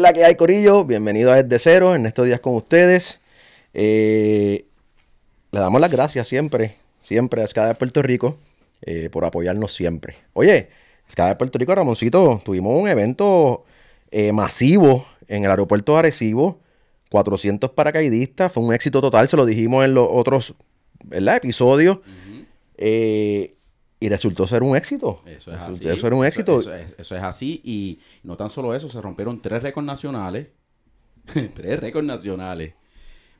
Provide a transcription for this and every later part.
la que hay, Corillo? Bienvenido a Desde Cero, en estos días con ustedes. Eh, le damos las gracias siempre, siempre a Escada de Puerto Rico eh, por apoyarnos siempre. Oye, Escada de Puerto Rico, Ramoncito, tuvimos un evento eh, masivo en el aeropuerto de Arecibo. 400 paracaidistas, fue un éxito total, se lo dijimos en los otros ¿verdad? episodios. Y resultó ser un éxito. Eso es así. un éxito. Eso, es, así. Y no tan solo eso, se rompieron tres récords nacionales. tres récords nacionales.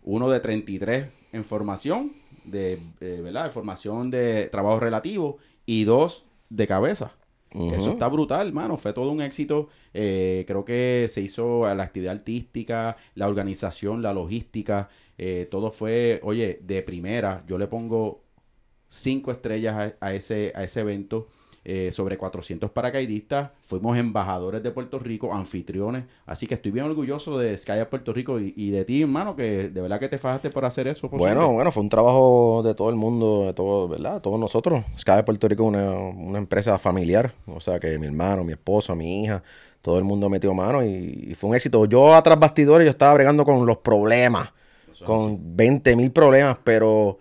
Uno de 33 en formación, de, eh, ¿verdad? De formación de trabajo relativo. Y dos de cabeza. Eso está brutal, hermano. Fue todo un éxito. Eh, creo que se hizo la actividad artística, la organización, la logística. Eh, todo fue, oye, de primera. Yo le pongo cinco estrellas a, ese, a ese evento. Eh, sobre 400 paracaidistas, fuimos embajadores de Puerto Rico, anfitriones, así que estoy bien orgulloso de Sky a Puerto Rico y, de ti, hermano, que de verdad que te fajaste por hacer eso. Bueno, bueno, fue un trabajo de todo el mundo, de todo, ¿verdad? Todos nosotros. Sky Puerto Rico es una, empresa familiar, o sea que mi hermano, mi esposo, mi hija, todo el mundo metió mano y, fue un éxito. Yo atrás bastidores, yo estaba bregando con los problemas, con 20 mil problemas, pero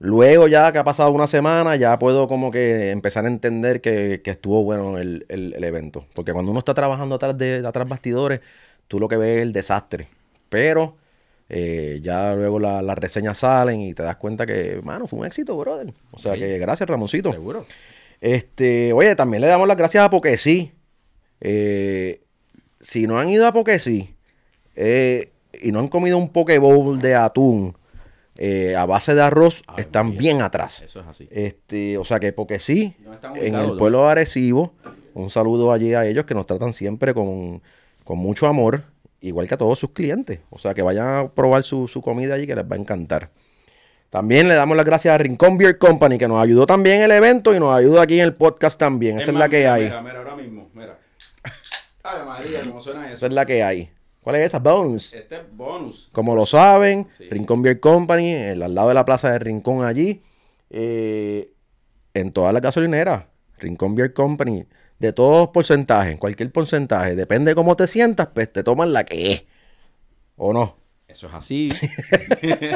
Luego ya que ha pasado una semana, ya puedo como que empezar a entender que, estuvo bueno el, evento. Porque cuando uno está trabajando atrás de atrás bastidores, tú lo que ves es el desastre. Pero eh, ya luego las reseñas salen y te das cuenta que, mano, fue un éxito, brother. O sea que gracias, Ramoncito. Seguro. Este, oye, también le damos las gracias a Pokesí. Eh, si no han ido a Pokesí eh, y no han comido un bowl de atún, eh, a base de arroz ah, están bien. atrás. Eso es así. Este, o sea que porque sí, en el pueblo de Arecibo, un saludo allí a ellos que nos tratan siempre con, mucho amor, igual que a todos sus clientes. O sea que vayan a probar su, comida allí que les va a encantar. También le damos las gracias a Rincón Beer Company, que nos ayudó también en el evento y nos ayuda aquí en el podcast también. Esa es la que hay. Mira, ahora mismo, mira. María, cómo suena eso. Esa es la que hay. ¿Cuál es esa? Bonus. Este es bonus. Como lo saben, Rincón Beer Company, al lado de la plaza de Rincón allí, eh, en toda la gasolinera, Rincón Beer Company, de todos porcentajes, cualquier porcentaje, depende de cómo te sientas, pues te toman la que es. ¿O no? Eso es así.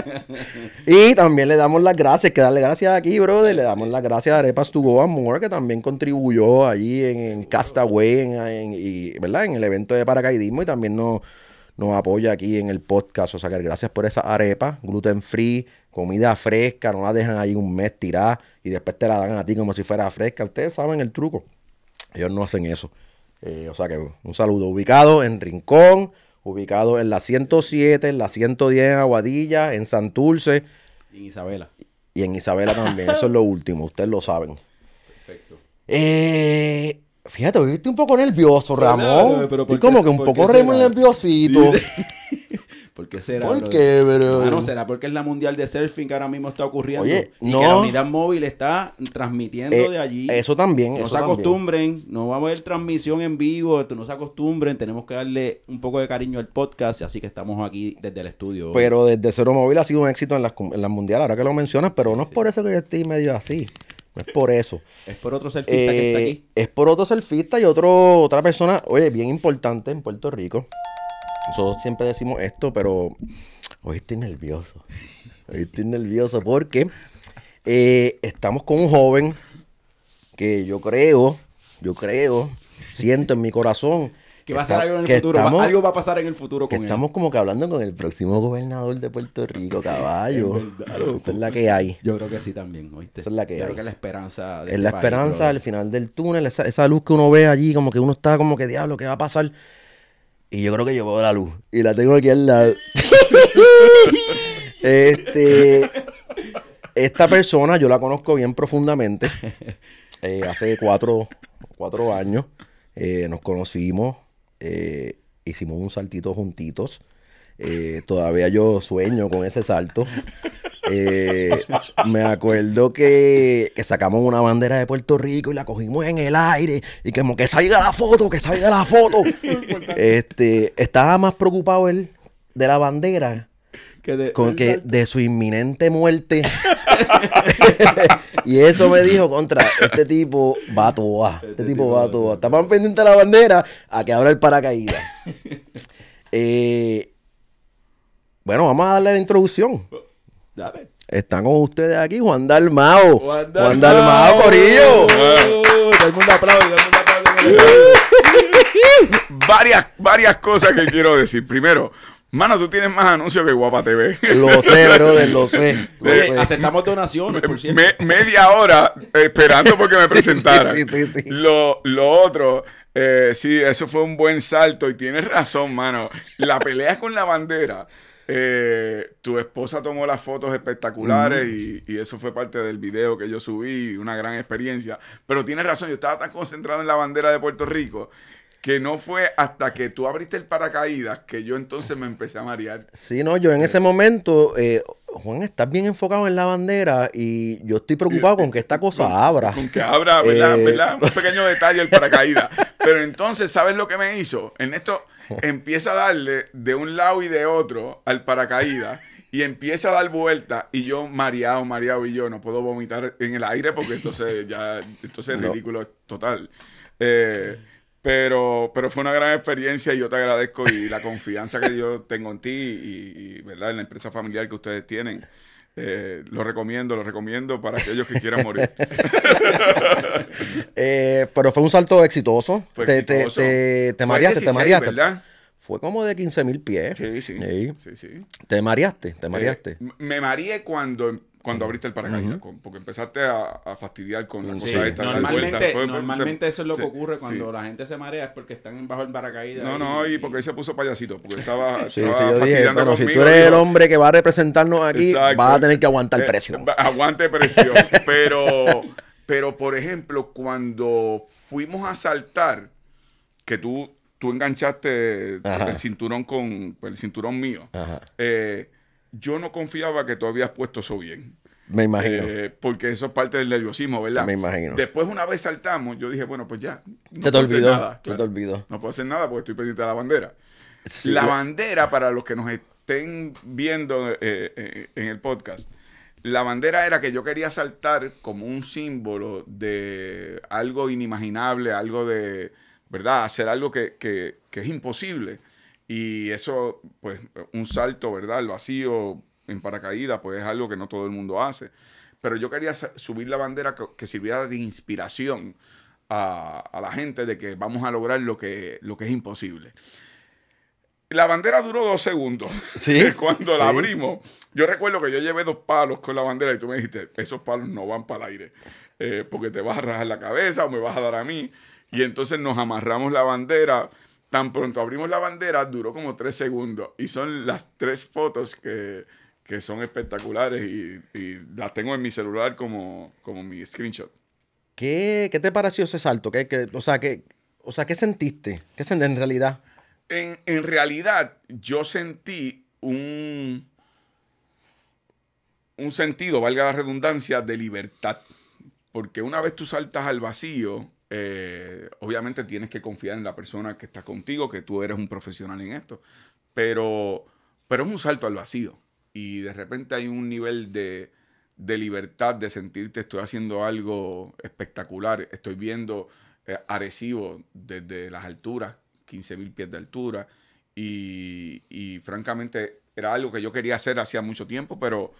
y también le damos las gracias, que darle gracias aquí, brother. Le damos las gracias a Arepas to Go Amor, que también contribuyó allí en, Castaway, en, y, ¿verdad? en el evento de paracaidismo y también nos, apoya aquí en el podcast. O sea, que gracias por esa arepa, gluten free, comida fresca, no la dejan ahí un mes tirada y después te la dan a ti como si fuera fresca. Ustedes saben el truco. Ellos no hacen eso. Eh, o sea que un saludo ubicado en Rincón ubicado en la 107, en la 110 en Aguadilla, en Santurce. Y en Isabela. Y en Isabela también, eso es lo último, ustedes lo saben. Perfecto. Eh, fíjate, hoy estoy un poco nervioso, Ramón. pero estoy como que un poco Ramón nerviosito. Porque será. ¿Por qué, no será porque es la mundial de surfing que ahora mismo está ocurriendo. y que la unidad móvil está transmitiendo eh, de allí. Eso también. No se acostumbren, no vamos a ver transmisión en vivo, no se acostumbren. Tenemos que darle un poco de cariño al podcast, así que estamos aquí desde el estudio. Pero desde Cero Móvil ha sido un éxito en las, en mundiales, ahora que lo mencionas, pero no es por eso que yo estoy medio así. No es por eso. Es por otro surfista que eh, está aquí. Es por otro surfista y otro, otra persona, oye, bien importante en Puerto Rico. Nosotros siempre decimos esto, pero hoy estoy nervioso. Hoy estoy nervioso porque eh, estamos con un joven que yo creo, yo creo, siento en mi corazón. Que va a ser algo en el futuro, algo va a pasar en el futuro con él. Estamos como que hablando con el próximo gobernador de Puerto Rico, caballo. Esa es la que hay. Yo creo que sí también, ¿oíste? Esa es la que hay. creo que es la esperanza. es este la esperanza al final del túnel, esa, esa luz que uno ve allí, como que uno está como que, diablo, ¿qué va a pasar? Y yo creo que llevo la luz. Y la tengo aquí al lado. este. Esta persona yo la conozco bien profundamente. Eh, hace cuatro, años eh, nos conocimos. Eh, hicimos un saltito juntitos. todavía yo sueño con ese salto. Eh, me acuerdo que, sacamos una bandera de Puerto Rico y la cogimos en el aire y como que salga la foto, que salga la foto. este, estaba más preocupado él de la bandera que de, su inminente muerte. y eso me dijo contra este tipo va a toa, este, este tipo, va a toa. Está más pendiente a la bandera a que abra el paracaídas. Eh, bueno, vamos a darle la introducción. Pues, están con ustedes aquí Juan Dalmao. Juan Dalmao, Corillo. Uh, todo el mundo aplaude, varias, varias cosas que quiero decir. Primero, Mano, tú tienes más anuncios que Guapa TV. Lo sé, brother, lo sé. Aceptamos donaciones, media hora esperando porque me presentara. lo, lo, otro, eh, sí, eso fue un buen salto y tienes razón, mano. La pelea con la bandera eh, tu esposa tomó las fotos espectaculares y, eso fue parte del video que yo subí, una gran experiencia. Pero tienes razón, yo estaba tan concentrado en la bandera de Puerto Rico que no fue hasta que tú abriste el paracaídas que yo entonces me empecé a marear. Sí, no, yo en eh. ese momento, eh, Juan, estás bien enfocado en la bandera y yo estoy preocupado con que esta cosa abra. Con que abra, ¿verdad? Un pequeño detalle el paracaídas. Pero entonces, ¿sabes lo que me hizo? En esto... empieza a darle de un lado y de otro al paracaídas y empieza a dar vuelta, y yo mareado, mareado y yo no puedo vomitar en el aire porque entonces ya, es ridículo total. Eh, pero, pero fue una gran experiencia y yo te agradezco y la confianza que yo tengo en ti y, ¿verdad? en la empresa familiar que ustedes tienen. Eh, lo recomiendo, lo recomiendo para aquellos que quieran morir. Eh, pero fue un salto exitoso. te, te, mareaste, te mareaste. Fue como de 15 mil pies. Sí sí, Te mareaste, te eh, mareaste. me mareé cuando cuando abriste el paracaídas, porque empezaste a, fastidiar con la cosa Normalmente, vuelta. normalmente eso es lo que ocurre cuando la gente se marea, es porque están bajo el paracaídas. No, no, y, porque ahí se puso payasito, porque estaba, fastidiando si tú eres el hombre que va a representarnos aquí, vas a tener que aguantar el eh, precio. aguante presión, pero, pero por ejemplo, cuando fuimos a saltar, que tú, tú enganchaste el cinturón con el cinturón mío, eh, yo no confiaba que tú habías puesto eso bien. Me imagino. Eh, porque eso es parte del nerviosismo, ¿verdad? Me imagino. Después, una vez saltamos, yo dije, bueno, pues ya. No se te olvidó. se te olvidó. No puedo hacer nada porque estoy pendiente de la bandera. la bandera, para los que nos estén viendo eh, eh, en el podcast, la bandera era que yo quería saltar como un símbolo de algo inimaginable, algo de, ¿verdad? Hacer algo que, que es imposible. Y eso, pues, un salto, ¿verdad? El vacío en paracaídas, pues es algo que no todo el mundo hace. Pero yo quería subir la bandera que, sirviera de inspiración a, la gente de que vamos a lograr lo que, lo que es imposible. La bandera duró dos segundos. ¿Sí? Cuando la abrimos, yo recuerdo que yo llevé dos palos con la bandera y tú me dijiste, esos palos no van para el aire, eh, porque te vas a rajar la cabeza o me vas a dar a mí. Y entonces nos amarramos la bandera Tan pronto abrimos la bandera, duró como tres segundos. Y son las tres fotos que, son espectaculares y, las tengo en mi celular como, como mi screenshot. ¿Qué, te pareció ese salto? ¿Qué, o, sea, qué, o sea, ¿qué sentiste? ¿Qué sentiste en realidad? En, realidad, yo sentí un, un sentido, valga la redundancia, de libertad. Porque una vez tú saltas al vacío, eh, obviamente tienes que confiar en la persona que está contigo, que tú eres un profesional en esto, pero, pero es un salto al vacío y de repente hay un nivel de, libertad, de sentirte estoy haciendo algo espectacular, estoy viendo eh, Arecibo desde las alturas, 15.000 pies de altura, y francamente era algo que yo quería hacer hacía mucho tiempo, pero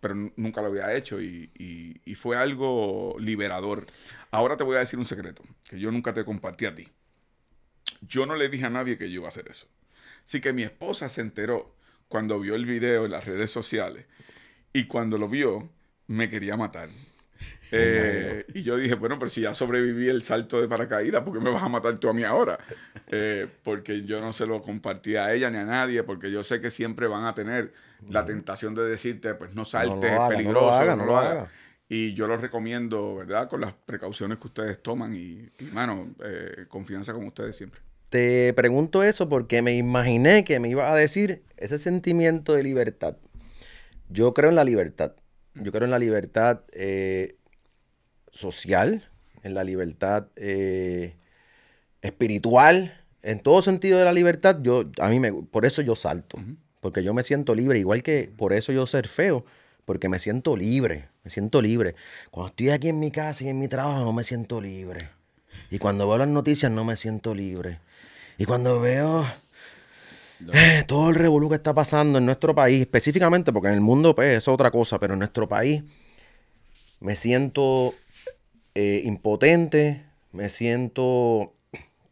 pero nunca lo había hecho y, fue algo liberador. Ahora te voy a decir un secreto que yo nunca te compartí a ti. Yo no le dije a nadie que yo iba a hacer eso. Así que mi esposa se enteró cuando vio el video en las redes sociales y cuando lo vio me quería matar. Eh, y yo dije, bueno, pero si ya sobreviví el salto de paracaídas, ¿por qué me vas a matar tú a mí ahora? Eh, porque yo no se lo compartí a ella ni a nadie, porque yo sé que siempre van a tener la tentación de decirte, pues no salte, es peligroso, no lo, hagas. Y yo lo recomiendo, ¿verdad? Con las precauciones que ustedes toman y, hermano, mano, eh, confianza con ustedes siempre. Te pregunto eso porque me imaginé que me iba a decir ese sentimiento de libertad. Yo creo en la libertad. Yo creo en la libertad eh, social, en la libertad eh, espiritual, en todo sentido de la libertad. Yo, a mí me, por eso yo salto porque yo me siento libre, igual que por eso yo ser feo, porque me siento libre, me siento libre. Cuando estoy aquí en mi casa y en mi trabajo no me siento libre. Y cuando veo las noticias no me siento libre. Y cuando veo eh, todo el revolú que está pasando en nuestro país, específicamente, porque en el mundo pues, es otra cosa, pero en nuestro país me siento eh, impotente, me siento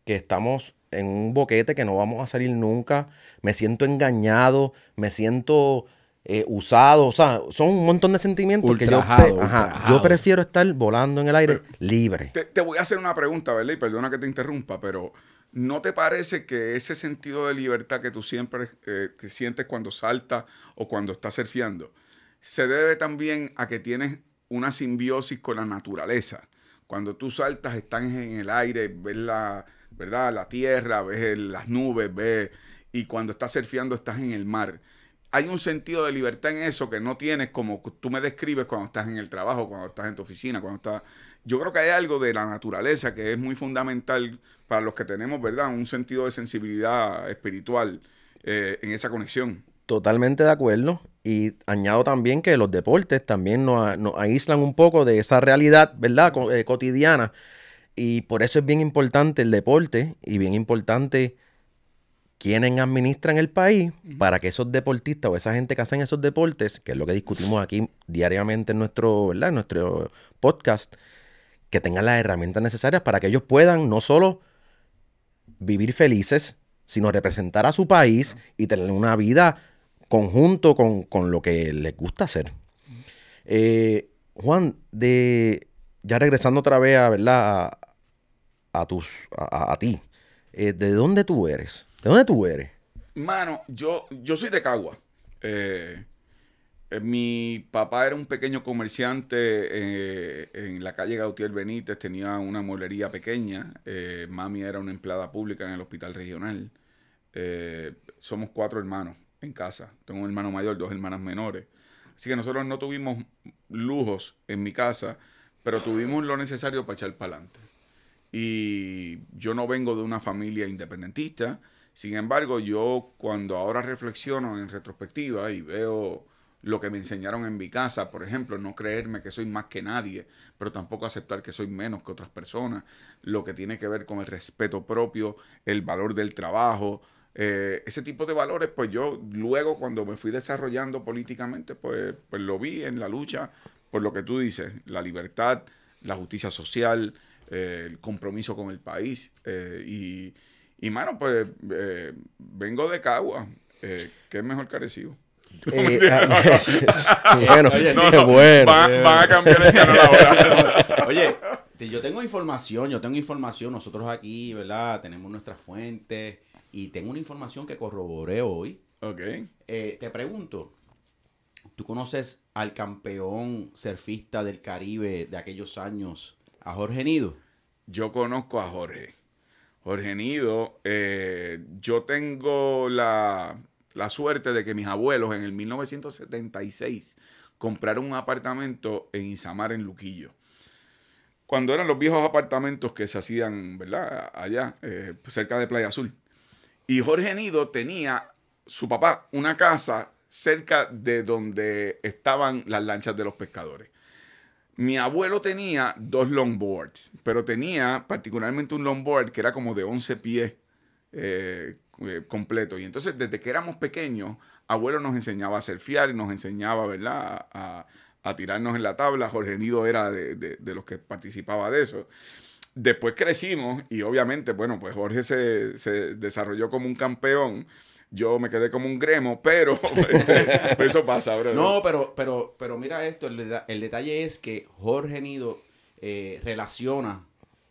que estamos en un boquete que no vamos a salir nunca, me siento engañado, me siento eh, usado, o sea, son un montón de sentimientos que yo, yo, prefiero estar volando en el aire libre. Te, voy a hacer una pregunta, ¿verdad? Y perdona que te interrumpa, pero ¿no te parece que ese sentido de libertad que tú siempre eh, que sientes cuando saltas o cuando estás surfeando se debe también a que tienes una simbiosis con la naturaleza? Cuando tú saltas, estás en el aire, ves la, ¿verdad? La tierra, ves las nubes, ves, y cuando estás surfeando estás en el mar. Hay un sentido de libertad en eso que no tienes como tú me describes cuando estás en el trabajo, cuando estás en tu oficina, cuando estás... Yo creo que hay algo de la naturaleza que es muy fundamental para los que tenemos, ¿verdad? Un sentido de sensibilidad espiritual eh, en esa conexión. Totalmente de acuerdo. Y añado también que los deportes también nos, aíslan un poco de esa realidad, ¿verdad? Eh, cotidiana y por eso es bien importante el deporte y bien importante quienes administran el país para que esos deportistas o esa gente que hacen esos deportes, que es lo que discutimos aquí diariamente en nuestro, nuestro podcast, que tengan las herramientas necesarias para que ellos puedan no solo vivir felices, sino representar a su país y tener una vida conjunto con, lo que les gusta hacer. Eh, Juan, de ya regresando otra vez a, a, a, ti. Eh, ¿De dónde tú eres? ¿De dónde tú eres? Mano, yo, yo soy de Cagua. Eh, eh, mi papá era un pequeño comerciante en la calle Gautier Benítez, tenía una molería pequeña. mami era una empleada pública en el hospital regional. somos cuatro hermanos en casa. Tengo un hermano mayor, dos hermanas menores. Así que nosotros no tuvimos lujos en mi casa, pero tuvimos lo necesario para echar para adelante. Y yo no vengo de una familia independentista. Sin embargo, yo cuando ahora reflexiono en retrospectiva y veo lo que me enseñaron en mi casa, por ejemplo, no creerme que soy más que nadie, pero tampoco aceptar que soy menos que otras personas, lo que tiene que ver con el respeto propio, el valor del trabajo, eh, ese tipo de valores, pues yo luego cuando me fui desarrollando políticamente, pues, pues lo vi en la lucha por lo que tú dices, la libertad, la justicia social, eh, el compromiso con el país. Eh, y, y, mano, pues eh, vengo de Cagua, que ah, es mejor carecido. bueno, Van, a cambiar el Oye, yo tengo información, yo tengo información. Nosotros aquí, ¿verdad? Tenemos nuestras fuentes y tengo una información que corroboré hoy. Ok. te pregunto, ¿tú conoces al campeón surfista del Caribe de aquellos años, a Jorge Nido? Yo conozco a Jorge. Jorge Nido, eh, yo tengo la, suerte de que mis abuelos en el 1976 compraron un apartamento en Izamar, en Luquillo. Cuando eran los viejos apartamentos que se hacían, ¿verdad? Allá, eh, cerca de Playa Azul. Y Jorge Nido tenía, su papá, una casa cerca de donde estaban las lanchas de los pescadores. Mi abuelo tenía dos longboards, pero tenía particularmente un longboard que era como de 11 pies eh, eh, completo. Y entonces, desde que éramos pequeños, abuelo nos enseñaba a surfear y nos enseñaba, ¿verdad?, a, tirarnos en la tabla. Jorge Nido era de, los que participaba de eso después crecimos y obviamente, bueno, pues Jorge se, desarrolló como un campeón yo me quedé como un gremo, pero este, pues eso pasa, bro. No, pero, pero, pero mira esto, el, detalle es que Jorge Nido eh, relaciona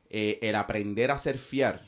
eh, el aprender a ser fiar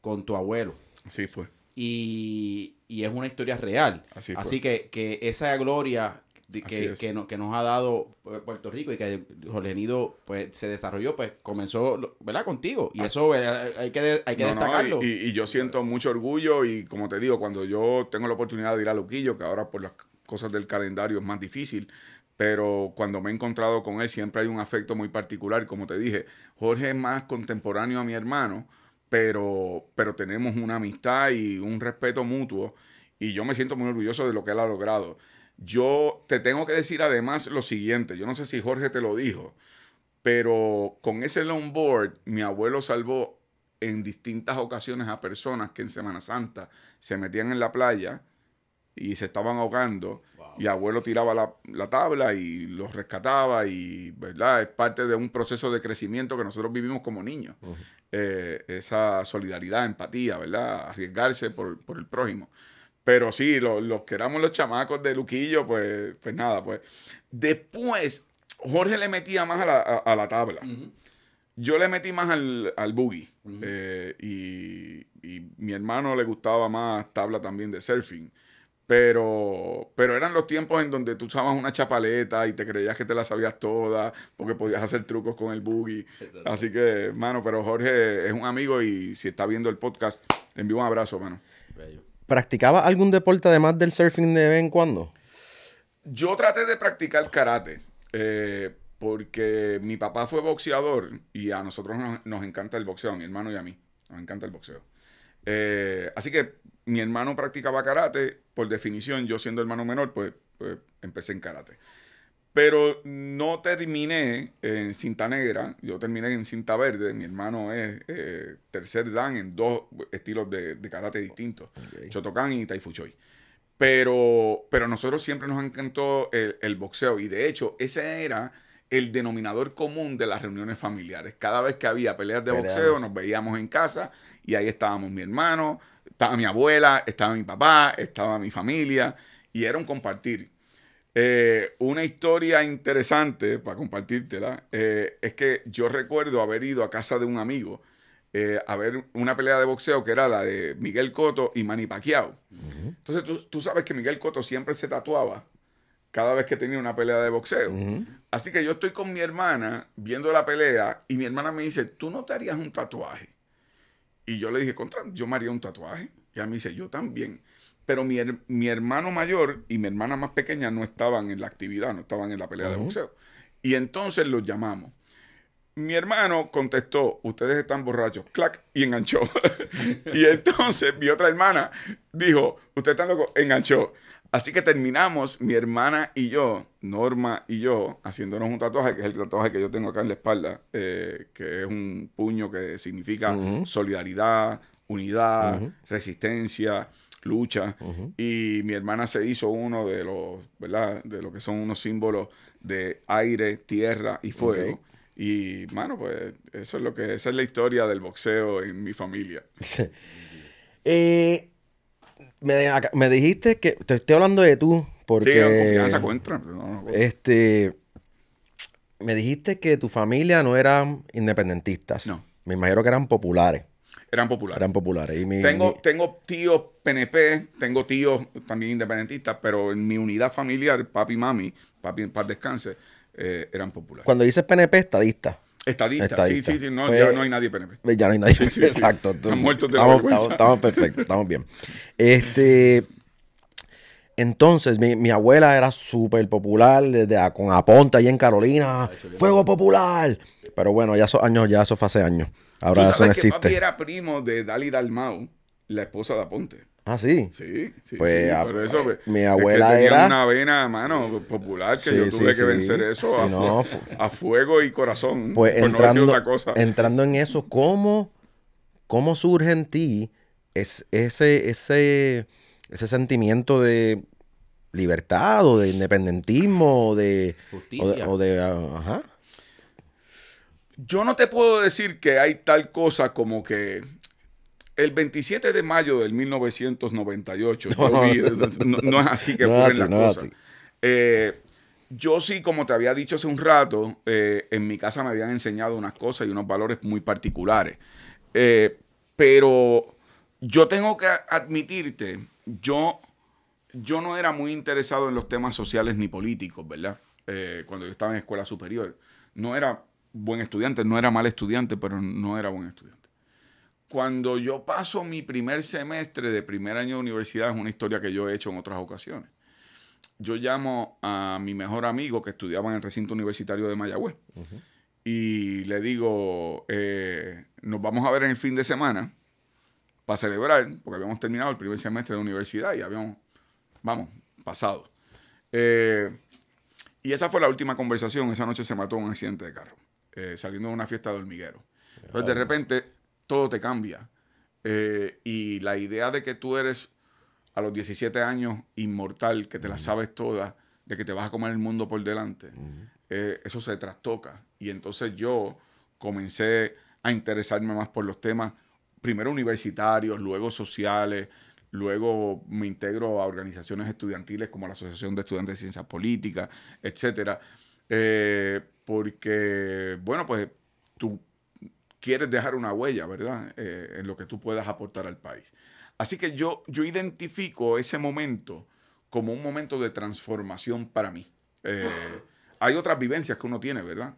con tu abuelo. Así fue. Y, y es una historia real. Así, fue. Así que, que esa gloria que, que, nos ha dado eh, Puerto Rico y que Jorge Nido pues, se desarrolló, pues comenzó, ¿verdad? Contigo. Y eso eh, hay que, destacarlo. y, yo siento mucho orgullo y como te digo, cuando yo tengo la oportunidad de ir a Luquillo, que ahora por las cosas del calendario es más difícil, pero cuando me he encontrado con él siempre hay un afecto muy particular, como te dije, Jorge es más contemporáneo a mi hermano, pero, pero tenemos una amistad y un respeto mutuo y yo me siento muy orgulloso de lo que él ha logrado. Yo te tengo que decir además lo siguiente, yo no sé si Jorge te lo dijo, pero con ese longboard mi abuelo salvó en distintas ocasiones a personas que en Semana Santa se metían en la playa y se estaban ahogando mi y abuelo tiraba la, tabla y los rescataba y verdad es parte de un proceso de crecimiento que nosotros vivimos como niños eh, esa solidaridad empatía verdad arriesgarse por el prójimo pero sí, los lo que éramos los chamacos de Luquillo, pues, pues nada, pues. Después, Jorge le metía más a la, a, la tabla. Yo le metí más al, al boogie. Eh, y, mi hermano le gustaba más tabla también de surfing. Pero, pero eran los tiempos en donde tú usabas una chapaleta y te creías que te la sabías toda porque podías hacer trucos con el boogie. Así que, mano, pero Jorge es un amigo y si está viendo el podcast, le envío un abrazo, mano. Bello. Practicaba algún deporte además del surfing de vez en cuando? Yo traté de practicar karate. Eh, porque mi papá fue boxeador y a nosotros nos, encanta el boxeo, a mi hermano y a mí, nos encanta el boxeo. Eh, así que mi hermano practicaba karate, por definición, yo siendo hermano menor, pues, pues empecé en karate. Pero no terminé en cinta negra, yo terminé en cinta verde. Mi hermano es eh, tercer dan en dos estilos de, de karate distintos, Shotokan Chotokan y Taifuchoi. Pero, pero nosotros siempre nos encantó el, boxeo y de hecho ese era el denominador común de las reuniones familiares. Cada vez que había peleas de boxeo nos veíamos en casa y ahí estábamos mi hermano, estaba mi abuela, estaba mi papá, estaba mi familia y era un compartir. Eh, una historia interesante para compartírtela eh, es que yo recuerdo haber ido a casa de un amigo eh, a ver una pelea de boxeo que era la de Miguel Cotto y Manny Pacquiao. Entonces tú, sabes que Miguel Cotto siempre se tatuaba cada vez que tenía una pelea de boxeo. Así que yo estoy con mi hermana viendo la pelea y mi hermana me dice, ¿tú no te harías un tatuaje? Y yo le dije, contra, yo me haría un tatuaje. Y ella me dice, yo también. Pero mi, hermano mayor y mi hermana más pequeña no estaban en la actividad, no estaban en la pelea de boxeo. Y entonces los llamamos. Mi hermano contestó, ustedes están borrachos, clac, y enganchó. y entonces mi otra hermana dijo, ustedes están locos, enganchó. Así que terminamos, mi hermana y yo, Norma y yo, haciéndonos un tatuaje, que es el tatuaje que yo tengo acá en la espalda, eh, que es un puño que significa solidaridad, unidad, resistencia lucha. Y mi hermana se hizo uno de los, ¿verdad? De lo que son unos símbolos de aire, tierra y fuego. Y, bueno, pues eso es lo que, esa es la historia del boxeo en mi familia. Eh, me, dijiste que, te estoy hablando de tú, porque... confianza este, me dijiste que tu familia no eran independentistas. No. Me imagino que eran populares. Eran populares. Eran populares. tengo, tengo tíos PNP, tengo tíos también independentistas, pero en mi unidad familiar, papi y mami, papi en paz descanse, eh, eran populares. Cuando dices PNP, estadista. Estadista, sí, sí, sí. No, pues, ya no hay nadie PNP. Ya no hay nadie. Sí, Exacto. Están muertos de estamos, estamos perfectos, estamos bien. Este, entonces, mi, abuela era súper popular desde con Aponte ahí en Carolina. Ah, ¡Fuego popular! Pero bueno, ya esos años, ya eso fue hace años. Ahora eso no existe. Que papi era primo de Dali Dalmau, la esposa de Aponte. Ah, sí. Sí, sí. Pues, pero eso, eh, pues, mi abuela es era. una vena, mano, popular que yo tuve que vencer eso a, fuego y corazón. Pues entrando, entrando en eso, ¿cómo, cómo surge en ti es, ese, ese ese sentimiento de libertad o de independentismo o de... Justicia. O de, ah, Yo no te puedo decir que hay tal cosa como que el 27 de mayo del 1998, no, es así que ocurren eh, yo sí, como te había dicho hace un rato, eh, en mi casa me habían enseñado unas cosas y unos valores muy particulares. Eh, pero yo tengo que admitirte yo, no era muy interesado en los temas sociales ni políticos, ¿verdad? Eh, cuando yo estaba en escuela superior. No era buen estudiante, no era mal estudiante, pero no era buen estudiante. Cuando yo paso mi primer semestre de primer año de universidad, es una historia que yo he hecho en otras ocasiones. Yo llamo a mi mejor amigo que estudiaba en el recinto universitario de Mayagüez y le digo, eh, nos vamos a ver en el fin de semana para celebrar, porque habíamos terminado el primer semestre de universidad y habíamos, vamos, pasado. Eh, y esa fue la última conversación. Esa noche se mató un accidente de carro, eh, saliendo de una fiesta de hormiguero. Entonces, de repente, todo te cambia. Eh, y la idea de que tú eres a los 17 años inmortal, que te la sabes toda, de que te vas a comer el mundo por delante, eso se trastoca. Y entonces yo comencé a interesarme más por los temas primero universitarios, luego sociales, luego me integro a organizaciones estudiantiles como la Asociación de Estudiantes de Ciencias Políticas, etcétera. Eh, porque, bueno, pues tú quieres dejar una huella, ¿verdad? Eh, en lo que tú puedas aportar al país. Así que yo, yo identifico ese momento como un momento de transformación para mí. Eh, hay otras vivencias que uno tiene, ¿verdad?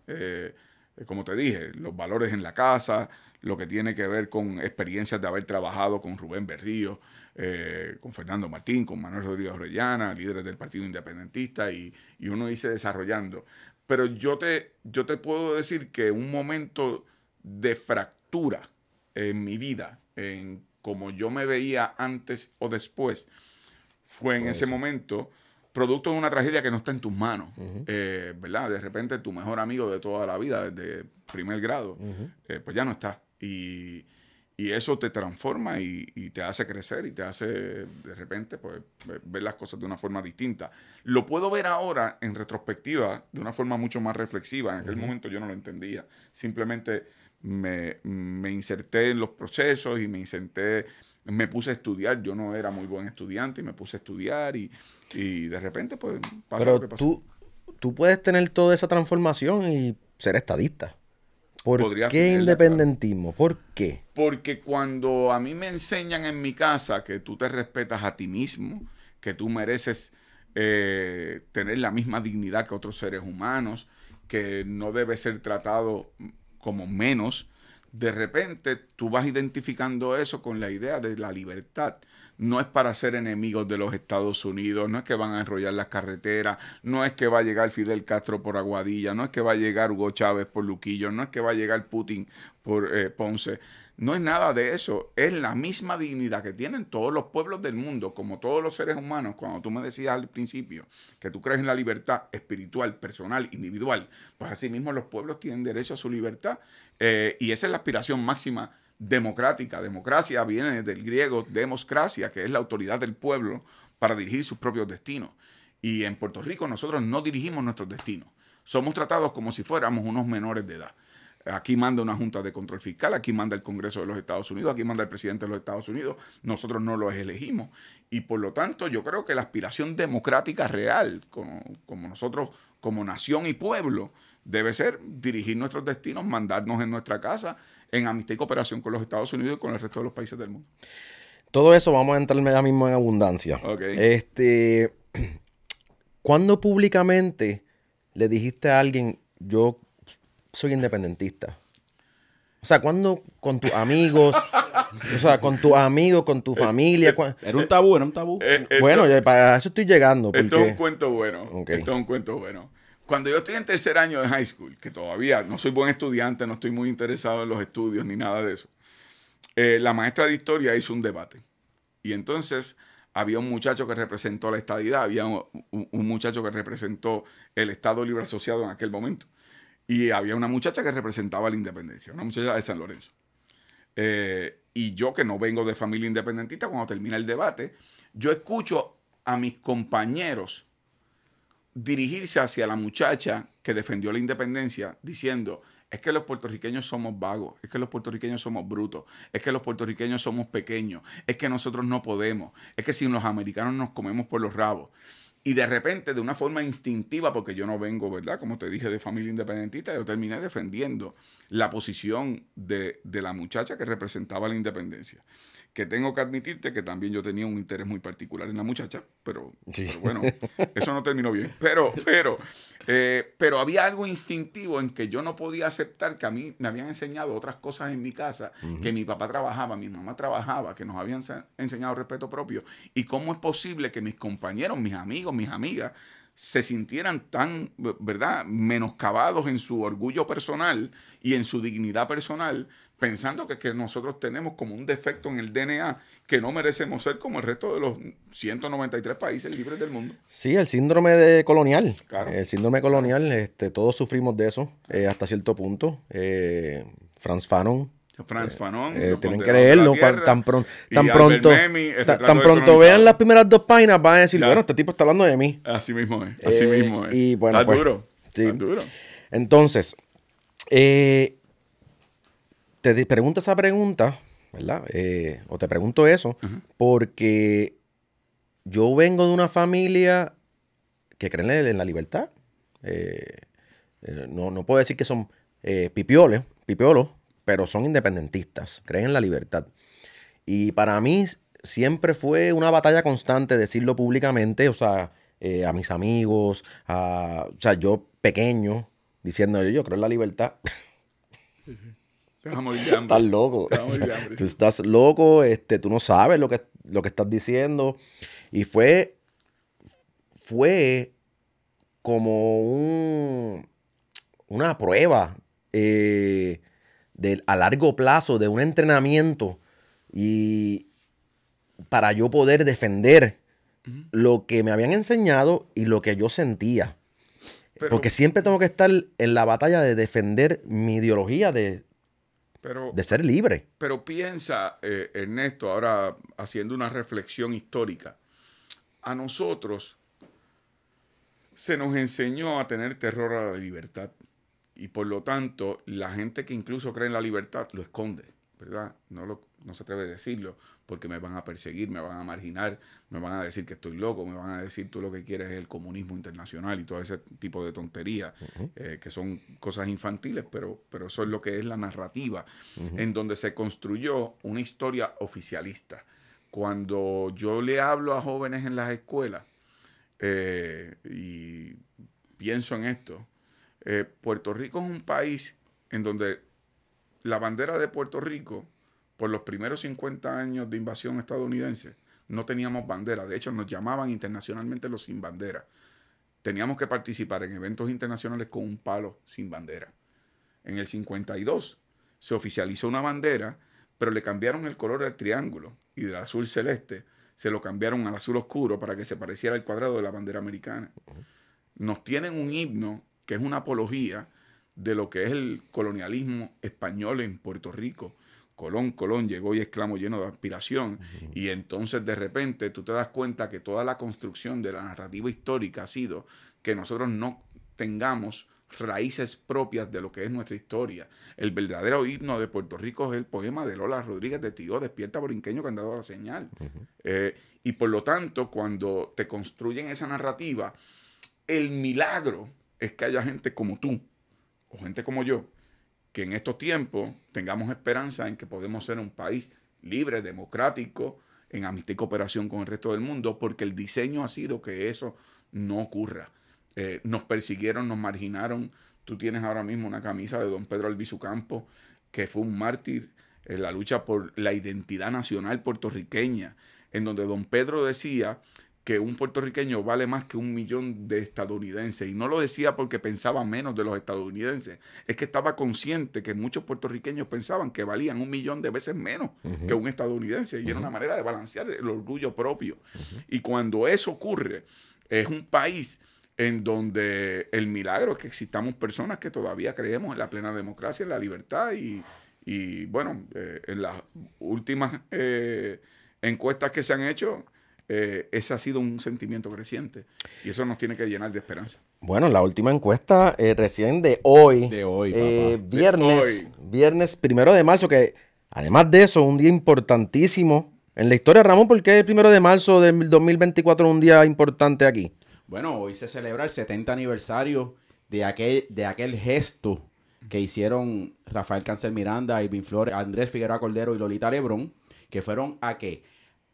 como te dije, los valores en la casa, lo que tiene que ver con experiencias de haber trabajado con Rubén Berrío, eh, con Fernando Martín, con Manuel Rodríguez Orellana, líderes del Partido Independentista, y, uno dice desarrollando. Pero yo te, yo te puedo decir que un momento de fractura en mi vida, en como yo me veía antes o después, fue en ese momento producto de una tragedia que no está en tus manos, eh, ¿verdad? De repente tu mejor amigo de toda la vida, desde primer grado, eh, pues ya no está. Y, y eso te transforma y, te hace crecer y te hace de repente pues, ver las cosas de una forma distinta. Lo puedo ver ahora en retrospectiva de una forma mucho más reflexiva. En aquel momento yo no lo entendía. Simplemente me, me, inserté en los procesos y me inserté, me puse a estudiar. Yo no era muy buen estudiante y me puse a estudiar y, y de repente pues Pero Tú, tú puedes tener toda esa transformación y ser estadista. ¿Por qué independentismo? ¿Por qué? Porque cuando a mí me enseñan en mi casa que tú te respetas a ti mismo, que tú mereces eh, tener la misma dignidad que otros seres humanos, que no debes ser tratado como menos, de repente tú vas identificando eso con la idea de la libertad no es para ser enemigos de los Estados Unidos, no es que van a enrollar las carreteras, no es que va a llegar Fidel Castro por Aguadilla, no es que va a llegar Hugo Chávez por Luquillo, no es que va a llegar Putin por eh, Ponce. No es nada de eso, es la misma dignidad que tienen todos los pueblos del mundo, como todos los seres humanos. Cuando tú me decías al principio que tú crees en la libertad espiritual, personal, individual, pues asimismo los pueblos tienen derecho a su libertad eh, y esa es la aspiración máxima democrática. Democracia viene del griego democracia que es la autoridad del pueblo para dirigir sus propios destinos. Y en Puerto Rico nosotros no dirigimos nuestros destinos. Somos tratados como si fuéramos unos menores de edad. Aquí manda una Junta de Control Fiscal, aquí manda el Congreso de los Estados Unidos, aquí manda el presidente de los Estados Unidos. Nosotros no los elegimos. Y por lo tanto, yo creo que la aspiración democrática real, como, como nosotros, como nación y pueblo, debe ser dirigir nuestros destinos, mandarnos en nuestra casa en amistad y cooperación con los Estados Unidos y con el resto de los países del mundo. Todo eso vamos a entrar ya mismo en abundancia. Okay. Este, ¿Cuándo públicamente le dijiste a alguien, yo soy independentista? O sea, ¿cuándo con tus amigos? o sea, con tus amigos, con tu eh, familia. Eh, era un tabú, era un tabú. Eh, bueno, para eso estoy llegando. Esto es un cuento bueno. Esto es un cuento bueno cuando yo estoy en tercer año de high school, que todavía no soy buen estudiante, no estoy muy interesado en los estudios ni nada de eso, eh, la maestra de historia hizo un debate. Y entonces había un muchacho que representó la estadidad, había un, muchacho que representó el Estado Libre Asociado en aquel momento. Y había una muchacha que representaba la independencia, una muchacha de San Lorenzo. Eh, y yo, que no vengo de familia independentista, cuando termina el debate, yo escucho a mis compañeros dirigirse hacia la muchacha que defendió la independencia diciendo, es que los puertorriqueños somos vagos, es que los puertorriqueños somos brutos, es que los puertorriqueños somos pequeños, es que nosotros no podemos, es que sin los americanos nos comemos por los rabos. Y de repente, de una forma instintiva, porque yo no vengo, ¿verdad? Como te dije, de familia independentista, yo terminé defendiendo la posición de, de la muchacha que representaba la independencia que tengo que admitirte que también yo tenía un interés muy particular en la muchacha, pero, bueno, eso no terminó bien. Pero, pero, eh, pero había algo instintivo en que yo no podía aceptar que a mí me habían enseñado otras cosas en mi casa, que mi papá trabajaba, mi mamá trabajaba, que nos habían enseñado respeto propio. Y cómo es posible que mis compañeros, mis amigos, mis amigas, se sintieran tan, ¿verdad?, menoscabados en su orgullo personal y en su dignidad personal pensando que, nosotros tenemos como un defecto en el DNA que no merecemos ser como el resto de los 193 países libres del mundo. Sí, el síndrome de colonial. El síndrome colonial, este, todos sufrimos de eso eh, hasta cierto punto. Eh, Franz Fanon. Franz eh, Fanon. tienen que leerlo tan, pronto, tan pronto, vean las primeras dos páginas van a decir, bueno, este tipo está hablando de mí. Así mismo es, así mismo es. Y bueno, está pues, duro, sí. está duro. Entonces, eh, te pregunto esa pregunta, ¿verdad? Eh, o te pregunto eso, porque yo vengo de una familia que creen en la libertad. Eh, eh, no, puedo decir que son pipioles, pipiolos, pero son independentistas, creen en la libertad. Y para mí siempre fue una batalla constante decirlo públicamente, o sea, a mis amigos, a, o sea, yo pequeño, diciendo yo, yo creo en la libertad. Estás loco. Tú estás loco, este, tú no sabes lo que, lo que estás diciendo. Y fue, fue como un, una prueba eh, a largo plazo de un entrenamiento y para yo poder defender lo que me habían enseñado y lo que yo sentía. Porque siempre tengo que estar en la batalla de defender mi ideología de pero, de ser libre. Pero piensa, eh, Ernesto, ahora haciendo una reflexión histórica, a nosotros se nos enseñó a tener terror a la libertad y por lo tanto la gente que incluso cree en la libertad lo esconde. ¿verdad? No, lo, no se atreve a decirlo porque me van a perseguir, me van a marginar, me van a decir que estoy loco, me van a decir tú lo que quieres es el comunismo internacional y todo ese tipo de tonterías, eh, que son cosas infantiles, pero, pero eso es lo que es la narrativa, en donde se construyó una historia oficialista. Cuando yo le hablo a jóvenes en las escuelas eh, y pienso en esto, eh, Puerto Rico es un país en donde la bandera de Puerto Rico, por los primeros 50 años de invasión estadounidense, no teníamos bandera. De hecho, nos llamaban internacionalmente los sin bandera. Teníamos que participar en eventos internacionales con un palo sin bandera. En el 52 se oficializó una bandera, pero le cambiaron el color al triángulo y del azul celeste se lo cambiaron al azul oscuro para que se pareciera al cuadrado de la bandera americana. Nos tienen un himno que es una apología de lo que es el colonialismo español en Puerto Rico. Colón, Colón llegó y exclamó lleno de aspiración. Y entonces de repente tú te das cuenta que toda la construcción de la narrativa histórica ha sido que nosotros no tengamos raíces propias de lo que es nuestra historia. El verdadero himno de Puerto Rico es el poema de Lola Rodríguez de Tío, Despierta Borinqueño, que han dado la señal. Eh, y por lo tanto, cuando te construyen esa narrativa, el milagro es que haya gente como tú, gente como yo, que en estos tiempos tengamos esperanza en que podemos ser un país libre, democrático, en amistad y cooperación con el resto del mundo, porque el diseño ha sido que eso no ocurra. Eh, nos persiguieron, nos marginaron. Tú tienes ahora mismo una camisa de don Pedro Albizu Campos, que fue un mártir en la lucha por la identidad nacional puertorriqueña, en donde don Pedro decía que un puertorriqueño vale más que un millón de estadounidenses. Y no lo decía porque pensaba menos de los estadounidenses. Es que estaba consciente que muchos puertorriqueños pensaban que valían un millón de veces menos que un estadounidense. Y era una manera de balancear el orgullo propio. Y cuando eso ocurre, es un país en donde el milagro es que existamos personas que todavía creemos en la plena democracia, en la libertad y, bueno, eh, en las últimas eh, encuestas que se han hecho, eh, ese ha sido un sentimiento creciente y eso nos tiene que llenar de esperanza. Bueno, la última encuesta eh, recién de hoy, de hoy eh, viernes, viernes primero de marzo, que además de eso, un día importantísimo en la historia, Ramón, ¿por qué el primero de marzo del 2024 un día importante aquí? Bueno, hoy se celebra el 70 aniversario de aquel, de aquel gesto que hicieron Rafael Cáncer Miranda, Irving Flores, Andrés Figueroa Cordero y Lolita Lebrón, que fueron a que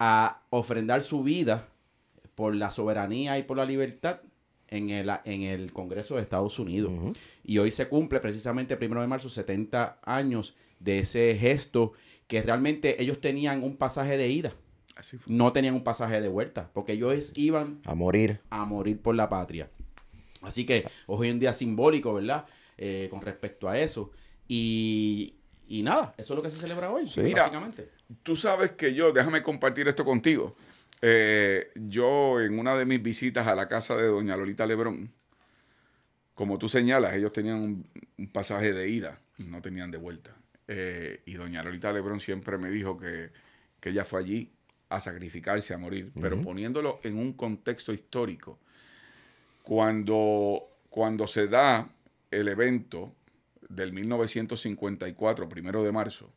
a ofrendar su vida por la soberanía y por la libertad en el, en el Congreso de Estados Unidos. Y hoy se cumple precisamente el primero de marzo 70 años de ese gesto que realmente ellos tenían un pasaje de ida. No tenían un pasaje de vuelta, porque ellos iban a morir. A morir por la patria. Así que hoy un día simbólico, ¿verdad? Eh, con respecto a eso. Y, y nada, eso es lo que se celebra hoy, básicamente. Mira, tú sabes que yo, déjame compartir esto contigo. Eh, yo, en una de mis visitas a la casa de doña Lolita Lebrón, como tú señalas, ellos tenían un, pasaje de ida, no tenían de vuelta. Eh, y doña Lolita Lebrón siempre me dijo que, ella fue allí a sacrificarse, a morir, pero poniéndolo en un contexto histórico, cuando, cuando se da el evento del 1954, primero de marzo,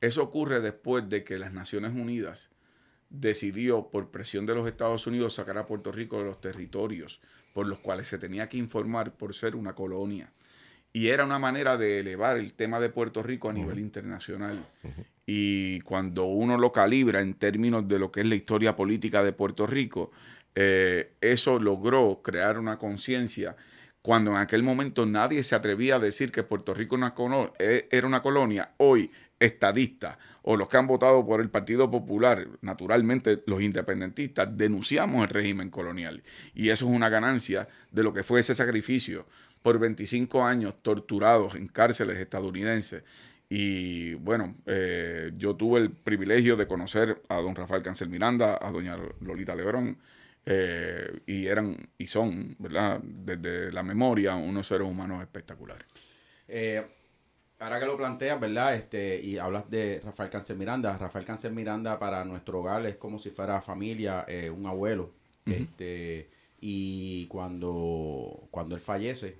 eso ocurre después de que las Naciones Unidas decidió, por presión de los Estados Unidos, sacar a Puerto Rico de los territorios por los cuales se tenía que informar por ser una colonia. Y era una manera de elevar el tema de Puerto Rico a nivel internacional. Y cuando uno lo calibra en términos de lo que es la historia política de Puerto Rico, eh, eso logró crear una conciencia cuando en aquel momento nadie se atrevía a decir que Puerto Rico eh, era una colonia, hoy estadistas o los que han votado por el Partido Popular, naturalmente los independentistas, denunciamos el régimen colonial. Y eso es una ganancia de lo que fue ese sacrificio por 25 años torturados en cárceles estadounidenses. Y bueno, eh, yo tuve el privilegio de conocer a don Rafael Cancel Miranda, a doña Lolita Lebrón, eh, y eran y son, ¿verdad? Desde la memoria, unos seres humanos espectaculares. Eh, ahora que lo planteas, ¿verdad? Este, y hablas de Rafael Cáncer Miranda. Rafael Cáncer Miranda para nuestro hogar es como si fuera familia, eh, un abuelo. este, y cuando, cuando él fallece,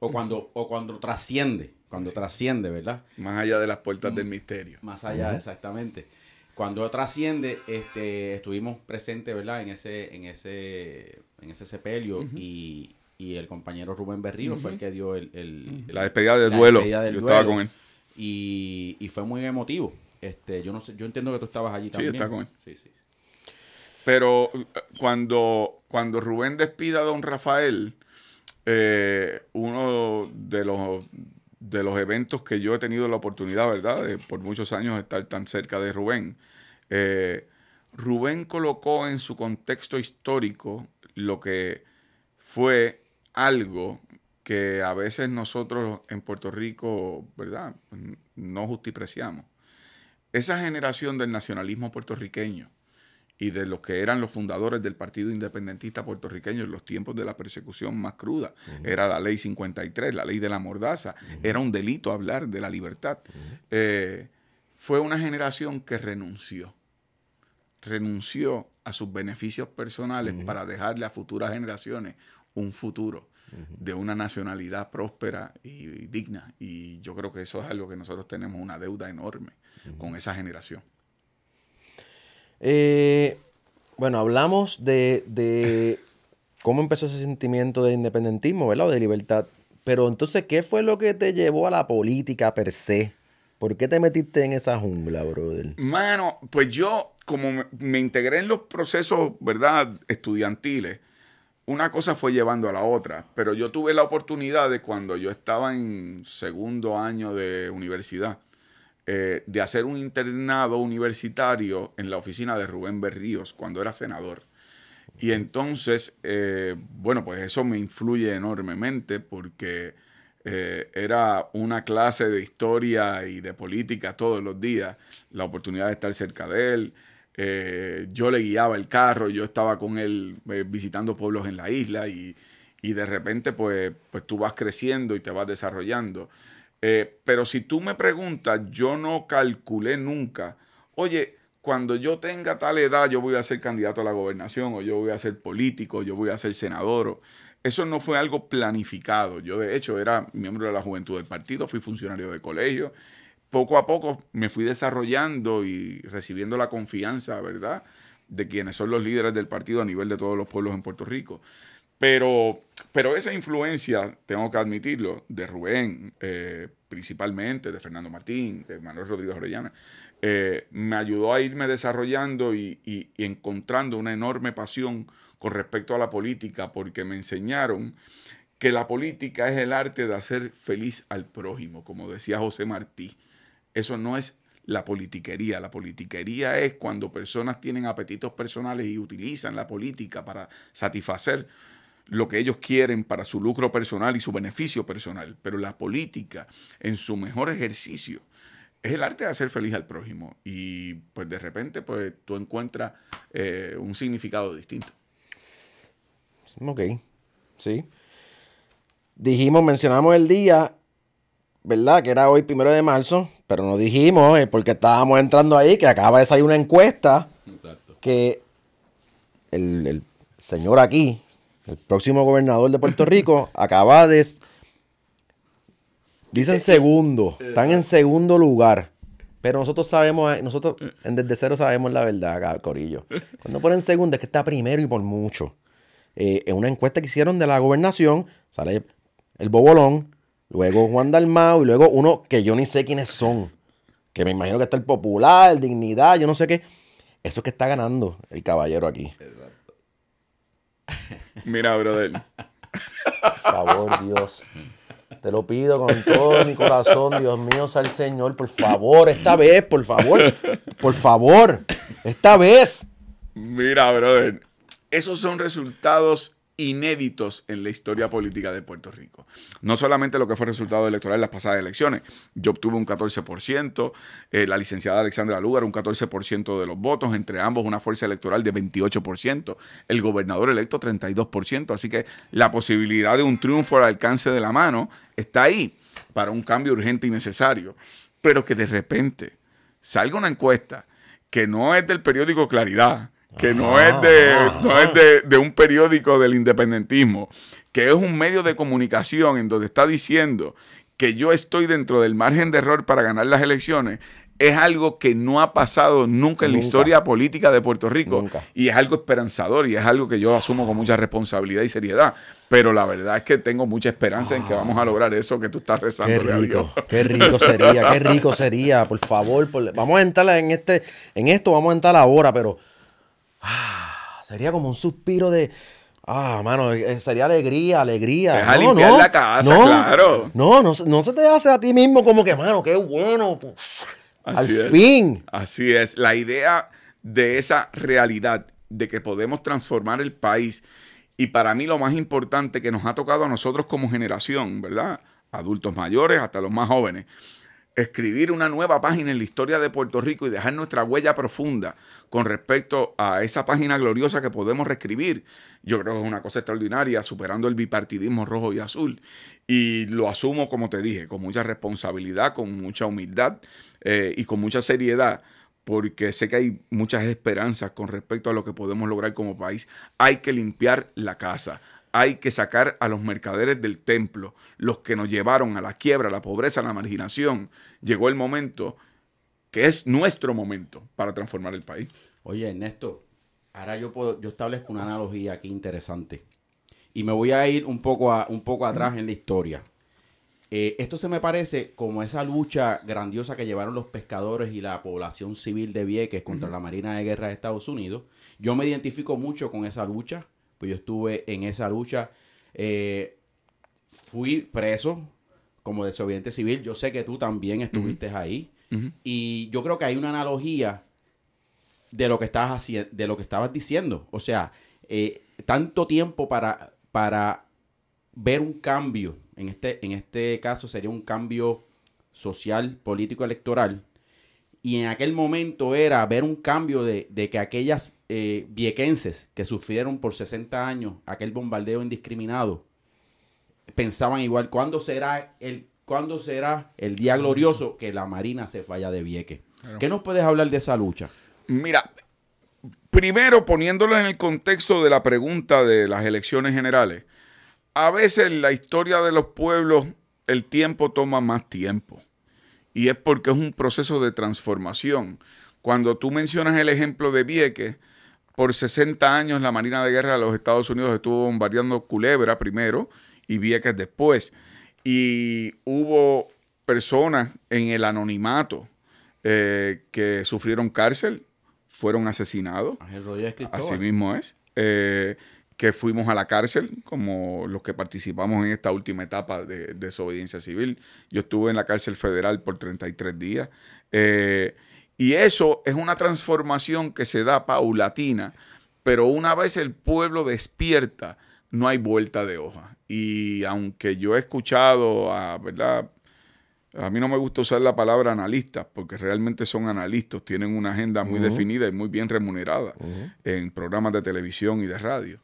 o cuando, o cuando trasciende, cuando trasciende, ¿verdad? Más allá de las puertas del misterio. Más allá, exactamente. Cuando trasciende, este, estuvimos presentes, ¿verdad? En ese, en ese, en ese sepelio y, y, el compañero Rubén Berrío fue el que dio el, la despedida de duelo. yo estaba con él. Y, fue muy emotivo. Este, yo no sé, yo entiendo que tú estabas allí también. Sí, estaba con él. Sí, sí. Pero eh, cuando, cuando Rubén despida a don Rafael, eh, uno de los de los eventos que yo he tenido la oportunidad, ¿verdad? De por muchos años estar tan cerca de Rubén. Eh, Rubén colocó en su contexto histórico lo que fue algo que a veces nosotros en Puerto Rico, ¿verdad? No justipreciamos. Esa generación del nacionalismo puertorriqueño y de los que eran los fundadores del Partido Independentista Puertorriqueño en los tiempos de la persecución más cruda. Era la ley 53, la ley de la mordaza. Era un delito hablar de la libertad. Eh, fue una generación que renunció. Renunció a sus beneficios personales para dejarle a futuras generaciones un futuro de una nacionalidad próspera y digna. Y yo creo que eso es algo que nosotros tenemos una deuda enorme con esa generación. Eh, bueno, hablamos de, cómo empezó ese sentimiento de independentismo, ¿verdad? O de libertad. Pero entonces, ¿qué fue lo que te llevó a la política per se? ¿Por qué te metiste en esa jungla, brother? Mano, pues yo, como me, me integré en los procesos, ¿verdad? Estudiantiles, una cosa fue llevando a la otra. Pero yo tuve la oportunidad de cuando yo estaba en segundo año de universidad eh, de hacer un internado universitario en la oficina de Rubén Berríos cuando era senador. Y entonces, eh, bueno, pues eso me influye enormemente porque eh, era una clase de historia y de política todos los días, la oportunidad de estar cerca de él. yo le guiaba el carro, yo estaba con él visitando pueblos en la isla y, de repente pues, pues tú vas creciendo y te vas desarrollando. Eh, pero si tú me preguntas, yo no calculé nunca, oye, cuando yo tenga tal edad, yo voy a ser candidato a la gobernación, o yo voy a ser político, yo voy a ser senador. Eso no fue algo planificado. Yo, de hecho, era miembro de la juventud del partido, fui funcionario de colegio. Poco a poco me fui desarrollando y recibiendo la confianza, ¿verdad?, de quienes son los líderes del partido a nivel de todos los pueblos en Puerto Rico. Pero, esa influencia, tengo que admitirlo, de Rubén, eh, principalmente, de Fernando Martín, de Manuel Rodríguez Orellana, eh, me ayudó a irme desarrollando y, y encontrando una enorme pasión con respecto a la política, porque me enseñaron que la política es el arte de hacer feliz al prójimo, como decía José Martí. Eso no es la politiquería. La politiquería es cuando personas tienen apetitos personales y utilizan la política para satisfacer lo que ellos quieren para su lucro personal y su beneficio personal, pero la política en su mejor ejercicio es el arte de hacer feliz al prójimo y pues de repente pues tú encuentras eh, un significado distinto. Ok, sí. Dijimos, mencionamos el día, ¿verdad? Que era hoy primero de marzo, pero no dijimos, eh, porque estábamos entrando ahí, que acaba de salir una encuesta que el señor aquí, el próximo gobernador de Puerto Rico acaba de... Dicen segundo, están en segundo lugar. Pero nosotros sabemos, eh, nosotros desde cero sabemos la verdad, Corillo. Cuando ponen segundo es que está primero y por mucho. Eh, en una encuesta que hicieron de la gobernación, sale el Bobolón, luego Juan Dalmao y luego uno que yo ni sé quiénes son. Que me imagino que está el Popular, el Dignidad, yo no sé qué. Eso es que está ganando el caballero aquí. Mira, brother. Por favor, Dios. Te lo pido con todo mi corazón, Dios mío, sea Señor, por favor, esta vez, por favor, por favor, esta vez. Mira, brother, esos son resultados inéditos en la historia política de Puerto Rico. No solamente lo que fue resultado electoral en las pasadas elecciones, yo obtuve un 14%, eh, la licenciada Alexandra Lugar un 14% de los votos, entre ambos una fuerza electoral de 28%, el gobernador electo 32%, así que la posibilidad de un triunfo al alcance de la mano está ahí para un cambio urgente y necesario, pero que de repente salga una encuesta que no es del periódico Claridad, que no es, de, no es de, un periódico del independentismo, que es un medio de comunicación en donde está diciendo que yo estoy dentro del margen de error para ganar las elecciones, es algo que no ha pasado nunca en la historia política de Puerto Rico. Y es algo esperanzador y es algo que yo asumo con mucha responsabilidad y seriedad. Pero la verdad es que tengo mucha esperanza en que ah. vamos a lograr eso que tú estás rezando. Qué rico, qué rico sería, qué rico sería. Por favor, vamos a entrar en, este, en esto, vamos a entrar ahora, pero... Ah, sería como un suspiro de. Ah, mano, eh, eh, sería alegría, alegría. Deja limpiar la casa, claro. No, no, se te hace a ti mismo como que, mano, qué bueno. Así Al es. fin. Así es. La idea de esa realidad, de que podemos transformar el país. Y para mí lo más importante que nos ha tocado a nosotros como generación, ¿verdad? Adultos mayores hasta los más jóvenes escribir una nueva página en la historia de Puerto Rico y dejar nuestra huella profunda con respecto a esa página gloriosa que podemos reescribir, yo creo que es una cosa extraordinaria, superando el bipartidismo rojo y azul. Y lo asumo, como te dije, con mucha responsabilidad, con mucha humildad eh, y con mucha seriedad, porque sé que hay muchas esperanzas con respecto a lo que podemos lograr como país. Hay que limpiar la casa, hay que sacar a los mercaderes del templo, los que nos llevaron a la quiebra, a la pobreza, a la marginación. Llegó el momento que es nuestro momento para transformar el país. Oye, Ernesto, ahora yo, puedo, yo establezco una analogía aquí interesante. Y me voy a ir un poco, a, un poco atrás en la historia. Eh, esto se me parece como esa lucha grandiosa que llevaron los pescadores y la población civil de Vieques contra la Marina de Guerra de Estados Unidos. Yo me identifico mucho con esa lucha pues, yo estuve en esa lucha. Eh, fui preso como desobediente civil. Yo sé que tú también estuviste ahí. Y yo creo que hay una analogía de lo que estabas de lo que estabas diciendo. O sea, eh, tanto tiempo para, para ver un cambio. En este, en este caso sería un cambio social, político, electoral. Y en aquel momento era ver un cambio de, de que aquellas eh, viequenses que sufrieron por 60 años aquel bombardeo indiscriminado pensaban igual, ¿cuándo será el, será el día glorioso que la Marina se falla de Vieques? que ¿Qué nos puedes hablar de esa lucha? Mira, primero poniéndolo en el contexto de la pregunta de las elecciones generales, a veces en la historia de los pueblos el tiempo toma más tiempo y es porque es un proceso de transformación. Cuando tú mencionas el ejemplo de Vieques, por 60 años la Marina de Guerra de los Estados Unidos estuvo bombardeando Culebra primero y Vieques después. Y hubo personas en el anonimato eh, que sufrieron cárcel, fueron asesinados. Así mismo es. Eh, que fuimos a la cárcel, como los que participamos en esta última etapa de desobediencia civil. Yo estuve en la cárcel federal por 33 días. Eh, y eso es una transformación que se da paulatina, pero una vez el pueblo despierta, no hay vuelta de hoja. Y aunque yo he escuchado a, ¿verdad? A mí no me gusta usar la palabra analistas, porque realmente son analistas, tienen una agenda muy definida y muy bien remunerada en programas de televisión y de radio.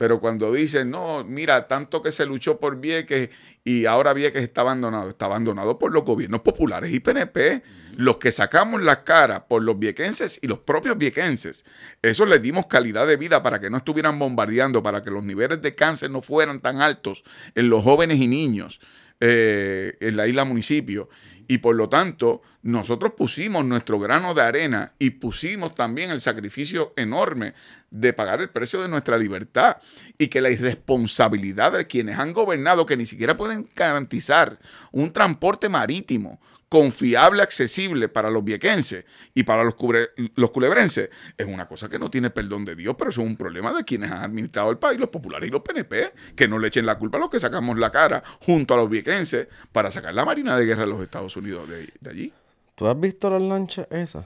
Pero cuando dicen, no, mira, tanto que se luchó por Vieques y ahora Vieques está abandonado, está abandonado por los gobiernos populares y PNP, los que sacamos la cara por los viequenses y los propios viequenses. Eso les dimos calidad de vida para que no estuvieran bombardeando, para que los niveles de cáncer no fueran tan altos en los jóvenes y niños eh, en la isla municipio. Y por lo tanto, nosotros pusimos nuestro grano de arena y pusimos también el sacrificio enorme de pagar el precio de nuestra libertad y que la irresponsabilidad de quienes han gobernado, que ni siquiera pueden garantizar un transporte marítimo confiable, accesible para los viequenses y para los, culebrenses, es una cosa que no tiene perdón de Dios, pero es un problema de quienes han administrado el país, los populares y los PNP, que no le echen la culpa a los que sacamos la cara junto a los viequenses para sacar la Marina de Guerra de los Estados Unidos de, allí. ¿Tú has visto las lanchas esas?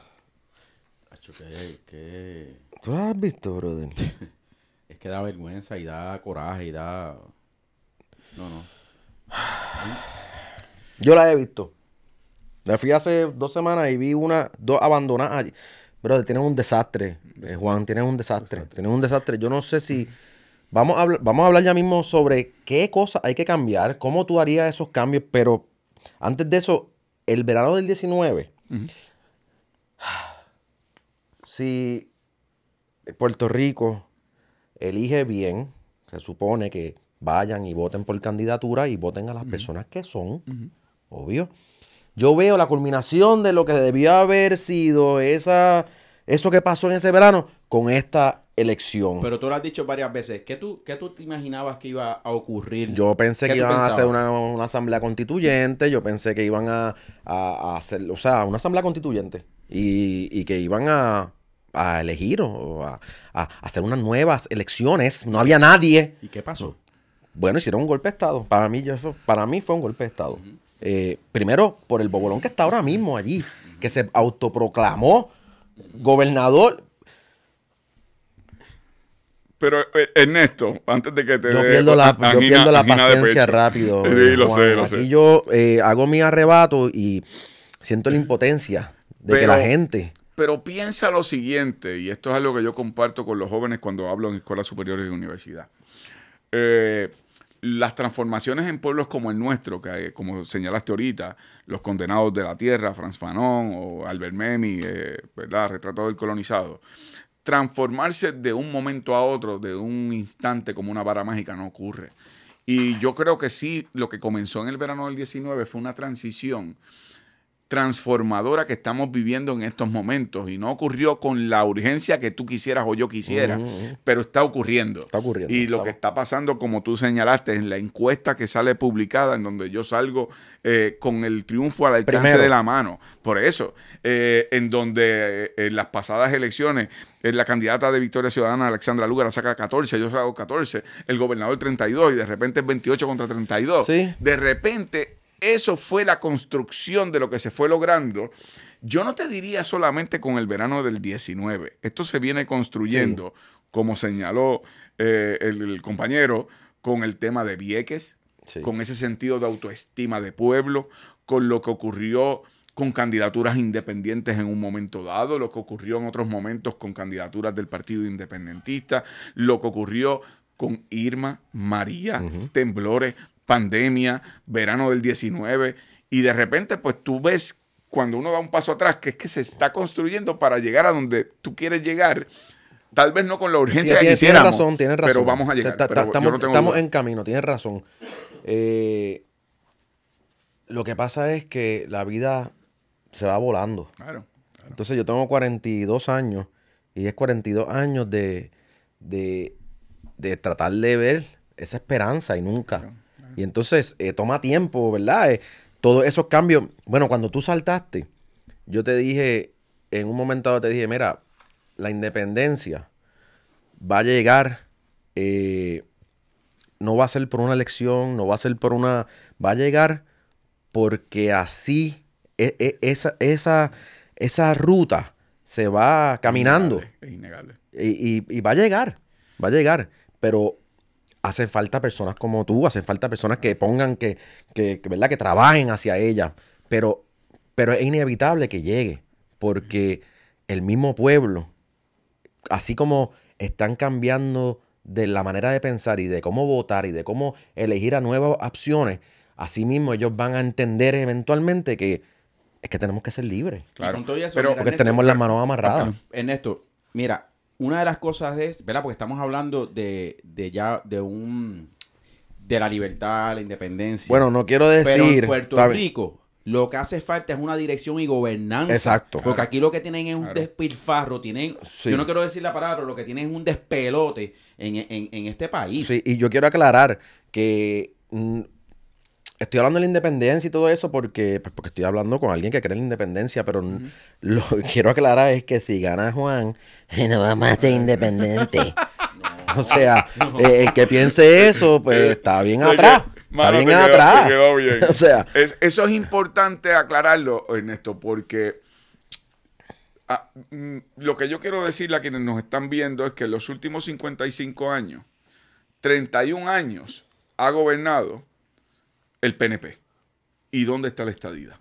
¿Qué, tú has visto, brother? es que da vergüenza y da coraje y da... No, no. Yo la he visto. Me fui hace dos semanas y vi una, dos abandonadas allí. Brother, tienes eh, un desastre, Juan, tienes un desastre, Tienes un desastre. Yo no sé si... Vamos a, vamos a hablar ya mismo sobre qué cosas hay que cambiar, cómo tú harías esos cambios, pero antes de eso, el verano del 19, si Puerto Rico elige bien, se supone que vayan y voten por candidatura y voten a las personas que son, obvio. Yo veo la culminación de lo que debía haber sido esa, eso que pasó en ese verano con esta elección. Pero tú lo has dicho varias veces. ¿Qué tú, qué tú te imaginabas que iba a ocurrir? Yo pensé que iban a hacer una, asamblea constituyente, yo pensé que iban a, a, hacer, o sea, una asamblea constituyente y, que iban a, elegir o a, hacer unas nuevas elecciones. No había nadie. ¿Y qué pasó? Bueno, hicieron un golpe de Estado. Para mí, yo, eso, para mí fue un golpe de Estado. Eh, primero por el bobolón que está ahora mismo allí, que se autoproclamó gobernador. Pero eh, Ernesto, antes de que te yo pues, pierdo la, yo pierdo la paciencia rápido. Sí, lo Aquí yo eh, hago mi arrebato y siento la impotencia de que la gente. Pero piensa lo siguiente, y esto es algo que yo comparto con los jóvenes cuando hablo en escuelas superiores y universidad. Eh, las transformaciones en pueblos como el nuestro, que eh, como señalaste ahorita, los condenados de la tierra, Franz Fanon o Albert Memmi, eh, ¿verdad? Retrato del colonizado. Transformarse de un momento a otro, de un instante como una vara mágica, no ocurre. Y yo creo que sí, lo que comenzó en el verano del 19 fue una transición transformadora que estamos viviendo en estos momentos y no ocurrió con la urgencia que tú quisieras o yo quisiera, pero está ocurriendo. Está ocurriendo. Y lo que está pasando, como tú señalaste, en la encuesta que sale publicada, en donde yo salgo eh, con el triunfo al alcance de la mano, por eso, eh, en donde eh, en las pasadas elecciones la candidata de Victoria Ciudadana, Alexandra Lugar, saca 14, yo saco 14, el gobernador 32 y de repente es 28 contra 32. De repente eso fue la construcción de lo que se fue logrando. Yo no te diría solamente con el verano del 19. Esto se viene construyendo, como señaló eh, el, compañero, con el tema de Vieques, con ese sentido de autoestima de pueblo, con lo que ocurrió con candidaturas independientes en un momento dado, lo que ocurrió en otros momentos con candidaturas del Partido Independentista, lo que ocurrió con Irma, María, temblores, pandemia, verano del 19, y de repente pues tú ves cuando uno da un paso atrás que es que se está construyendo para llegar a donde tú quieres llegar. Tal vez no con la urgencia que quisiéramos. Tienes razón, tienes razón. Pero vamos a llegar. estamos, en camino, tienes razón. Eh, lo que pasa es que la vida se va volando. Claro, Entonces yo tengo 42 años y es 42 años de, tratar de ver esa esperanza y nunca. Y entonces eh, toma tiempo, ¿verdad? Eh, todos esos cambios. Bueno, cuando tú saltaste, yo te dije, en un momento te dije, mira, la independencia va a llegar, eh, no va a ser por una elección, no va a ser por una, va a llegar porque así e, e, esa, esa, ruta se va caminando. Es innegable. Y, y va a llegar, va a llegar, pero hace falta personas como tú, hacen falta personas que pongan, que, ¿verdad? que trabajen hacia ella. Pero, pero es inevitable que llegue, porque el mismo pueblo, así como están cambiando de la manera de pensar y de cómo votar y de cómo elegir a nuevas opciones, así mismo ellos van a entender eventualmente que es que tenemos que ser libres. Claro, pero, porque tenemos las manos amarradas. esto mira, una de las cosas es, ¿verdad? Porque estamos hablando de, ya de un de la libertad, la independencia. Bueno, no quiero decir. Pero en Puerto Rico lo que hace falta es una dirección y gobernanza. Exacto. Porque aquí lo que tienen es un despilfarro, tienen, yo no quiero decir la palabra, pero lo que tienen es un despelote en, en, en este país. Sí, y yo quiero aclarar que mm, estoy hablando de la independencia y todo eso porque, pues, porque estoy hablando con alguien que cree en la independencia, pero lo que quiero aclarar es que si gana Juan, no va más ser independiente. O sea, eh, el que piense eso, pues eh, está bien atrás. está bien atrás. o sea, eso es importante aclararlo, Ernesto, porque ah, mm, lo que yo quiero decirle a quienes nos están viendo es que en los últimos 55 años, 31 años ha gobernado el PNP y dónde está la estadida.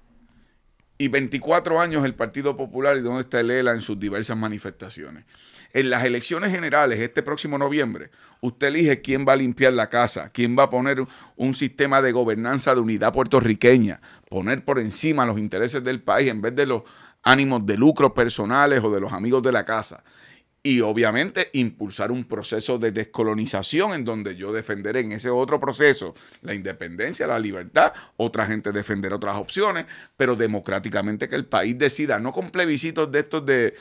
Y 24 años el Partido Popular y dónde está el ELA en sus diversas manifestaciones. En las elecciones generales, este próximo noviembre, usted elige quién va a limpiar la casa, quién va a poner un sistema de gobernanza de unidad puertorriqueña, poner por encima los intereses del país en vez de los ánimos de lucro personales o de los amigos de la casa y obviamente impulsar un proceso de descolonización en donde yo defenderé en ese otro proceso la independencia, la libertad, otra gente defender otras opciones, pero democráticamente que el país decida, no con plebiscitos de estos de,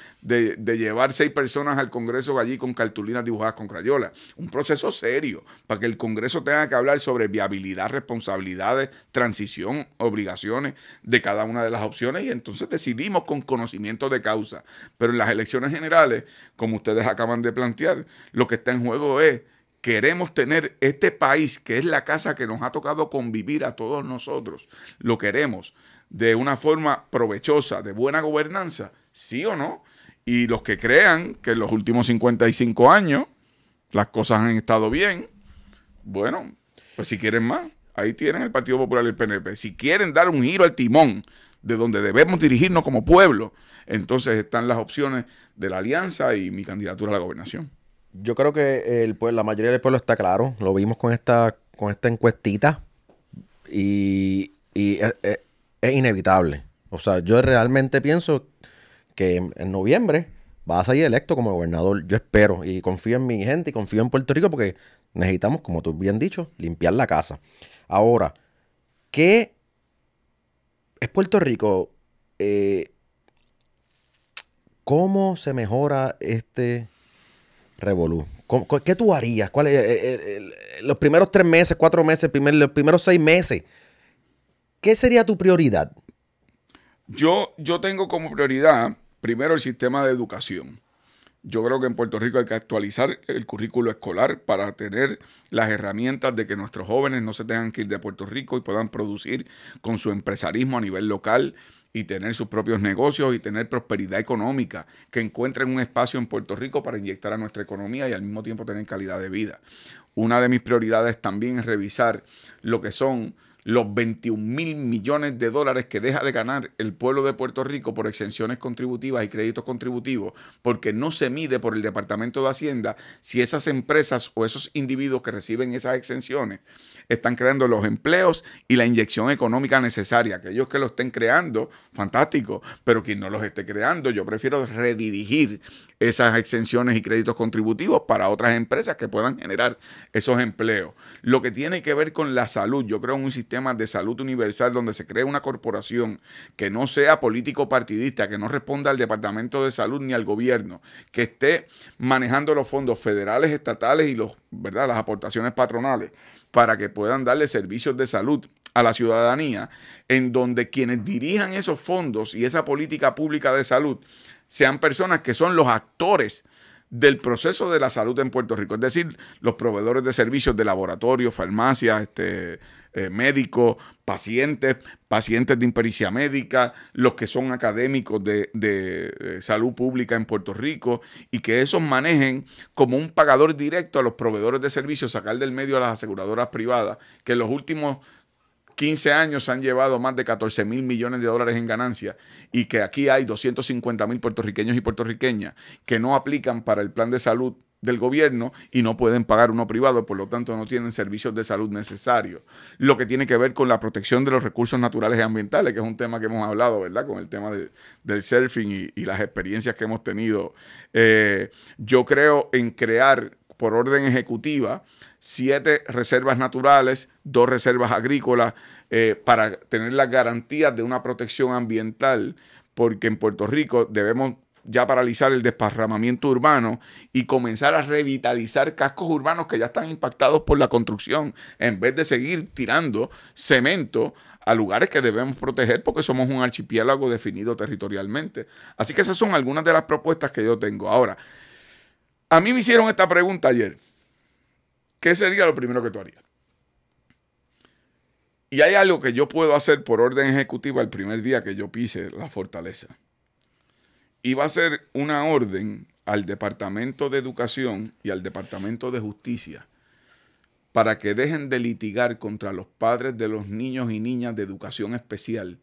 llevar seis personas al Congreso allí con cartulinas dibujadas con crayola, un proceso serio para que el Congreso tenga que hablar sobre viabilidad, responsabilidades, transición, obligaciones de cada una de las opciones y entonces decidimos con conocimiento de causa, pero en las elecciones generales, como ustedes acaban de plantear, lo que está en juego es, queremos tener este país, que es la casa que nos ha tocado convivir a todos nosotros, lo queremos de una forma provechosa, de buena gobernanza, sí o no. Y los que crean que en los últimos 55 años las cosas han estado bien, bueno, pues si quieren más, ahí tienen el Partido Popular y el PNP. Si quieren dar un giro al timón de donde debemos dirigirnos como pueblo, entonces están las opciones de la alianza y mi candidatura a la gobernación. Yo creo que el, la mayoría del pueblo está claro, lo vimos con esta, con esta encuestita y, es, inevitable. O sea, yo realmente pienso que en, noviembre vas a salir electo como gobernador. Yo espero y confío en mi gente y confío en Puerto Rico porque necesitamos, como tú bien dicho, limpiar la casa. Ahora, ¿qué es Puerto Rico. Eh, ¿Cómo se mejora este revolú? ¿Qué tú harías? ¿Cuál eh, eh, los primeros tres meses, cuatro meses, los primeros seis meses? ¿Qué sería tu prioridad? Yo, yo tengo como prioridad primero el sistema de educación. Yo creo que en Puerto Rico hay que actualizar el currículo escolar para tener las herramientas de que nuestros jóvenes no se tengan que ir de Puerto Rico y puedan producir con su empresarismo a nivel local y tener sus propios negocios y tener prosperidad económica, que encuentren un espacio en Puerto Rico para inyectar a nuestra economía y al mismo tiempo tener calidad de vida. Una de mis prioridades también es revisar lo que son los 21 mil millones de dólares que deja de ganar el pueblo de Puerto Rico por exenciones contributivas y créditos contributivos, porque no se mide por el Departamento de Hacienda si esas empresas o esos individuos que reciben esas exenciones están creando los empleos y la inyección económica necesaria. Aquellos que lo estén creando, fantástico, pero quien no los esté creando, yo prefiero redirigir esas exenciones y créditos contributivos para otras empresas que puedan generar esos empleos. Lo que tiene que ver con la salud, yo creo en un sistema de salud universal donde se cree una corporación que no sea político partidista, que no responda al Departamento de Salud ni al gobierno, que esté manejando los fondos federales, estatales y los, ¿verdad? las aportaciones patronales para que puedan darle servicios de salud a la ciudadanía, en donde quienes dirijan esos fondos y esa política pública de salud sean personas que son los actores del proceso de la salud en Puerto Rico, es decir, los proveedores de servicios de laboratorios, farmacias, este, eh, médicos, pacientes, pacientes de impericia médica, los que son académicos de, de, eh, salud pública en Puerto Rico, y que esos manejen como un pagador directo a los proveedores de servicios, sacar del medio a las aseguradoras privadas, que en los últimos 15 años han llevado más de 14 mil millones de dólares en ganancia, y que aquí hay 250 mil puertorriqueños y puertorriqueñas que no aplican para el plan de salud del gobierno y no pueden pagar uno privado, por lo tanto no tienen servicios de salud necesarios. Lo que tiene que ver con la protección de los recursos naturales y ambientales, que es un tema que hemos hablado, ¿verdad? Con el tema del surfing y, las experiencias que hemos tenido. Eh, yo creo en crear por orden ejecutiva, siete reservas naturales, dos reservas agrícolas, eh, para tener las garantías de una protección ambiental, porque en Puerto Rico debemos ya paralizar el desparramamiento urbano y comenzar a revitalizar cascos urbanos que ya están impactados por la construcción, en vez de seguir tirando cemento a lugares que debemos proteger porque somos un archipiélago definido territorialmente. Así que esas son algunas de las propuestas que yo tengo. Ahora, a mí me hicieron esta pregunta ayer. ¿Qué sería lo primero que tú harías? Y hay algo que yo puedo hacer por orden ejecutiva el primer día que yo pise la fortaleza. Y va a ser una orden al Departamento de Educación y al Departamento de Justicia para que dejen de litigar contra los padres de los niños y niñas de educación especial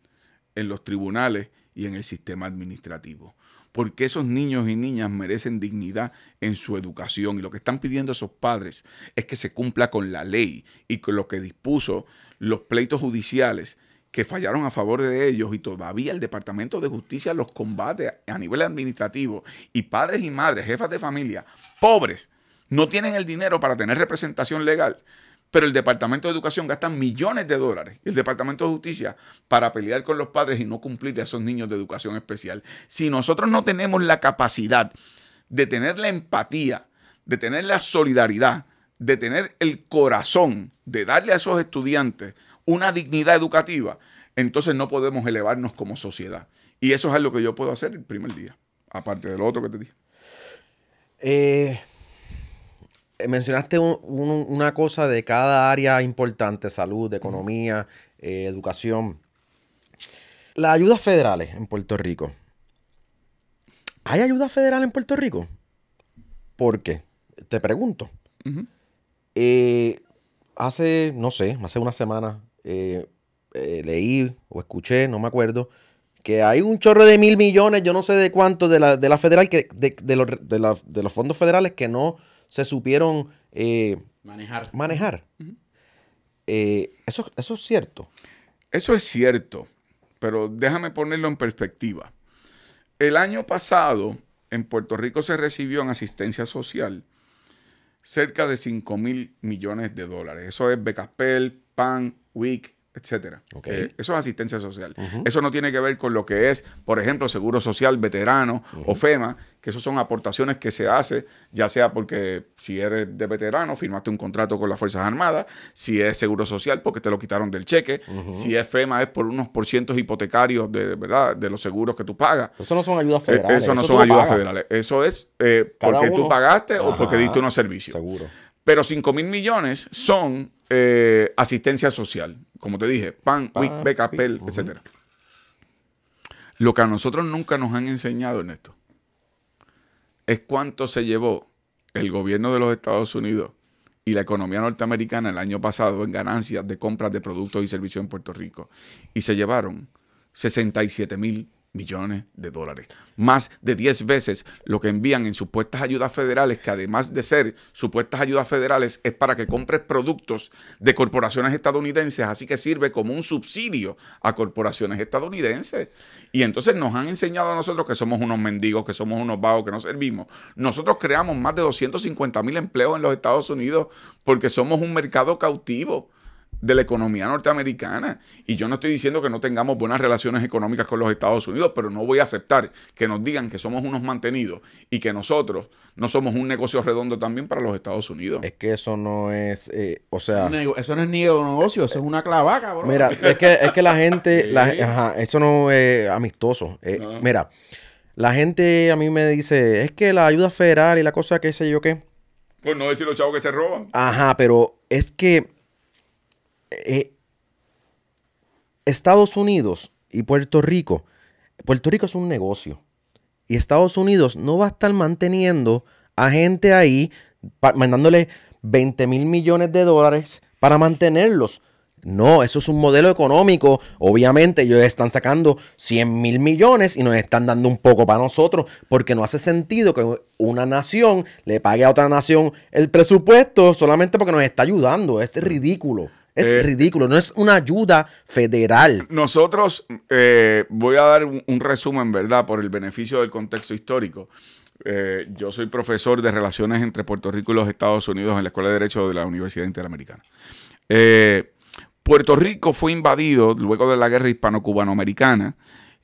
en los tribunales y en el sistema administrativo porque esos niños y niñas merecen dignidad en su educación y lo que están pidiendo esos padres es que se cumpla con la ley y con lo que dispuso los pleitos judiciales que fallaron a favor de ellos y todavía el Departamento de Justicia los combate a nivel administrativo y padres y madres, jefas de familia, pobres, no tienen el dinero para tener representación legal pero el Departamento de Educación gasta millones de dólares, el Departamento de Justicia, para pelear con los padres y no cumplirle a esos niños de educación especial. Si nosotros no tenemos la capacidad de tener la empatía, de tener la solidaridad, de tener el corazón, de darle a esos estudiantes una dignidad educativa, entonces no podemos elevarnos como sociedad. Y eso es algo que yo puedo hacer el primer día, aparte de lo otro que te dije. Eh, eh, mencionaste una cosa de cada área importante, salud, economía, eh, educación. Las ayudas federales en Puerto Rico. ¿Hay ayuda federal en Puerto Rico? ¿Por qué? Te pregunto. Eh, hace, no sé, hace una semana leí o escuché, no me acuerdo, que hay un chorro de mil millones, yo no sé de cuánto, de la, federal, que, de los fondos federales que no se supieron eh, manejar. manejar. Eh, eso, eso es cierto. Eso es cierto, pero déjame ponerlo en perspectiva. El año pasado, en Puerto Rico se recibió en asistencia social cerca de 5 mil millones de dólares. Eso es Becapel, PAN, WIC, etcétera. Eh, eso es asistencia social. Eso no tiene que ver con lo que es, por ejemplo, seguro social, veterano o FEMA, que eso son aportaciones que se hace, ya sea porque si eres de veterano, firmaste un contrato con las Fuerzas Armadas, si es seguro social, porque te lo quitaron del cheque, si es FEMA, es por unos porcientos hipotecarios de, ¿verdad? de los seguros que tú pagas. Eso no son ayudas federales. Eh, eso, no son ayudas federales. Eso es eh, porque tú pagaste o porque diste unos servicios. Seguro. Pero 5 mil millones son eh, asistencia social, como te dije, PAN, WIC, beca, Lo que a nosotros nunca nos han enseñado en esto es cuánto se llevó el gobierno de los Estados Unidos y la economía norteamericana el año pasado en ganancias de compras de productos y servicios en Puerto Rico. Y se llevaron 67 mil millones de dólares, más de 10 veces lo que envían en supuestas ayudas federales, que además de ser supuestas ayudas federales, es para que compres productos de corporaciones estadounidenses, así que sirve como un subsidio a corporaciones estadounidenses. Y entonces nos han enseñado a nosotros que somos unos mendigos, que somos unos vagos, que no servimos. Nosotros creamos más de 250 mil empleos en los Estados Unidos porque somos un mercado cautivo de la economía norteamericana. Y yo no estoy diciendo que no tengamos buenas relaciones económicas con los Estados Unidos, pero no voy a aceptar que nos digan que somos unos mantenidos y que nosotros no somos un negocio redondo también para los Estados Unidos. Es que eso no es, eh, o sea... Eso no es ni un negocio, eso es una clavaca, bro. Mira, es que, es que la gente, ajá, eso no es amistoso. Eh, mira, la gente a mí me dice, es que la ayuda federal y la cosa que sé yo qué... Pues no decir los chavos que se roban. Ajá, pero es que eh, Estados Unidos y Puerto Rico, Puerto Rico es un negocio y Estados Unidos no va a estar manteniendo a gente ahí mandándole 20 mil millones de dólares para mantenerlos. No, eso es un modelo económico. Obviamente ellos están sacando 100 mil millones y nos están dando un poco para nosotros, porque no hace sentido que una nación le pague a otra nación el presupuesto solamente porque nos está ayudando. Es ridículo. Es eh, ridículo, no es una ayuda federal. Nosotros, eh, voy a dar un, resumen, ¿verdad? Por el beneficio del contexto histórico. Eh, yo soy profesor de relaciones entre Puerto Rico y los Estados Unidos en la Escuela de Derecho de la Universidad Interamericana. Puerto Rico fue invadido luego de la guerra hispano-cubano-americana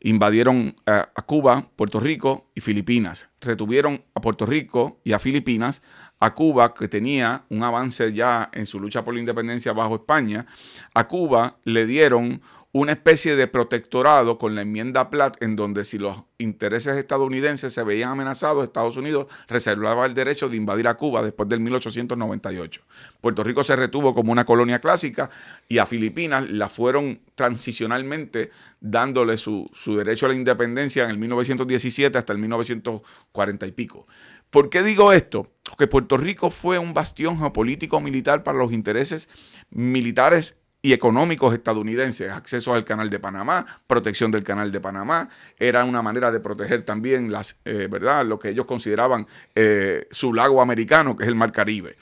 invadieron eh, a, Cuba, Puerto Rico y Filipinas. Retuvieron a Puerto Rico y a Filipinas, a Cuba, que tenía un avance ya en su lucha por la independencia bajo España. A Cuba le dieron una especie de protectorado con la enmienda Platt, en donde si los intereses estadounidenses se veían amenazados, Estados Unidos reservaba el derecho de invadir a Cuba después del 1898. Puerto Rico se retuvo como una colonia clásica y a Filipinas la fueron transicionalmente dándole su, su derecho a la independencia en el 1917 hasta el 1940 y pico. ¿Por qué digo esto? Porque Puerto Rico fue un bastión geopolítico militar para los intereses militares y económicos estadounidenses, acceso al canal de Panamá, protección del canal de Panamá, era una manera de proteger también las, eh, ¿verdad? lo que ellos consideraban eh, su lago americano, que es el Mar Caribe.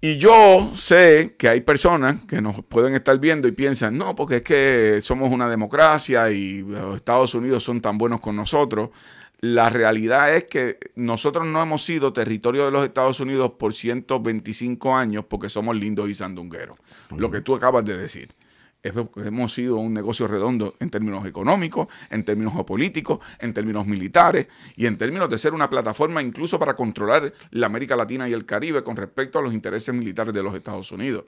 Y yo sé que hay personas que nos pueden estar viendo y piensan, no, porque es que somos una democracia y los eh, Estados Unidos son tan buenos con nosotros. La realidad es que nosotros no hemos sido territorio de los Estados Unidos por 125 años porque somos lindos y sandungueros. Lo que tú acabas de decir. Es porque hemos sido un negocio redondo en términos económicos, en términos geopolíticos, en términos militares y en términos de ser una plataforma incluso para controlar la América Latina y el Caribe con respecto a los intereses militares de los Estados Unidos.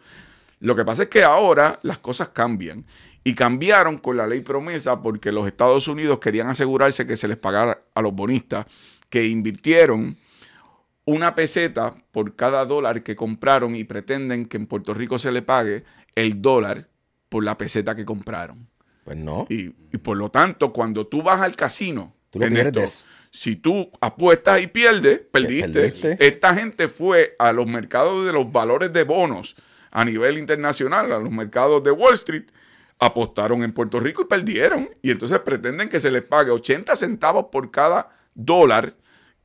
Lo que pasa es que ahora las cosas cambian y cambiaron con la ley promesa porque los Estados Unidos querían asegurarse que se les pagara a los bonistas que invirtieron una peseta por cada dólar que compraron y pretenden que en Puerto Rico se le pague el dólar por la peseta que compraron. Pues no. Y, por lo tanto, cuando tú vas al casino, si tú apuestas y pierdes, perdiste. Esta gente fue a los mercados de los valores de bonos a nivel internacional, a los mercados de Wall Street, apostaron en Puerto Rico y perdieron. Y entonces pretenden que se les pague 80 centavos por cada dólar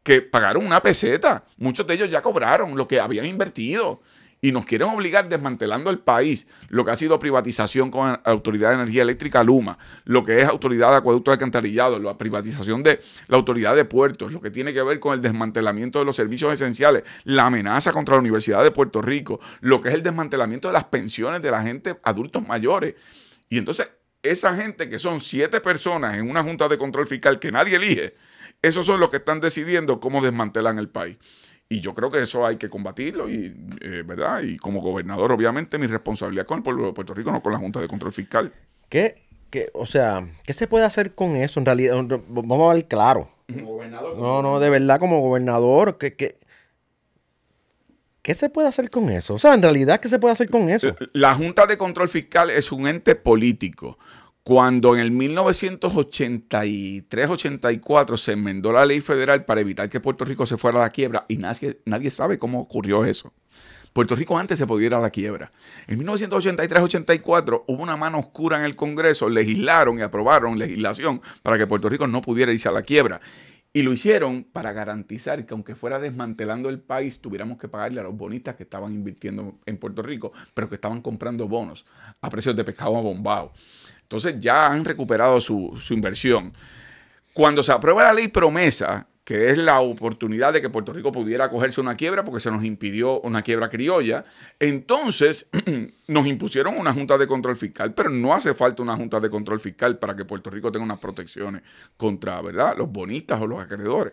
que pagaron una peseta. Muchos de ellos ya cobraron lo que habían invertido y nos quieren obligar desmantelando el país, lo que ha sido privatización con la Autoridad de Energía Eléctrica Luma, lo que es Autoridad de Acueducto de Alcantarillado, la privatización de la Autoridad de Puertos, lo que tiene que ver con el desmantelamiento de los servicios esenciales, la amenaza contra la Universidad de Puerto Rico, lo que es el desmantelamiento de las pensiones de la gente adultos mayores. Y entonces, esa gente que son siete personas en una junta de control fiscal que nadie elige, esos son los que están decidiendo cómo desmantelan el país. Y yo creo que eso hay que combatirlo, y, eh, ¿verdad? Y como gobernador, obviamente, mi responsabilidad con el pueblo de Puerto Rico, no con la Junta de Control Fiscal. ¿Qué, qué, o sea, ¿qué se puede hacer con eso? En realidad, vamos a ver claro. gobernador. No, no, de verdad, como gobernador, ¿qué se puede hacer con eso? O sea, en realidad, ¿qué se puede hacer con eso? Eh, la Junta de Control Fiscal es un ente político cuando en el 1983-84 se enmendó la ley federal para evitar que Puerto Rico se fuera a la quiebra y nadie, nadie sabe cómo ocurrió eso. Puerto Rico antes se podía ir a la quiebra. En 1983-84 hubo una mano oscura en el Congreso, legislaron y aprobaron legislación para que Puerto Rico no pudiera irse a la quiebra. Y lo hicieron para garantizar que aunque fuera desmantelando el país, tuviéramos que pagarle a los bonistas que estaban invirtiendo en Puerto Rico, pero que estaban comprando bonos a precios de pescado abombados. Entonces ya han recuperado su, inversión. Cuando se aprueba la ley promesa, que es la oportunidad de que Puerto Rico pudiera cogerse una quiebra porque se nos impidió una quiebra criolla. Entonces nos impusieron una junta de control fiscal, pero no hace falta una junta de control fiscal para que Puerto Rico tenga unas protecciones contra, ¿verdad?, los bonistas o los acreedores.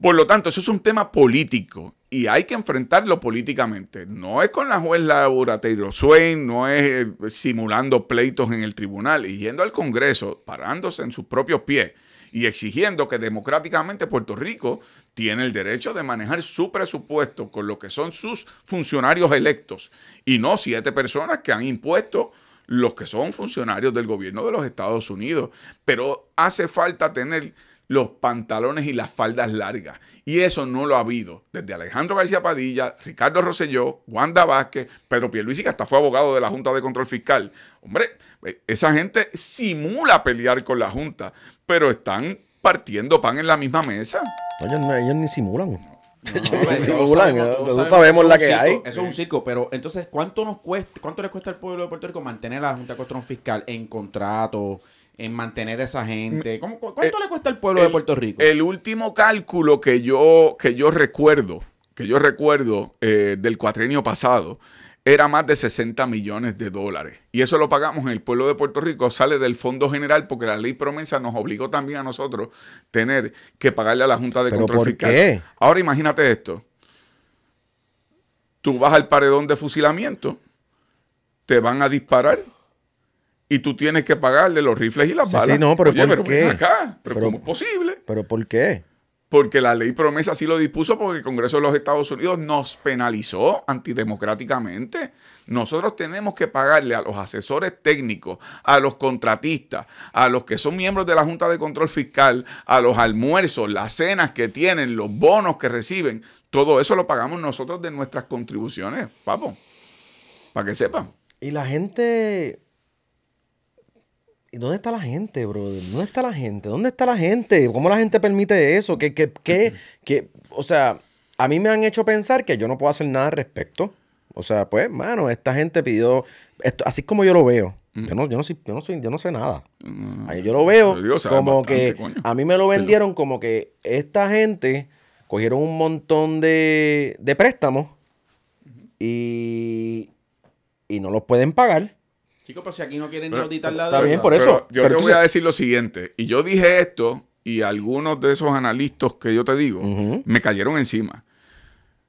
Por lo tanto, eso es un tema político y hay que enfrentarlo políticamente. No es con la juez Laura Taylor no es eh, simulando pleitos en el tribunal y yendo al Congreso, parándose en sus propios pies y exigiendo que democráticamente Puerto Rico tiene el derecho de manejar su presupuesto con lo que son sus funcionarios electos y no siete personas que han impuesto los que son funcionarios del gobierno de los Estados Unidos. Pero hace falta tener los pantalones y las faldas largas. Y eso no lo ha habido desde Alejandro García Padilla, Ricardo Rosselló, Wanda Vázquez, Pedro Pierluisi, que hasta fue abogado de la Junta de Control Fiscal. Hombre, eh, esa gente simula pelear con la Junta, pero están partiendo pan en la misma mesa. Ellos, ni simulan. simulan, sabemos, la que hay. Eso es un circo, pero entonces, ¿cuánto nos cuesta, cuánto le cuesta al pueblo de Puerto Rico mantener a la Junta de Control Fiscal en contrato? en mantener a esa mm, gente? Eh, ¿Cuánto le cuesta al pueblo de Puerto Rico? El último cálculo que yo, que yo recuerdo, que yo recuerdo eh, del cuatrienio pasado, era más de 60 millones de dólares. Y eso lo pagamos en el pueblo de Puerto Rico, sale del Fondo General, porque la ley promesa nos obligó también a nosotros tener que pagarle a la Junta de ¿Pero por Qué? Ahora imagínate esto. Tú vas al paredón de fusilamiento, te van a disparar, y tú tienes que pagarle los rifles y las balas. Sí, no, pero ¿por qué? Acá, es posible? ¿Pero por qué? Porque la ley promesa sí lo dispuso porque el Congreso de los Estados Unidos nos penalizó antidemocráticamente. Nosotros tenemos que pagarle a los asesores técnicos, a los contratistas, a los que son miembros de la Junta de Control Fiscal, a los almuerzos, las cenas que tienen, los bonos que reciben. Todo eso lo pagamos nosotros de nuestras contribuciones, papo. Para que sepan. Y la gente ¿Dónde está la gente, bro? ¿Dónde está la gente? ¿Dónde está la gente? ¿Cómo la gente permite eso? ¿Qué, qué, qué, O sea, a mí me han hecho pensar que yo no puedo hacer nada al respecto. O sea, pues, mano, esta gente pidió. Esto, así como yo lo veo. Mm. Yo no, yo no, sé nada. Mm. yo lo veo como que. Este a mí me lo vendieron como que esta gente cogieron un montón de, de préstamos y, y no los pueden pagar. Chicos, si aquí no quieren auditar la por eso. yo te voy a decir lo siguiente. Y yo dije esto y algunos de esos analistas que yo te digo me cayeron encima.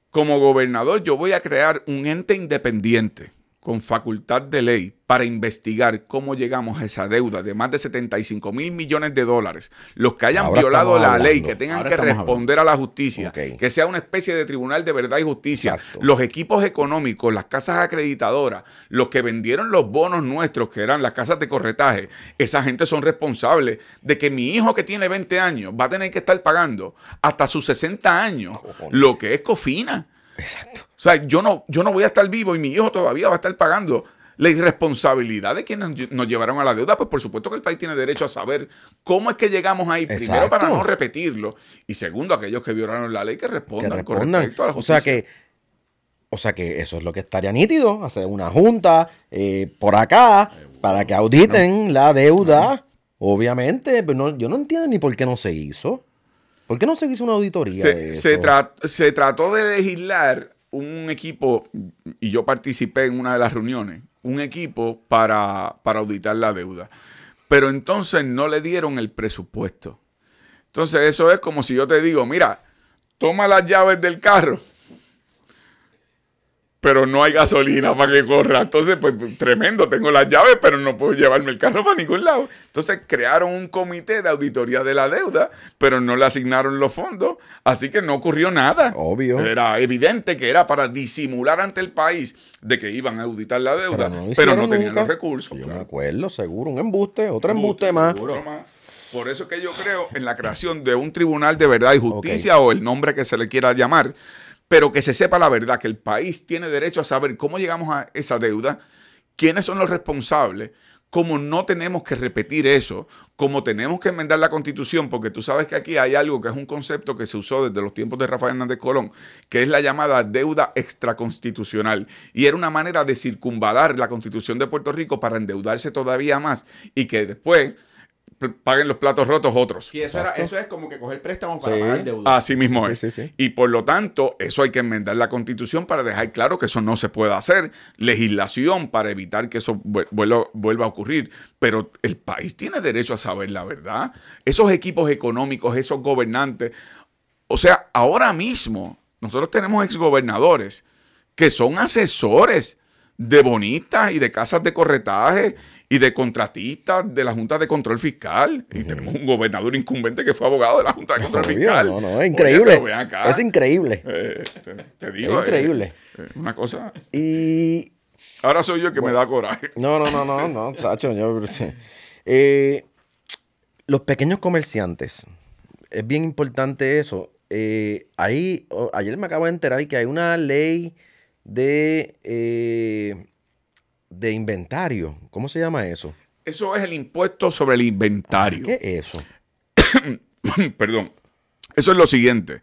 Como gobernador, yo voy a crear un ente independiente con facultad de ley para investigar cómo llegamos a esa deuda de más de 75 mil millones de dólares, los que hayan violado la ley, que tengan que responder a la justicia, que sea una especie de tribunal de verdad y justicia, los equipos económicos, las casas acreditadoras, los que vendieron los bonos nuestros, que eran las casas de corretaje, esa gente son responsables de que mi hijo que tiene 20 años va a tener que estar pagando hasta sus 60 años lo que es cofina. Exacto. O sea, yo no, yo no voy a estar vivo y mi hijo todavía va a estar pagando la irresponsabilidad de quienes nos llevaron a la deuda, pues por supuesto que el país tiene derecho a saber cómo es que llegamos ahí, primero para no repetirlo, y segundo, aquellos que violaron la ley que respondan, con respecto la justicia. O sea que, o sea que eso es lo que estaría nítido, hacer una junta eh, por acá para que auditen la deuda, obviamente, pero pues, yo no entiendo ni por qué no se hizo. ¿Por qué no se hizo una auditoría? Se, se trató de legislar un equipo, y yo participé en una de las reuniones, un equipo para, para auditar la deuda. Pero entonces no le dieron el presupuesto. Entonces eso es como si yo te digo, mira, toma las llaves del carro pero no hay gasolina para que corra. Entonces, pues tremendo, tengo las llaves, pero no puedo llevarme el carro para ningún lado. Entonces, crearon un comité de auditoría de la deuda, pero no le asignaron los fondos, así que no ocurrió nada. Obvio. Era evidente que era para disimular ante el país de que iban a auditar la deuda, pero no, tenían los recursos. Yo me acuerdo, seguro, un embuste, otro embuste, más. Por eso que yo creo en la creación de un tribunal de verdad y justicia o el nombre que se le quiera llamar, pero que se sepa la verdad, que el país tiene derecho a saber cómo llegamos a esa deuda, quiénes son los responsables, cómo no tenemos que repetir eso, cómo tenemos que enmendar la constitución, porque tú sabes que aquí hay algo que es un concepto que se usó desde los tiempos de Rafael Hernández Colón, que es la llamada deuda extraconstitucional, y era una manera de circunvalar la constitución de Puerto Rico para endeudarse todavía más y que después paguen los platos rotos otros. Y eso, era, eso es como que coger préstamos para sí. pagar deuda. Así mismo es. y por lo tanto, eso hay que enmendar la constitución para dejar claro que eso no se puede hacer. Legislación para evitar que eso vuelva, vuelva a ocurrir. Pero el país tiene derecho a saber la verdad. Esos equipos económicos, esos gobernantes. O sea, ahora mismo nosotros tenemos exgobernadores que son asesores de bonitas y de casas de corretaje y de contratistas de la Junta de Control Fiscal. Y tenemos un gobernador incumbente que fue abogado de la Junta de ah, Control Fiscal. No, no, es increíble. es increíble. Eh, te, digo. Es increíble. Eh, eh, una cosa. Y. Ahora soy yo que me da coraje. No, no, no, no, no, Sacho, los pequeños comerciantes. Es bien importante eso. ahí, ayer me acabo de enterar que hay una ley de de inventario. ¿Cómo se llama eso? Eso es el impuesto sobre el inventario. Ah, ¿Qué es eso? Perdón. Eso es lo siguiente.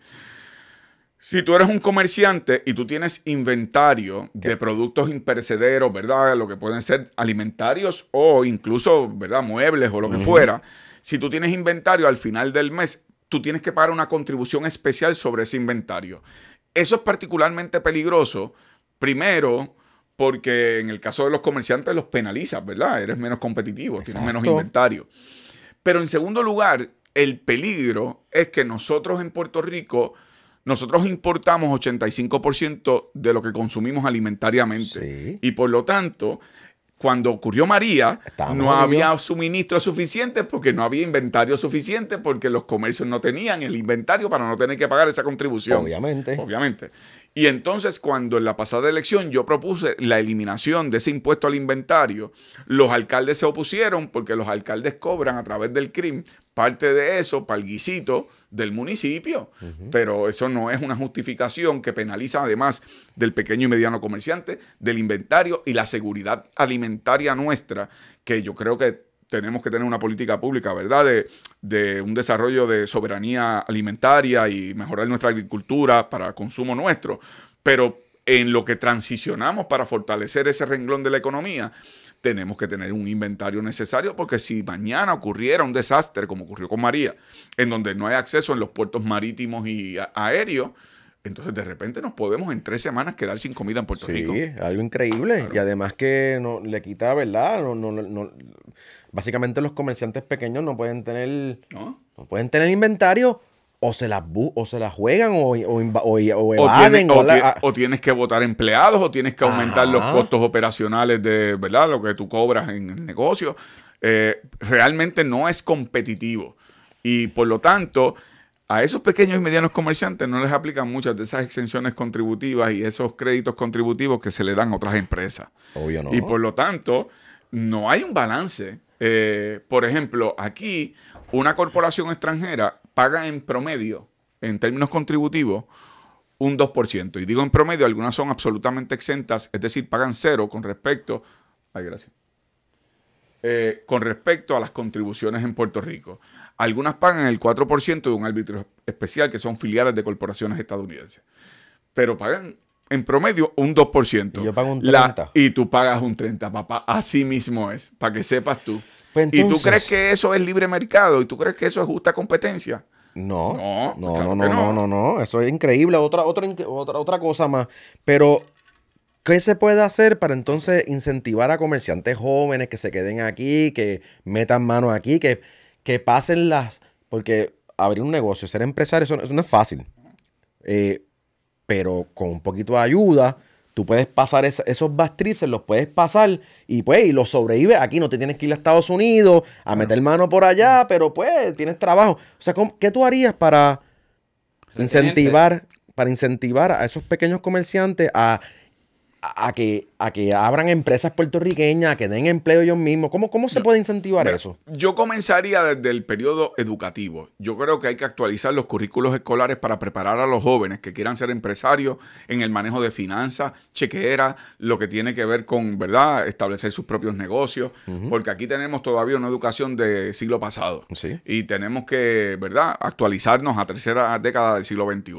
Si tú eres un comerciante y tú tienes inventario de productos imperecederos, ¿verdad? Lo que pueden ser alimentarios o incluso, ¿verdad? Muebles o lo que fuera. Si tú tienes inventario al final del mes, tú tienes que pagar una contribución especial sobre ese inventario. Eso es particularmente peligroso, primero, porque en el caso de los comerciantes los penalizas, ¿verdad? Eres menos competitivo, tienes menos inventario. Pero en segundo lugar, el peligro es que nosotros en Puerto Rico, nosotros importamos 85% de lo que consumimos alimentariamente. Y por lo tanto, cuando ocurrió María, no había suministros suficientes porque no había inventario suficiente porque los comercios no tenían el inventario para no tener que pagar esa contribución. Obviamente. Obviamente. Y entonces cuando en la pasada elección yo propuse la eliminación de ese impuesto al inventario, los alcaldes se opusieron porque los alcaldes cobran a través del CRIM parte de eso para del municipio. Pero eso no es una justificación que penaliza además del pequeño y mediano comerciante, del inventario y la seguridad alimentaria nuestra, que yo creo que tenemos que tener una política pública, ¿verdad? De, de, un desarrollo de soberanía alimentaria y mejorar nuestra agricultura para consumo nuestro. Pero en lo que transicionamos para fortalecer ese renglón de la economía, tenemos que tener un inventario necesario porque si mañana ocurriera un desastre como ocurrió con María, en donde no hay acceso en los puertos marítimos y aéreos, entonces de repente nos podemos en tres semanas quedar sin comida en Puerto Rico. Sí, algo increíble. Y además que no, le quita, ¿verdad? no, no, básicamente los comerciantes pequeños no pueden tener, ¿No? pueden tener inventario o se las, o se las juegan o, o, o, evaden. Tienes, ah. o, tienes que votar empleados o tienes que aumentar los costos operacionales de ¿verdad? lo que tú cobras en el negocio. Eh, realmente no es competitivo. Y por lo tanto, a esos pequeños y medianos comerciantes no les aplican muchas de esas exenciones contributivas y esos créditos contributivos que se le dan a otras empresas. Obvio no. Y por lo tanto, no hay un balance eh, por ejemplo, aquí una corporación extranjera paga en promedio, en términos contributivos, un 2%. Y digo en promedio, algunas son absolutamente exentas, es decir, pagan cero con respecto. Ay, gracias. Eh, con respecto a las contribuciones en Puerto Rico. Algunas pagan el 4% de un árbitro especial, que son filiales de corporaciones estadounidenses, pero pagan en promedio un 2%. yo pago un 30%. y tú pagas un 30%, papá. Así mismo es, para que sepas tú. Pues ¿Y tú crees que eso es libre mercado? ¿Y tú crees que eso es justa competencia? No, no, no, pues no, no, no, eso es increíble, otra, otra, otra, cosa más. Pero ¿Qué se puede hacer para entonces incentivar a comerciantes jóvenes que se queden aquí, que metan manos aquí, que, que pasen las... Porque abrir un negocio, ser empresario, eso, no, eso no es fácil. Eh, pero con un poquito de ayuda, tú puedes pasar esos bastripses, los puedes pasar y pues y los sobrevives aquí, no te tienes que ir a Estados Unidos a meter mano por allá, pero pues tienes trabajo. O sea, ¿qué tú harías para incentivar, para incentivar a esos pequeños comerciantes a a que, abran empresas puertorriqueñas, a que den empleo ellos mismos? ¿Cómo, se puede incentivar eso? Yo comenzaría desde el periodo educativo. Yo creo que hay que actualizar los currículos escolares para preparar a los jóvenes que quieran ser empresarios en el manejo de finanzas, chequeras, lo que tiene que ver con, ¿verdad?, establecer sus propios negocios, porque aquí tenemos todavía una educación de siglo pasado. Y tenemos que, ¿verdad?, actualizarnos a tercera década del siglo XXI.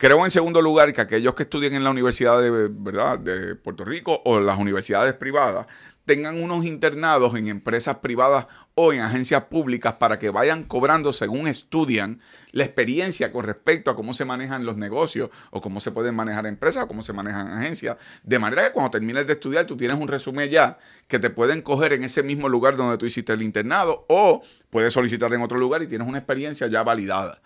Creo en segundo lugar que aquellos que estudien en la Universidad de, ¿verdad? de Puerto Rico o las universidades privadas tengan unos internados en empresas privadas o en agencias públicas para que vayan cobrando según estudian la experiencia con respecto a cómo se manejan los negocios o cómo se pueden manejar empresas o cómo se manejan agencias. De manera que cuando termines de estudiar tú tienes un resumen ya que te pueden coger en ese mismo lugar donde tú hiciste el internado o puedes solicitar en otro lugar y tienes una experiencia ya validada.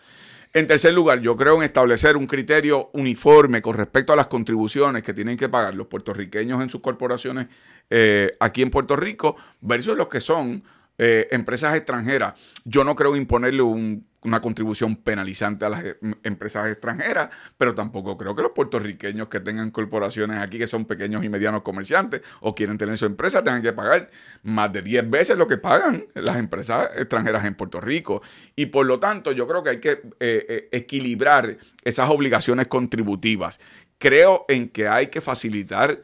En tercer lugar, yo creo en establecer un criterio uniforme con respecto a las contribuciones que tienen que pagar los puertorriqueños en sus corporaciones eh, aquí en Puerto Rico versus los que son eh, empresas extranjeras, yo no creo imponerle una contribución penalizante a las em, empresas extranjeras, pero tampoco creo que los puertorriqueños que tengan corporaciones aquí, que son pequeños y medianos comerciantes o quieren tener su empresa, tengan que pagar más de 10 veces lo que pagan las empresas extranjeras en Puerto Rico. Y por lo tanto, yo creo que hay que eh, eh, equilibrar esas obligaciones contributivas. Creo en que hay que facilitar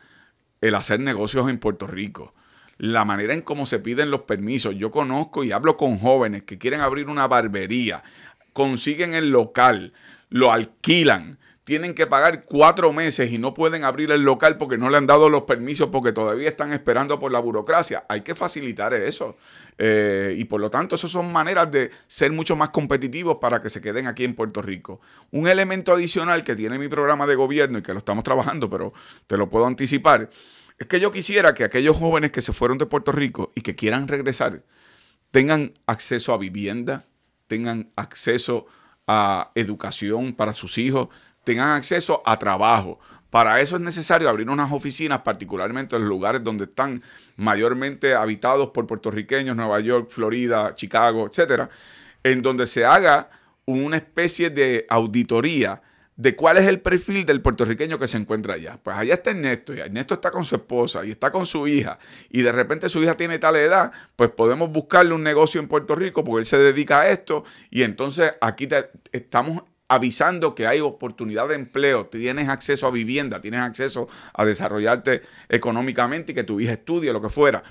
el hacer negocios en Puerto Rico la manera en cómo se piden los permisos. Yo conozco y hablo con jóvenes que quieren abrir una barbería, consiguen el local, lo alquilan, tienen que pagar cuatro meses y no pueden abrir el local porque no le han dado los permisos porque todavía están esperando por la burocracia. Hay que facilitar eso. Eh, y por lo tanto, esas son maneras de ser mucho más competitivos para que se queden aquí en Puerto Rico. Un elemento adicional que tiene mi programa de gobierno y que lo estamos trabajando, pero te lo puedo anticipar es que yo quisiera que aquellos jóvenes que se fueron de Puerto Rico y que quieran regresar tengan acceso a vivienda, tengan acceso a educación para sus hijos, tengan acceso a trabajo. Para eso es necesario abrir unas oficinas, particularmente en los lugares donde están mayormente habitados por puertorriqueños, Nueva York, Florida, Chicago, etcétera, en donde se haga una especie de auditoría de cuál es el perfil del puertorriqueño que se encuentra allá. Pues allá está Ernesto, y Ernesto está con su esposa, y está con su hija, y de repente su hija tiene tal edad, pues podemos buscarle un negocio en Puerto Rico porque él se dedica a esto, y entonces aquí te, estamos avisando que hay oportunidad de empleo, tienes acceso a vivienda, tienes acceso a desarrollarte económicamente y que tu hija estudie, lo que fuera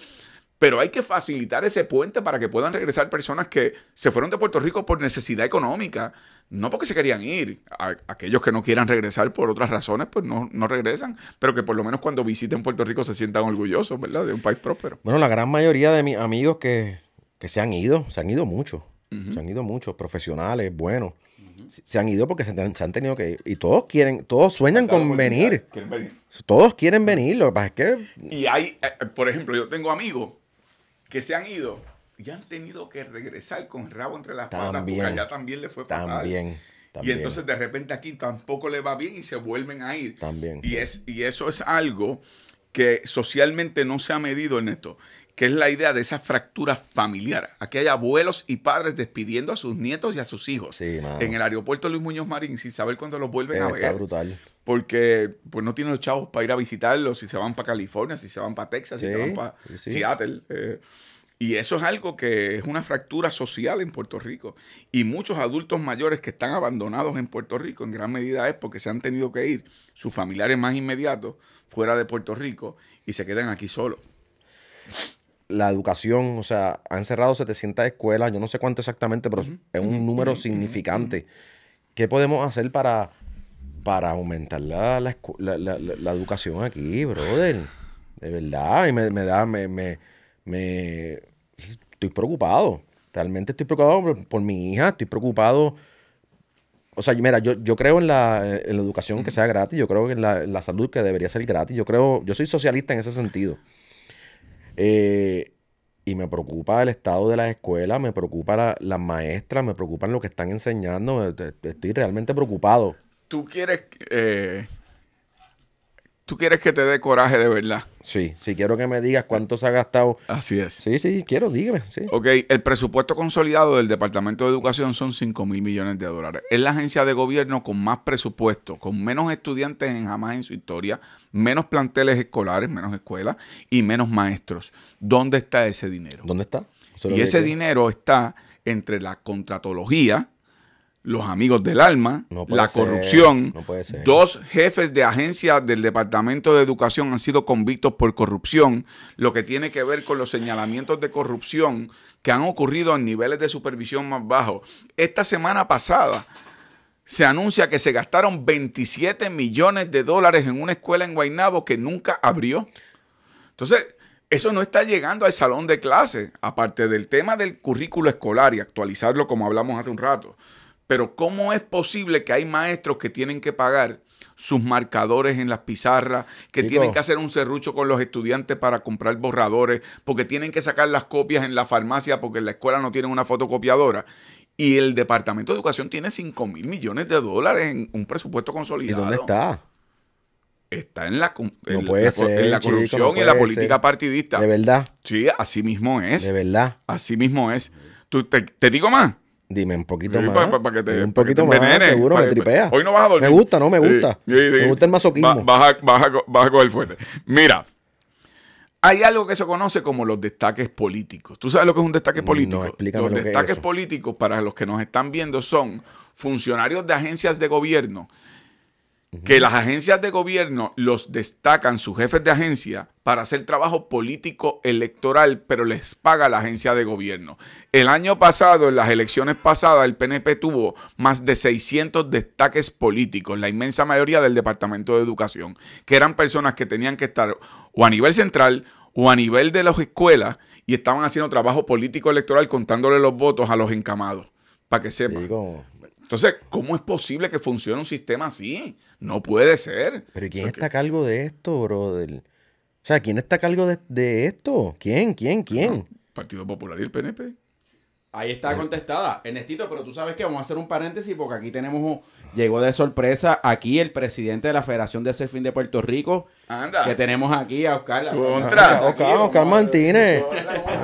pero hay que facilitar ese puente para que puedan regresar personas que se fueron de Puerto Rico por necesidad económica, no porque se querían ir. aquellos que no quieran regresar por otras razones, pues no, no, regresan, pero que por lo menos cuando visiten Puerto Rico se sientan orgullosos, ¿verdad? De un país próspero. Bueno, la gran mayoría de mis amigos que, se han ido, se han ido muchos, se han ido muchos, profesionales, buenos. Se han ido porque se, han tenido que ir. Y todos quieren, todos sueñan con venir. Todos quieren venir. Lo que pasa es que. Y hay, eh, por ejemplo, yo tengo amigos que se han ido y han tenido que regresar con rabo entre las patas porque allá también le fue fatal. También, Y entonces de repente aquí tampoco le va bien y se vuelven a ir. También. Y, es, y eso es algo que socialmente no se ha medido en esto, que es la idea de esa fractura familiar. Aquí hay abuelos y padres despidiendo a sus nietos y a sus hijos en el aeropuerto Luis Muñoz Marín sin saber cuándo los vuelven eh, a ver. Está brutal porque pues no tienen los chavos para ir a visitarlos si se van para California, si se van para Texas, si se van para Seattle. Eh. y eso es algo que es una fractura social en Puerto Rico. Y muchos adultos mayores que están abandonados en Puerto Rico, en gran medida es porque se han tenido que ir sus familiares más inmediatos fuera de Puerto Rico y se quedan aquí solos. La educación, o sea, han cerrado 700 escuelas, yo no sé cuánto exactamente, pero es un número significante. ¿Qué podemos hacer para para aumentar la, educación aquí, brother. De verdad, y me, da, me, me, estoy preocupado. Realmente estoy preocupado por, mi hija, estoy preocupado. O sea, mira, yo, creo en la, educación que sea gratis, yo creo en la, la salud que debería ser gratis, yo creo, yo soy socialista en ese sentido. Eh, y me preocupa el estado de las escuelas, me preocupa las maestras, me preocupan lo que están enseñando, estoy realmente preocupado tú quieres. Eh, tú quieres que te dé coraje de verdad. Sí, si quiero que me digas cuánto se ha gastado. Así es. Sí, sí, quiero, dígame. Ok, el presupuesto consolidado del Departamento de Educación son 5 mil millones de dólares. Es la agencia de gobierno con más presupuesto, con menos estudiantes en jamás en su historia, menos planteles escolares, menos escuelas y menos maestros. ¿Dónde está ese dinero? ¿Dónde está? Y ese dinero está entre la contratología, los amigos del alma, la corrupción. Dos jefes de agencia del Departamento de Educación han sido convictos por corrupción, lo que tiene que ver con los señalamientos de corrupción que han ocurrido en niveles de supervisión más bajos. Esta semana pasada se anuncia que se gastaron 27 millones de dólares en una escuela en Guaynabo que nunca abrió. Entonces, eso no está llegando al salón de clase, aparte del tema del currículo escolar y actualizarlo como hablamos hace un rato. Pero ¿cómo es posible que hay maestros que tienen que pagar sus marcadores en las pizarras, que tienen que hacer un serrucho con los estudiantes para comprar borradores, porque tienen que sacar las copias en la farmacia porque en la escuela no tienen una fotocopiadora? Y el Departamento de Educación tiene 5 mil millones de dólares en un presupuesto consolidado. ¿Y dónde está? Está en la, corrupción y en la política partidista. De verdad. Sí, así mismo es. De verdad. Así mismo es. ¿Tú, te digo más. Dime un poquito más. un poquito más, seguro, me tripea. Hoy no vas a dormir. Me gusta, no, me gusta. me gusta el masoquismo. Vas a, coger fuerte. Mira, hay algo que se conoce como los destaques políticos. ¿Tú sabes lo que es un destaque político? No, explícame los lo destaques que es políticos, para los que nos están viendo, son funcionarios de agencias de gobierno que las agencias de gobierno los destacan sus jefes de agencia para hacer trabajo político electoral, pero les paga la agencia de gobierno. El año pasado, en las elecciones pasadas, el PNP tuvo más de 600 destaques políticos, la inmensa mayoría del Departamento de Educación, que eran personas que tenían que estar o a nivel central o a nivel de las escuelas y estaban haciendo trabajo político electoral contándole los votos a los encamados, para que sepan. Entonces, ¿cómo es posible que funcione un sistema así? No puede ser. Pero quién está a cargo de esto, brother? O sea, ¿quién está a cargo de, esto? ¿Quién? ¿Quién? ¿Quién? Ah, Partido Popular y el PNP. Ahí está contestada. Ernestito, pero tú sabes que vamos a hacer un paréntesis porque aquí tenemos, llegó de sorpresa aquí el presidente de la Federación de Surfing de Puerto Rico. Anda. Que tenemos aquí a Oscar. La Contra. Oscar, Oscar Martínez.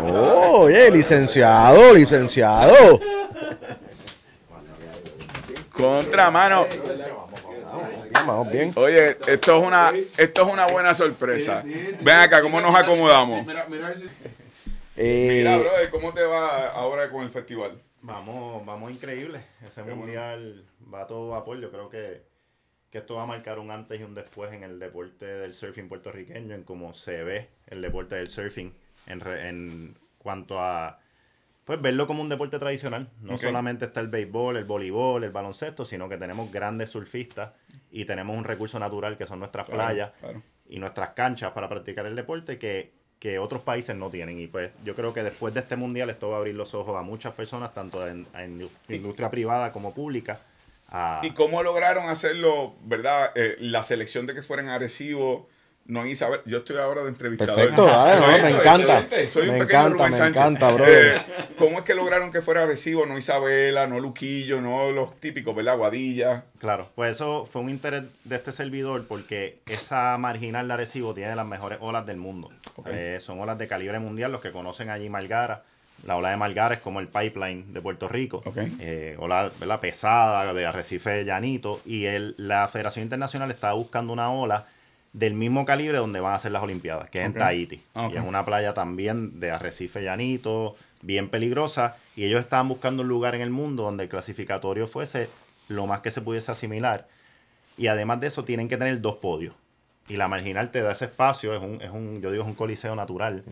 Oh, oye, licenciado, licenciado. Contramano. Vamos Oye, esto es una, esto es una buena sorpresa. Ven acá, ¿cómo nos acomodamos? Eh, mira, brother, ¿cómo te va ahora con el festival? Vamos, vamos increíble. Ese mundial va todo por. Yo creo que, que, esto va a marcar un antes y un después en el deporte del surfing puertorriqueño, en cómo se ve el deporte del surfing en, en cuanto a pues verlo como un deporte tradicional. No solamente está el béisbol, el voleibol, el baloncesto, sino que tenemos grandes surfistas y tenemos un recurso natural que son nuestras playas y nuestras canchas para practicar el deporte que, otros países no tienen. Y pues yo creo que después de este mundial esto va a abrir los ojos a muchas personas, tanto en, industria privada como pública. ¿Y cómo lograron hacerlo, verdad? Eh, la selección de que fueran agresivos no, Isabel, yo estoy ahora de entrevistador. Perfecto, vale, me encanta. me encanta, me eh, encanta, bro. ¿Cómo es que lograron que fuera agresivo? No Isabela, no Luquillo, no los típicos, ¿verdad? Guadilla. Claro, pues eso fue un interés de este servidor porque esa marginal de Arecibo tiene las mejores olas del mundo. Eh, son olas de calibre mundial, los que conocen allí Malgara. La ola de Malgara es como el pipeline de Puerto Rico. Eh, ola ¿verdad? pesada de arrecife llanito. Y el, la Federación Internacional está buscando una ola del mismo calibre donde van a hacer las Olimpiadas, que es en Tahiti. Y es una playa también de arrecife llanito, bien peligrosa. Y ellos estaban buscando un lugar en el mundo donde el clasificatorio fuese lo más que se pudiese asimilar. Y además de eso, tienen que tener dos podios. Y la marginal te da ese espacio, es un, es un yo digo, es un coliseo natural,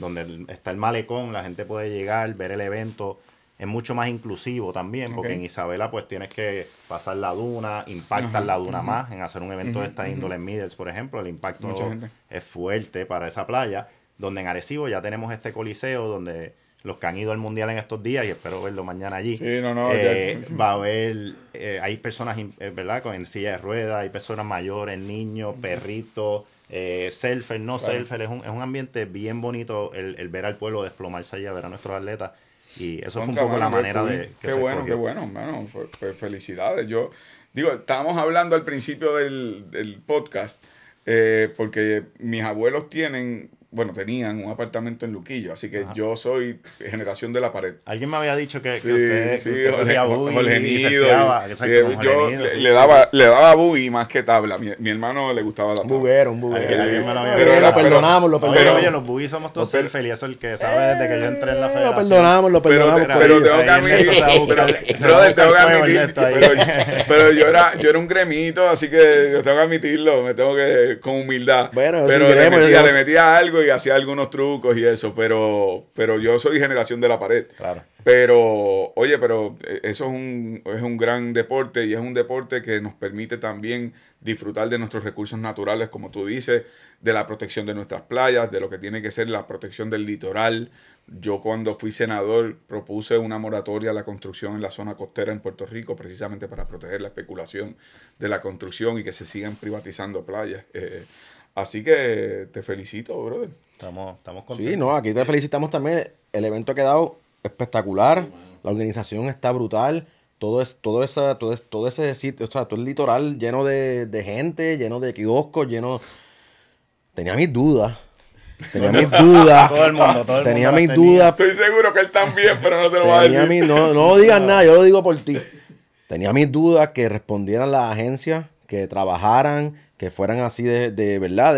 donde está el malecón, la gente puede llegar, ver el evento es mucho más inclusivo también, porque en Isabela pues tienes que pasar la duna, impactar la duna más, en hacer un evento de esta índole en Middles, por ejemplo, el impacto es fuerte para esa playa, donde en Arecibo ya tenemos este coliseo donde los que han ido al mundial en estos días, y espero verlo mañana allí, eh, va a haber, eh, hay personas, eh, ¿verdad?, con silla de ruedas, hay personas mayores, niños, perritos, eh, no claro. es un, ambiente bien bonito el, el ver al pueblo desplomarse allá, ver a nuestros atletas. Y eso fue un la manera de... qué bueno, qué bueno, hermano. felicidades. Yo digo, estábamos hablando al principio del, podcast, eh, porque mis abuelos tienen bueno, tenían un apartamento en Luquillo, así que yo soy generación de la pared. Alguien me había dicho que, usted, yo le, daba, le daba buggy más que tabla. Mi, mi, hermano le gustaba la tabla. Buguero, un buguero. lo pero perdonamos, lo perdonamos. Pero, oye, los buggy somos todos pero, y es el que sabe desde que yo entré en la eh, federación. Lo perdonamos, lo perdonamos. Pero, tengo que admitir, pero yo era, yo era un cremito, así que tengo que admitirlo, me tengo que, con humildad. Bueno, pero le metía algo y hacía algunos trucos y eso, pero, pero yo soy generación de la pared. Pero, oye, pero eh, eso es un, gran deporte y es un deporte que nos permite también disfrutar de nuestros recursos naturales, como tú dices, de la protección de nuestras playas, de lo que tiene que ser la protección del litoral. Yo cuando fui senador propuse una moratoria a la construcción en la zona costera en Puerto Rico, precisamente para proteger la especulación de la construcción y que se sigan privatizando playas. Eh, Así que te felicito, brother. Estamos, estamos contentos. Sí, no, aquí te felicitamos también. El evento ha quedado espectacular. la organización está brutal. Todo, es, todo, esa, todo, todo ese sitio, o sea, todo el litoral lleno de, de gente, lleno de kioscos, lleno... Tenía mis dudas. Tenía mis dudas. todo el mundo, todo el Tenía mis dudas. Estoy seguro que él también, pero no te lo va a decir. no, no digas nada, yo lo digo por ti. Tenía mis dudas que respondieran la agencia que trabajaran, que fueran así de, verdad,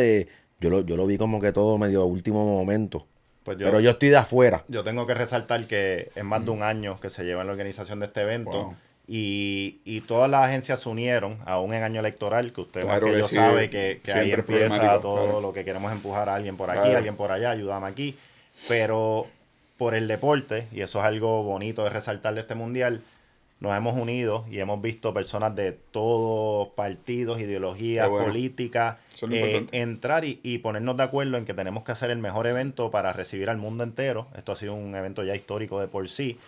Yo lo, yo lo vi como que todo medio a último momento. Pues Pero yo estoy de afuera. Yo tengo que resaltar que es más de un año que se lleva en la organización de este evento. Y, todas las agencias se unieron, aún en año electoral, que usted sabe que, que ahí empieza todo lo que queremos empujar a alguien por aquí, alguien por allá, ayúdame aquí. Pero por el deporte, y eso es algo bonito de resaltar de este mundial, nos hemos unido y hemos visto personas de todos partidos, ideologías, políticas, eh, entrar y, ponernos de acuerdo en que tenemos que hacer el mejor evento para recibir al mundo entero. Esto ha sido un evento ya histórico de por sí.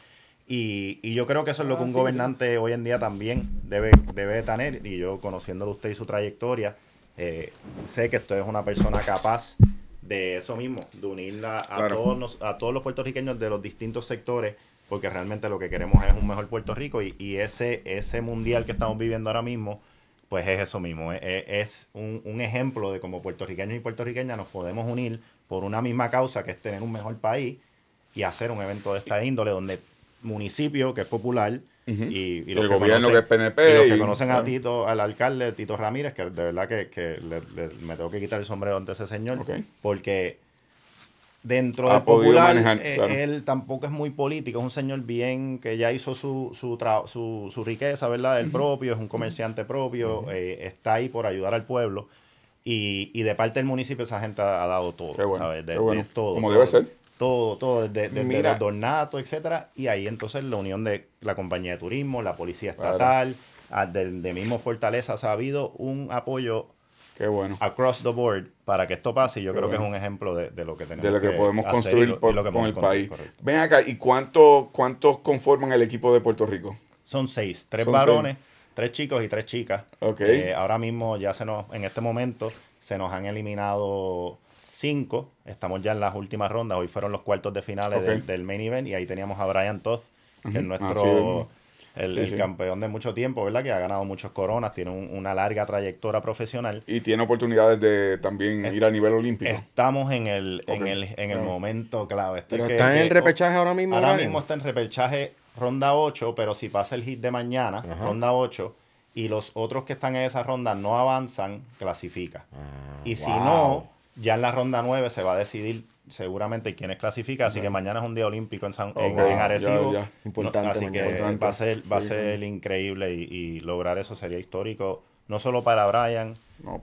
Y, yo creo que eso es lo que ah, un gobernante hoy en día también debe, debe tener. Y yo, conociéndolo usted y su trayectoria, eh, sé que usted es una persona capaz de eso mismo, de unir a, todos, a todos los puertorriqueños de los distintos sectores porque realmente lo que queremos es un mejor Puerto Rico y, ese, ese mundial que estamos viviendo ahora mismo, pues es eso mismo, es, un, ejemplo de cómo puertorriqueños y puertorriqueñas nos podemos unir por una misma causa que es tener un mejor país y hacer un evento de esta índole donde municipio que es popular y, el gobierno conocen, es PNP conocen a Tito, al alcalde Tito Ramírez, que de verdad que, me tengo que quitar el sombrero ante ese señor porque dentro de del popular, eh, él tampoco es muy político, es un señor bien que ya hizo su, su, su, riqueza, ¿verdad? Del propio, es un comerciante propio, eh, está ahí por ayudar al pueblo. Y, y, de parte del municipio esa gente ha, dado todo, ¿sabes? todo. debe ser. Todo, todo, desde, desde los donatos, etcétera. Y ahí entonces la unión de la compañía de turismo, la policía estatal, ah, de, mismo Fortaleza, ha habido un apoyo Qué bueno. Across the board, para que esto pase, yo creo que es un ejemplo de, lo que tenemos. De lo que, podemos construir con el país. Ven acá, ¿y cuántos conforman el equipo de Puerto Rico? Son seis, tres varones, tres chicos y tres chicas. Eh, ahora mismo ya se nos, en este momento, se nos han eliminado cinco. Estamos ya en las últimas rondas. Hoy fueron los cuartos de finales del, main event y ahí teníamos a Brian Toth, que es nuestro el, campeón de mucho tiempo, ¿verdad? Que ha ganado muchos coronas, tiene una larga trayectoria profesional. Y tiene oportunidades de también ir a nivel olímpico. Estamos en el, en el, momento clave. pero está en el repechaje ahora mismo. Ahora mismo está en repechaje ronda 8, pero si pasa el hit de mañana, ronda 8, y los otros que están en esa ronda no avanzan, clasifica. Ah, y si no, ya en la ronda 9 se va a decidir seguramente quienes clasifican, así que mañana es un día olímpico en, San, en, Arecibo. Importante, así que va a ser, va a ser increíble y, lograr eso sería histórico, no solo para Brian,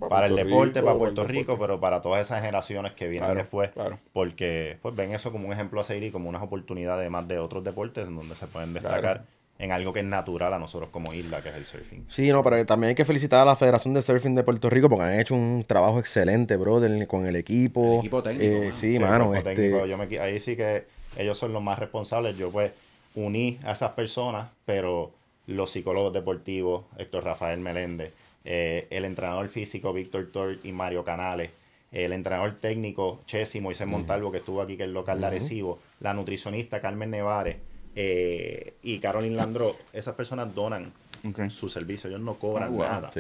para, el deporte, para Puerto Rico, pero para todas esas generaciones que vienen después, porque pues ven eso como un ejemplo a seguir y como unas oportunidades más de otros deportes en donde se pueden destacar en algo que es natural a nosotros como isla, que es el surfing. Sí, no, pero también hay que felicitar a la Federación de Surfing de Puerto Rico porque han hecho un trabajo excelente, brother, con el equipo. equipo técnico. Eh, sí, mano. Este... Técnico, yo me, ahí sí que ellos son los más responsables. Yo pues uní a esas personas, pero los psicólogos deportivos, Héctor Rafael Meléndez, eh, el entrenador físico Víctor Tor... y Mario Canales, el entrenador técnico Chessy... Moisés Montalvo, que estuvo aquí, que es local de Arecibo, la nutricionista Carmen Nevares, eh, y Caroline Landro, esas personas donan su servicio, ellos no cobran oh, nada.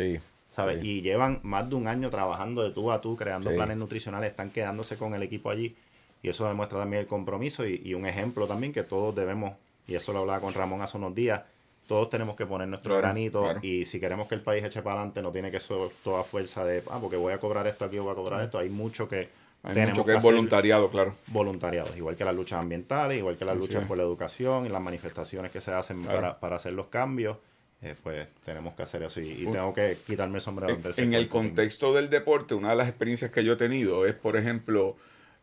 ¿sabes? Y llevan más de un año trabajando de tú a tú, creando planes nutricionales, están quedándose con el equipo allí. Y eso demuestra también el compromiso y, un ejemplo también que todos debemos, y eso lo hablaba con Ramón hace unos días, todos tenemos que poner nuestro granito y si queremos que el país eche para adelante no tiene que ser toda fuerza de, ah, porque voy a cobrar esto aquí voy a cobrar esto. Hay mucho que, tenemos mucho que, voluntariado, claro. Voluntariados, igual que las luchas ambientales, igual que las luchas por la educación y las manifestaciones que se hacen para, hacer los cambios, eh, pues tenemos que hacer eso. Y, tengo que quitarme el sombrero. En, el contexto del deporte, una de las experiencias que yo he tenido es, por ejemplo,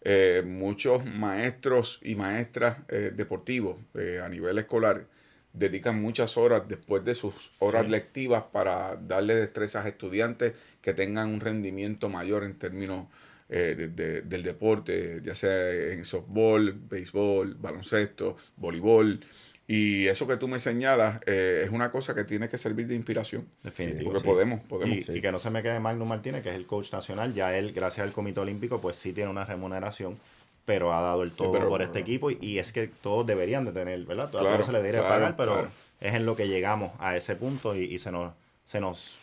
eh, muchos maestros y maestras eh, deportivos a nivel escolar dedican muchas horas después de sus horas lectivas para darle destrezas a estudiantes que tengan un rendimiento mayor en términos eh, del deporte, ya sea en softball, béisbol, baloncesto, voleibol. Y eso que tú me señalas eh, es una cosa que tiene que servir de inspiración. Definitivamente. Porque podemos, podemos. Y, que no se me quede Magnus Martínez, que es el coach nacional. Ya él, gracias al Comité Olímpico, pues sí tiene una remuneración, pero ha dado el todo por este equipo. Y, es que todos deberían de tener, ¿verdad? Claro, se le debería pagar, pero es en lo que llegamos a ese punto y, y se nos, se nos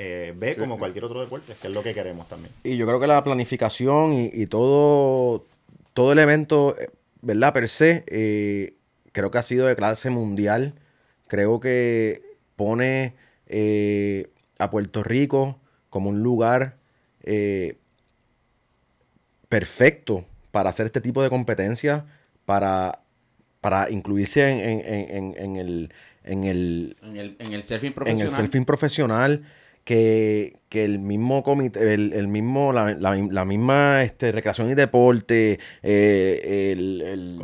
eh, ve como cualquier otro deporte, que es lo que queremos también. Y yo creo que la planificación y, todo, todo el evento, eh, ¿verdad? Per se, eh, creo que ha sido de clase mundial. Creo que pone a Puerto Rico como un lugar perfecto para hacer este tipo de competencia para, para incluirse en, en, en el, en el, en el... En profesional. En el surfing profesional que, que el mismo comité, el, mismo, la, misma este, recreación y deporte, eh, el,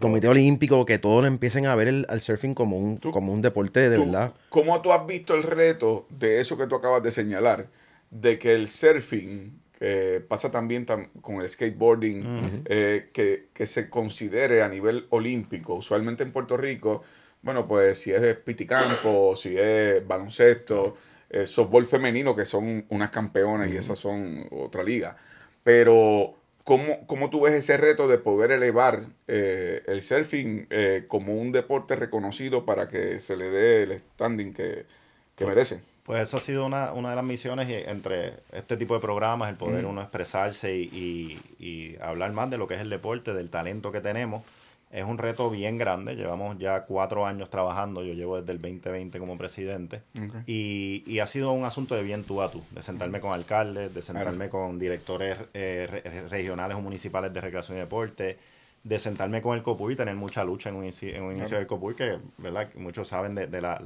comité olímpico. que todos empiecen a ver el, surfing como un, como un deporte de verdad. ¿Cómo tú has visto el reto de eso que tú acabas de señalar? De que el surfing que pasa también con el skateboarding, eh, que, que se considere a nivel olímpico. Usualmente en Puerto Rico, bueno, pues si es piticampo, si es baloncesto. El eh, softball femenino, que son unas campeonas y esas son otra liga. Pero, ¿cómo, ¿cómo, tú ves ese reto de poder elevar eh, el surfing eh, como un deporte reconocido para que se le dé el standing que, pues, merece? Pues eso ha sido una, una, de las misiones entre este tipo de programas, el poder uno expresarse y hablar más de lo que es el deporte, del talento que tenemos es un reto bien grande, llevamos ya cuatro años trabajando, yo llevo desde el 2020 como presidente y, y, ha sido un asunto de bien tú a tú, de sentarme con alcaldes, de sentarme con directores eh, regionales o municipales de recreación y deporte, de sentarme con el COPUR y tener mucha lucha en un, inicio, en del COPUR, que ¿verdad? muchos saben de, de las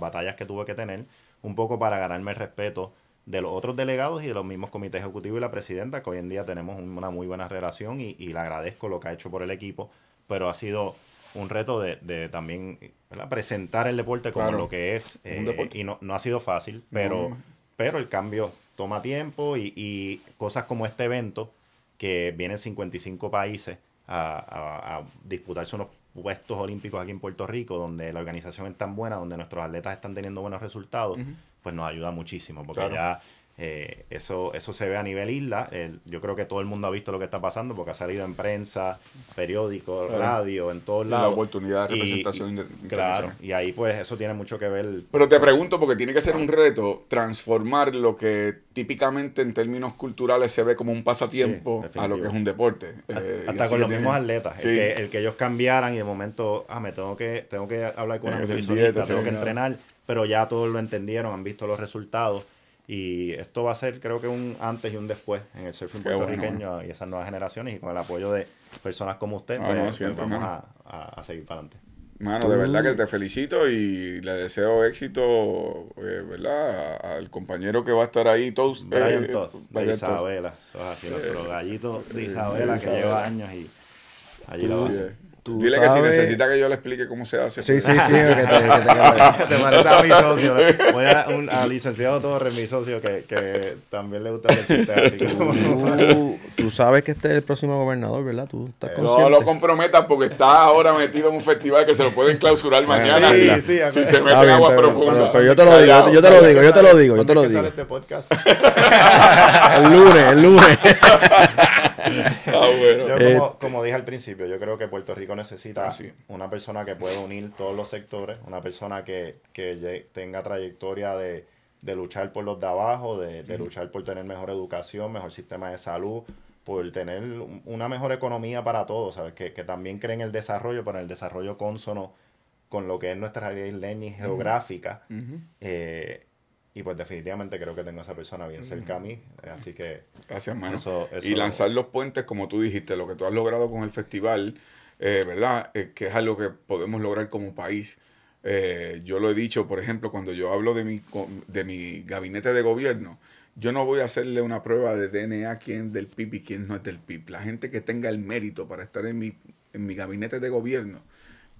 batallas que tuve que tener, un poco para ganarme el respeto de los otros delegados y de los mismos comités ejecutivos y la presidenta, que hoy en día tenemos una muy buena relación y, y le agradezco lo que ha hecho por el equipo pero ha sido un reto de, de también presentar el deporte como lo que es. Eh, y no, ha sido fácil, pero, pero el cambio toma tiempo y, y, cosas como este evento, que vienen 55 países a, a, a, disputarse unos puestos olímpicos aquí en Puerto Rico, donde la organización es tan buena, donde nuestros atletas están teniendo buenos resultados, pues nos ayuda muchísimo, porque ya eh, eso, eso se ve a nivel isla. yo creo que todo el mundo ha visto lo que está pasando porque ha salido en prensa, periódico radio, en todos lados. La oportunidad de representación. Y, claro, y ahí pues eso tiene mucho que ver. Pero te pregunto, porque tiene que ser un reto transformar lo que típicamente en términos culturales se ve como un pasatiempo a lo que es un deporte. hasta, eh, con los mismos atletas. El, que, ellos cambiaran y de momento, ah, me tengo que, tengo que hablar con una nutricionista, tengo que entrenar, pero ya todos lo entendieron, han visto los resultados y esto va a ser, creo que, un antes y un después en el surfing puertorriqueño y esas nuevas generaciones. Y con el apoyo de personas como usted, ah, pues, vamos a, seguir para adelante. Mano, de verdad que te felicito y le deseo éxito, eh, ¿verdad? Al compañero que va a estar ahí, todos. de eh, Isabela. así, nuestro eh, gallito de Isabela, que lleva años y allí lo va a hacer. Dile que si necesita que yo le explique cómo se hace. Sí, pues. sí, sí, que te, que te, parece a mi socio. Voy a un, al licenciado Torres, mi socio, que, también le gusta el chiste. tú, sabes que este es el próximo gobernador, ¿verdad? Tú estás consciente. No lo comprometas porque está ahora metido en un festival que se lo pueden clausurar mañana sí, si, sí, si se mete en agua pero, profunda. Pero, yo te lo digo, yo, te lo digo, yo te lo digo, yo te lo digo. Sale este podcast? el lunes, el lunes. Ah, yo este- como, dije al principio, yo creo que Puerto Rico necesita ah, una persona que pueda unir todos los sectores, una persona que, tenga trayectoria de, luchar por los de abajo, de, luchar por tener mejor educación, mejor sistema de salud, por tener una mejor economía para todos, ¿sabes? Que, que también creen el desarrollo, pero en el desarrollo consono con lo que es nuestra realidad isleña y geográfica. Eh, y pues definitivamente creo que tengo a esa persona bien cerca a mí. Así que... Gracias, mano. Y lanzar los puentes, como tú dijiste, lo que tú has logrado con el festival, eh, ¿verdad? Eh, que es algo que podemos lograr como país. Eh, yo lo he dicho, por ejemplo, cuando yo hablo de mi, de mi gabinete de gobierno, yo no voy a hacerle una prueba de DNA quién es del PIB y quién no es del PIB. La gente que tenga el mérito para estar en mi, en mi gabinete de gobierno,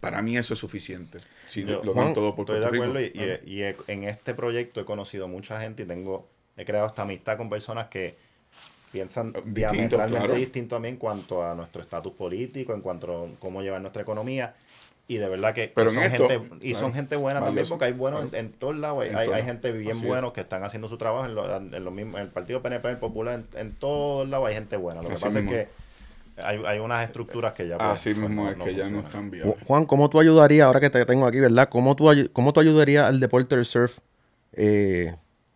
para mí eso es suficiente. Sí, lo todo por Estoy de acuerdo y, en este proyecto he conocido mucha gente y tengo, he creado esta amistad con personas que piensan ah, diametralmente distinto a mí en cuanto a nuestro estatus político, en cuanto a cómo llevar nuestra economía. Y de verdad que son, gente, y son gente buena también, porque hay buenos en, todos lados. hay, hay, gente bien buena que están haciendo su trabajo en, lo, en, lo mismo, el partido PNP, Popular, en, todos lados hay gente buena. Lo que pasa es que hay, unas estructuras que ya... Pues, pues, no, ya están bien. Juan, ¿cómo tú ayudarías, ahora que te tengo aquí, ¿verdad? ¿Cómo tú, cómo tú ayudarías al deporte del surf eh,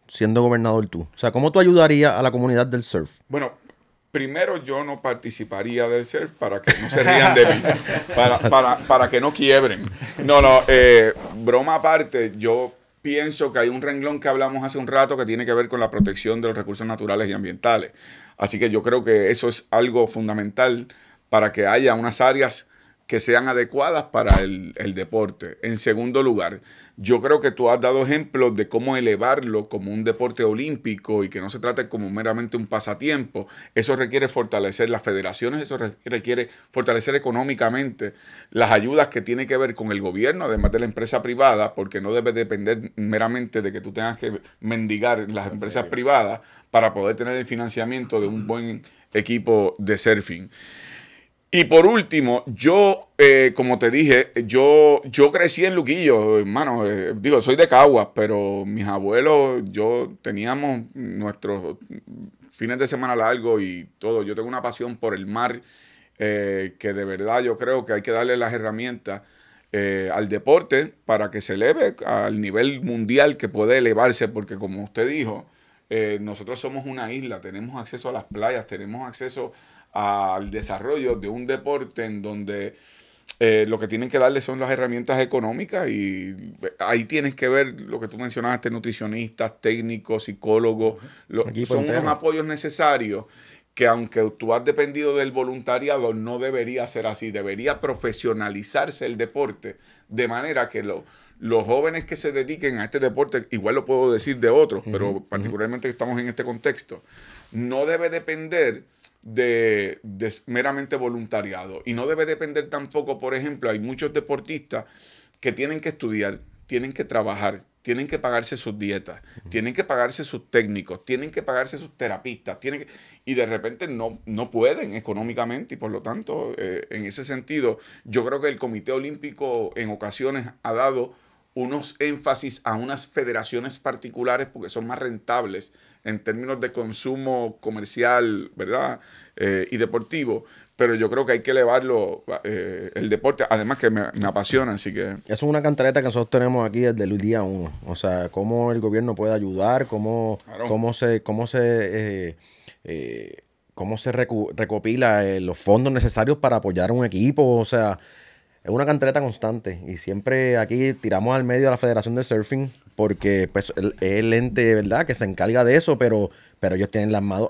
siendo gobernador tú? O sea, ¿cómo tú ayudarías a la comunidad del surf? Bueno, primero yo no participaría del surf para que no se rían de mí, para, que no quiebren. No, no, eh, broma aparte, yo pienso que hay un renglón que hablamos hace un rato que tiene que ver con la protección de los recursos naturales y ambientales. Así que yo creo que eso es algo fundamental para que haya unas áreas que sean adecuadas para el, deporte. En segundo lugar, yo creo que tú has dado ejemplos de cómo elevarlo como un deporte olímpico y que no se trate como meramente un pasatiempo. Eso requiere fortalecer las federaciones, eso requiere fortalecer económicamente las ayudas que tiene que ver con el gobierno, además de la empresa privada, porque no debe depender meramente de que tú tengas que mendigar las empresas privadas para poder tener el financiamiento de un buen equipo de surfing. Y por último, yo, eh, como te dije, yo, yo crecí en Luquillo, hermano. Eh, digo, soy de Caguas, pero mis abuelos, yo teníamos nuestros fines de semana largos y todo. Yo tengo una pasión por el mar eh, que de verdad yo creo que hay que darle las herramientas al deporte para que se eleve al nivel mundial que puede elevarse, porque como usted dijo, eh, nosotros somos una isla, tenemos acceso a las playas, tenemos acceso al desarrollo de un deporte en donde eh, lo que tienen que darle son las herramientas económicas y eh, ahí tienes que ver lo que tú mencionaste, nutricionistas, técnicos, psicólogos, son unos apoyos necesarios que aunque tú has dependido del voluntariado, no debería ser así, debería profesionalizarse el deporte de manera que lo, los jóvenes que se dediquen a este deporte, igual lo puedo decir de otros, pero particularmente que estamos en este contexto, no debe depender de, meramente voluntariado. Y no debe depender tampoco, por ejemplo, hay muchos deportistas que tienen que estudiar, tienen que trabajar, tienen que pagarse sus dietas, tienen que pagarse sus técnicos, tienen que pagarse sus terapistas, tienen y de repente no, no pueden económicamente y por lo tanto, eh, en ese sentido, yo creo que el Comité Olímpico en ocasiones ha dado unos énfasis a unas federaciones particulares porque son más rentables en términos de consumo comercial, ¿verdad? Eh, y deportivo, pero yo creo que hay que elevarlo eh, el deporte, además que me, apasiona, así que... es una cantareta que nosotros tenemos aquí desde el día uno, o sea, cómo el gobierno puede ayudar, cómo, cómo se... Cómo se eh, cómo se recopila los fondos necesarios para apoyar un equipo, o sea, es una cantereta constante y siempre aquí tiramos al medio a la Federación de Surfing porque pues el, ente verdad que se encarga de eso, pero, pero ellos tienen las, manos,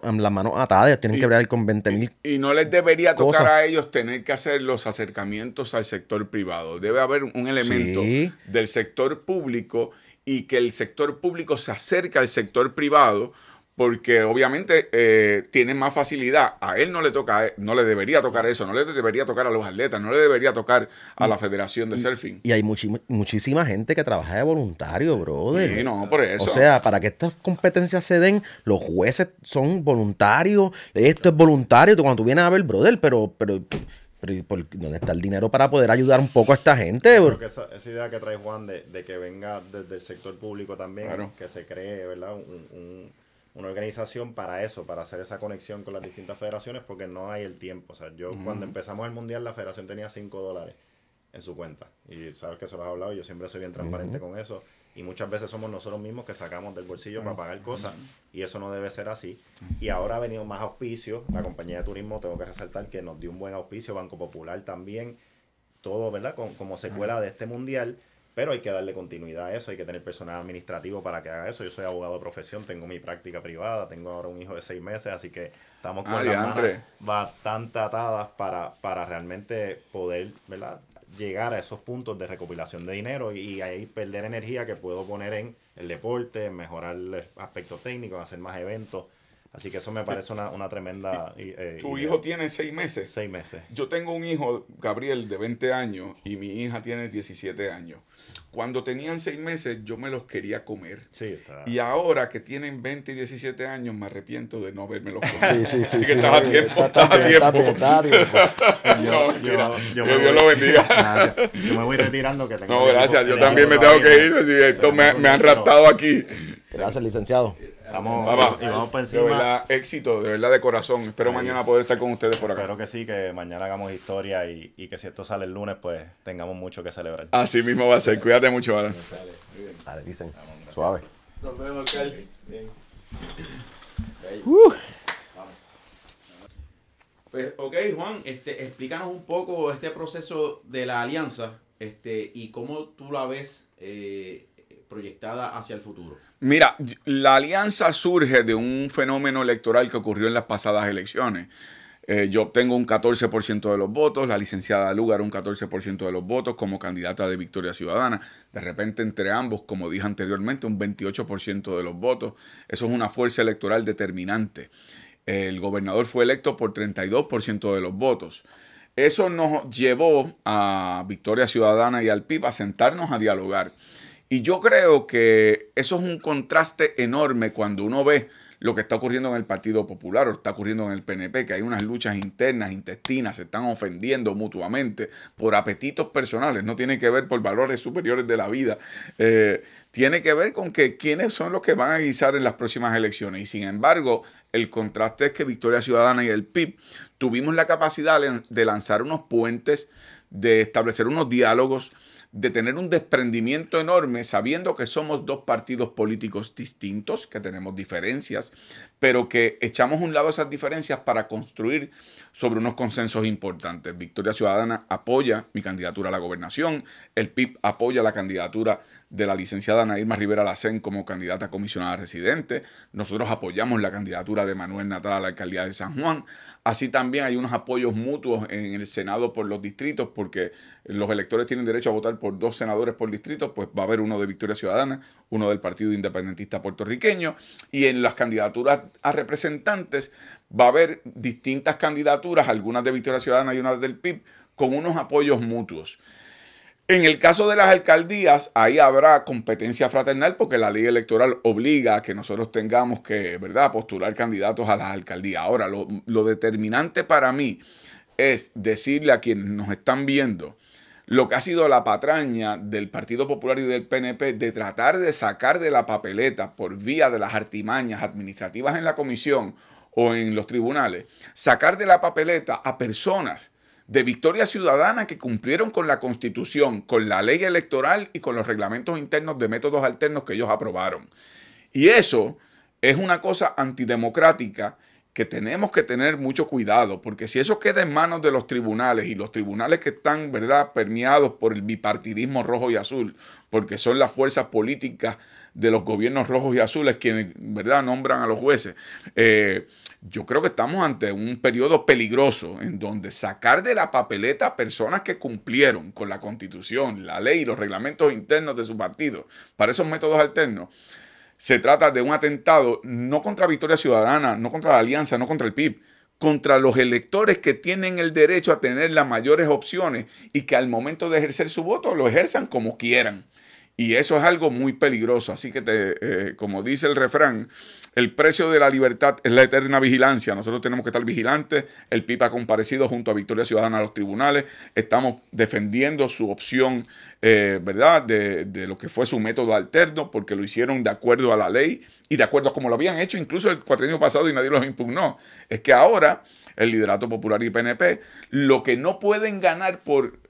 atadas, tienen que bregar con 20 mil. Y, no les debería tocar a ellos tener que hacer los acercamientos al sector privado. Debe haber un elemento del sector público y que el sector público se acerque al sector privado porque obviamente eh, tienen más facilidad. A él no le toca, eh, no le debería tocar eso, no le debería tocar a los atletas, no le debería tocar a la Federación de Surfing. Y hay muchísima gente que trabaja de voluntario, brother. no, por eso. O sea, para que estas competencias se den, los jueces son voluntarios, esto es voluntario, cuando tú vienes a ver, brother, pero, pero ¿Dónde está el dinero para poder ayudar un poco a esta gente? Creo que esa, idea que trae Juan de, que venga desde el sector público también, que se cree, ¿verdad? un, una organización para eso, para hacer esa conexión con las distintas federaciones, porque no hay el tiempo. O sea, yo cuando empezamos el mundial, la federación tenía 5 dólares en su cuenta. Y sabes que se lo has hablado, yo siempre soy bien transparente con eso. Y muchas veces somos nosotros mismos que sacamos del bolsillo para pagar cosas. Y eso no debe ser así. Y ahora ha venido más auspicio. La compañía de turismo, tengo que resaltar que nos dio un buen auspicio. Banco Popular también. Todo, ¿verdad? Con, como secuela de este mundial pero hay que darle continuidad a eso, hay que tener personal administrativo para que haga eso. Yo soy abogado de profesión, tengo mi práctica privada, tengo ahora un hijo de seis meses, así que estamos con ah, las manos bastante atadas para, para realmente poder ¿verdad? llegar a esos puntos de recopilación de dinero y, ahí perder energía que puedo poner en el deporte, en mejorar aspectos técnicos, hacer más eventos. Así que eso me parece una, tremenda... ¿Tu eh, eh, hijo tiene seis meses? Seis meses. Yo tengo un hijo, Gabriel, de 20 años y mi hija tiene 17 años. Cuando tenían seis meses yo me los quería comer. Sí, está. Y ahora que tienen 20 y 17 años me arrepiento de no haberme los comido. Sí, sí, sí. Así que estaba tiempo, estaba tiempo. Pues. Yo, yo Dios lo bendiga. yo, me voy retirando que tengo No, gracias. Yo también me tengo que ir. Si pues, esto me, me han raptado aquí. Gracias, licenciado. Vamos, y vamos para encima. De verdad, éxito, de verdad, de corazón. Espero mañana poder estar con ustedes por acá. Espero que sí, que mañana hagamos historia y, que si esto sale el lunes, pues tengamos mucho que celebrar. Así mismo va a ser. Cuídate mucho, ahora. Vale, dicen. Suave. Nos vemos, uh. Pues, ok, Juan, este, explícanos un poco este proceso de la alianza este, y cómo tú la ves. Eh, proyectada hacia el futuro? Mira, la alianza surge de un fenómeno electoral que ocurrió en las pasadas elecciones. Eh, yo obtengo un 14% de los votos, la licenciada Lugar un 14% de los votos como candidata de Victoria Ciudadana. De repente entre ambos, como dije anteriormente, un 28% de los votos. Eso es una fuerza electoral determinante. El gobernador fue electo por 32% de los votos. Eso nos llevó a Victoria Ciudadana y al PIB a sentarnos a dialogar. Y yo creo que eso es un contraste enorme cuando uno ve lo que está ocurriendo en el Partido Popular o está ocurriendo en el PNP, que hay unas luchas internas, intestinas, se están ofendiendo mutuamente por apetitos personales, no tiene que ver por valores superiores de la vida, eh, tiene que ver con que quiénes son los que van a guisar en las próximas elecciones. Y sin embargo, el contraste es que Victoria Ciudadana y el PIB tuvimos la capacidad de lanzar unos puentes, de establecer unos diálogos, de tener un desprendimiento enorme, sabiendo que somos dos partidos políticos distintos, que tenemos diferencias, pero que echamos a un lado esas diferencias para construir sobre unos consensos importantes. Victoria Ciudadana apoya mi candidatura a la gobernación, el PIB apoya la candidatura de la licenciada Nairma Rivera Lacén como candidata a comisionada residente, nosotros apoyamos la candidatura de Manuel Natal a la alcaldía de San Juan, así también hay unos apoyos mutuos en el Senado por los distritos, porque los electores tienen derecho a votar por dos senadores por distrito, pues va a haber uno de Victoria Ciudadana, uno del Partido Independentista Puertorriqueño, y en las candidaturas a representantes va a haber distintas candidaturas, algunas de Victoria Ciudadana y unas del PIB, con unos apoyos mutuos. En el caso de las alcaldías, ahí habrá competencia fraternal porque la ley electoral obliga a que nosotros tengamos que, ¿verdad?, postular candidatos a las alcaldías. Ahora, lo, lo determinante para mí es decirle a quienes nos están viendo lo que ha sido la patraña del Partido Popular y del PNP de tratar de sacar de la papeleta por vía de las artimañas administrativas en la comisión o en los tribunales, sacar de la papeleta a personas de Victoria Ciudadana que cumplieron con la Constitución, con la ley electoral y con los reglamentos internos de métodos alternos que ellos aprobaron. Y eso es una cosa antidemocrática que tenemos que tener mucho cuidado, porque si eso queda en manos de los tribunales y los tribunales que están, ¿verdad?, permeados por el bipartidismo rojo y azul, porque son las fuerzas políticas de los gobiernos rojos y azules quienes, ¿verdad?, nombran a los jueces. Eh, yo creo que estamos ante un periodo peligroso en donde sacar de la papeleta a personas que cumplieron con la constitución, la ley los reglamentos internos de su partido para esos métodos alternos. Se trata de un atentado no contra Victoria Ciudadana, no contra la Alianza, no contra el PIB, contra los electores que tienen el derecho a tener las mayores opciones y que al momento de ejercer su voto lo ejerzan como quieran. Y eso es algo muy peligroso. Así que, te, eh, como dice el refrán, el precio de la libertad es la eterna vigilancia. Nosotros tenemos que estar vigilantes. El pipa ha comparecido junto a Victoria Ciudadana a los tribunales. Estamos defendiendo su opción, eh, ¿verdad?, de, lo que fue su método alterno, porque lo hicieron de acuerdo a la ley y de acuerdo a como lo habían hecho incluso el cuatrienio pasado y nadie los impugnó. Es que ahora el liderato popular y PNP, lo que no pueden ganar por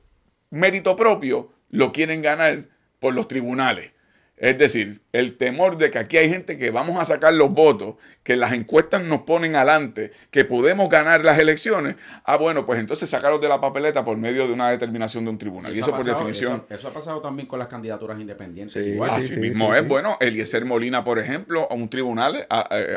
mérito propio, lo quieren ganar por los tribunales. Es decir, el temor de que aquí hay gente que vamos a sacar los votos, que las encuestas nos ponen adelante, que podemos ganar las elecciones. Ah, bueno, pues entonces sacarlos de la papeleta por medio de una determinación de un tribunal. y eso, por definición. Eso, ha pasado también con las candidaturas independientes. mismo es. Bueno, Eliezer Molina, por ejemplo, a un tribunal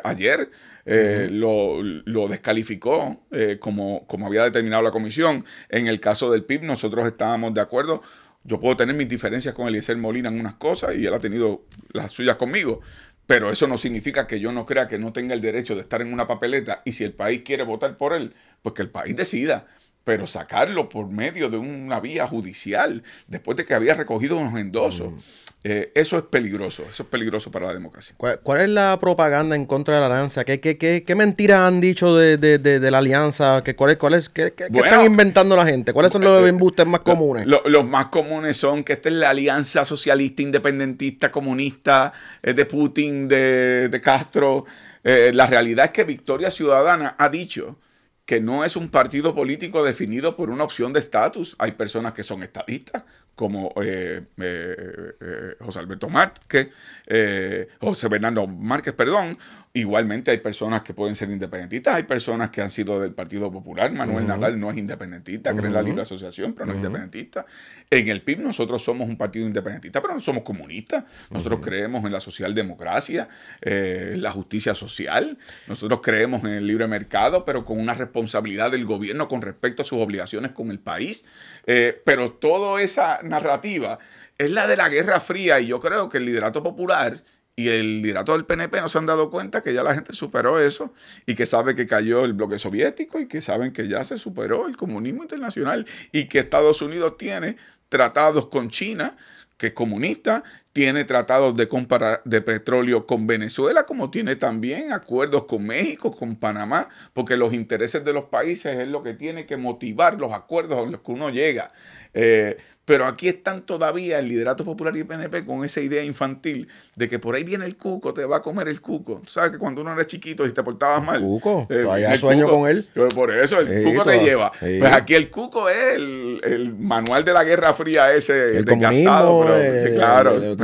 ayer eh, lo, descalificó eh, como, como había determinado la comisión. En el caso del PIB, nosotros estábamos de acuerdo yo puedo tener mis diferencias con Eliezer Molina en unas cosas y él ha tenido las suyas conmigo, pero eso no significa que yo no crea que no tenga el derecho de estar en una papeleta y si el país quiere votar por él, pues que el país decida. Pero sacarlo por medio de una vía judicial, después de que había recogido unos endosos. Mm. Eh, eso es peligroso, eso es peligroso para la democracia. ¿Cuál, es la propaganda en contra de la alianza? ¿Qué, qué, qué, mentiras han dicho de, la alianza? ¿Qué, cuál están inventando la gente? ¿Cuáles son los este, embustes más comunes? los más comunes son que esta es la alianza socialista, independentista, comunista, eh, de Putin, de, Castro. Eh, la realidad es que Victoria Ciudadana ha dicho que no es un partido político definido por una opción de estatus. Hay personas que son estadistas, como eh, eh, eh José Alberto Márquez, eh, José Bernardo Márquez, perdón, Igualmente hay personas que pueden ser independentistas, hay personas que han sido del Partido Popular. Manuel Nadal no es independentista, cree en la libre asociación, pero no es independentista. En el PIB nosotros somos un partido independentista, pero no somos comunistas. Nosotros creemos en la socialdemocracia, eh, en la justicia social. Nosotros creemos en el libre mercado, pero con una responsabilidad del gobierno con respecto a sus obligaciones con el país. Eh, pero toda esa narrativa es la de la Guerra Fría y yo creo que el liderato popular y el liderato del PNP no se han dado cuenta que ya la gente superó eso y que sabe que cayó el bloque soviético y que saben que ya se superó el comunismo internacional y que Estados Unidos tiene tratados con China, que es comunista, tiene tratados de compra de petróleo con Venezuela, como tiene también acuerdos con México, con Panamá, porque los intereses de los países es lo que tiene que motivar los acuerdos a los que uno llega. Eh, pero aquí están todavía el liderato popular y el PNP con esa idea infantil de que por ahí viene el cuco, te va a comer el cuco. ¿Tú sabes que cuando uno era chiquito y te portabas mal. Cuco, eh, el sueño con él. Por eso el cuco te pues, lleva. Pues aquí el cuco es el, manual de la Guerra Fría ese el desgastado, pero, eh, claro, de,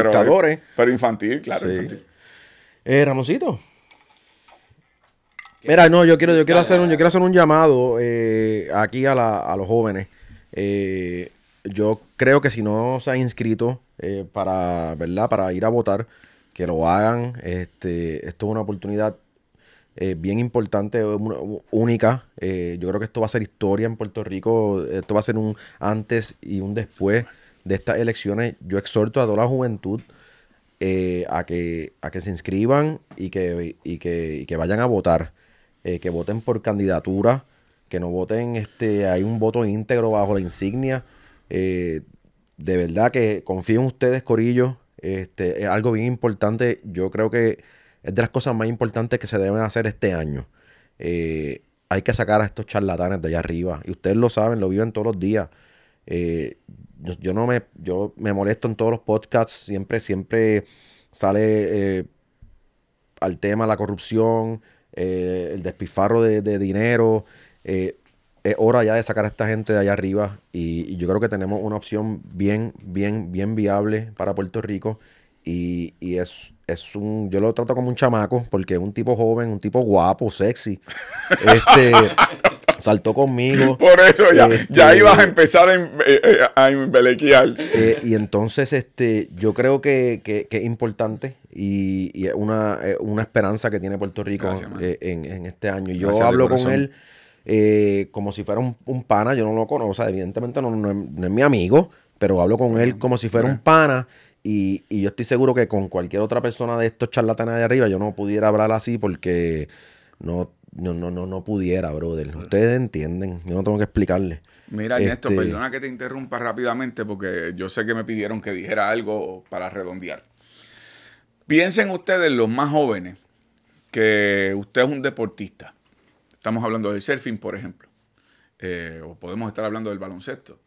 pero, infantil, claro, infantil. Eh, Mira, no, yo quiero, yo quiero hacer un, yo quiero hacer un llamado eh, aquí a, a los jóvenes. Eh, yo creo que si no se han inscrito eh, para, ¿verdad? para ir a votar, que lo hagan. Este, esto es una oportunidad eh, bien importante, única. Eh, yo creo que esto va a ser historia en Puerto Rico. Esto va a ser un antes y un después de estas elecciones. Yo exhorto a toda la juventud a, que, a que se inscriban y que, y que vayan a votar. que voten por candidatura, que no voten, este, hay un voto íntegro bajo la insignia. Eh, de verdad que confío en ustedes, Corillo. Este, es algo bien importante. Yo creo que es de las cosas más importantes que se deben hacer este año. Eh, hay que sacar a estos charlatanes de allá arriba. Y ustedes lo saben, lo viven todos los días. Eh, yo, no me, yo me molesto en todos los podcasts. Siempre, siempre sale al tema la corrupción, el despifarro de, de dinero es hora ya de sacar a esta gente de allá arriba y, yo creo que tenemos una opción bien, bien, bien viable para Puerto Rico y, es, es, un, yo lo trato como un chamaco porque es un tipo joven, un tipo guapo, sexy, este, saltó conmigo. Por eso ya, este, ibas a empezar a, em, eh, eh, a, eh, y entonces este, yo creo que, que, es importante y, es una, esperanza que tiene Puerto Rico en, este año. Yo hablo con él eh, como si fuera un, pana, yo no lo conozco, o sea, evidentemente no, es, mi amigo, pero hablo con él como si fuera un pana. Y, yo estoy seguro que con cualquier otra persona de estos charlatanes de arriba yo no pudiera hablar así porque no no, no, no, pudiera, brother. Ustedes entienden. Yo no tengo que explicarle. Mira, este... perdona que te interrumpa rápidamente porque yo sé que me pidieron que dijera algo para redondear. Piensen ustedes, los más jóvenes, que usted es un deportista. Estamos hablando del surfing, por ejemplo, eh, o podemos estar hablando del baloncesto.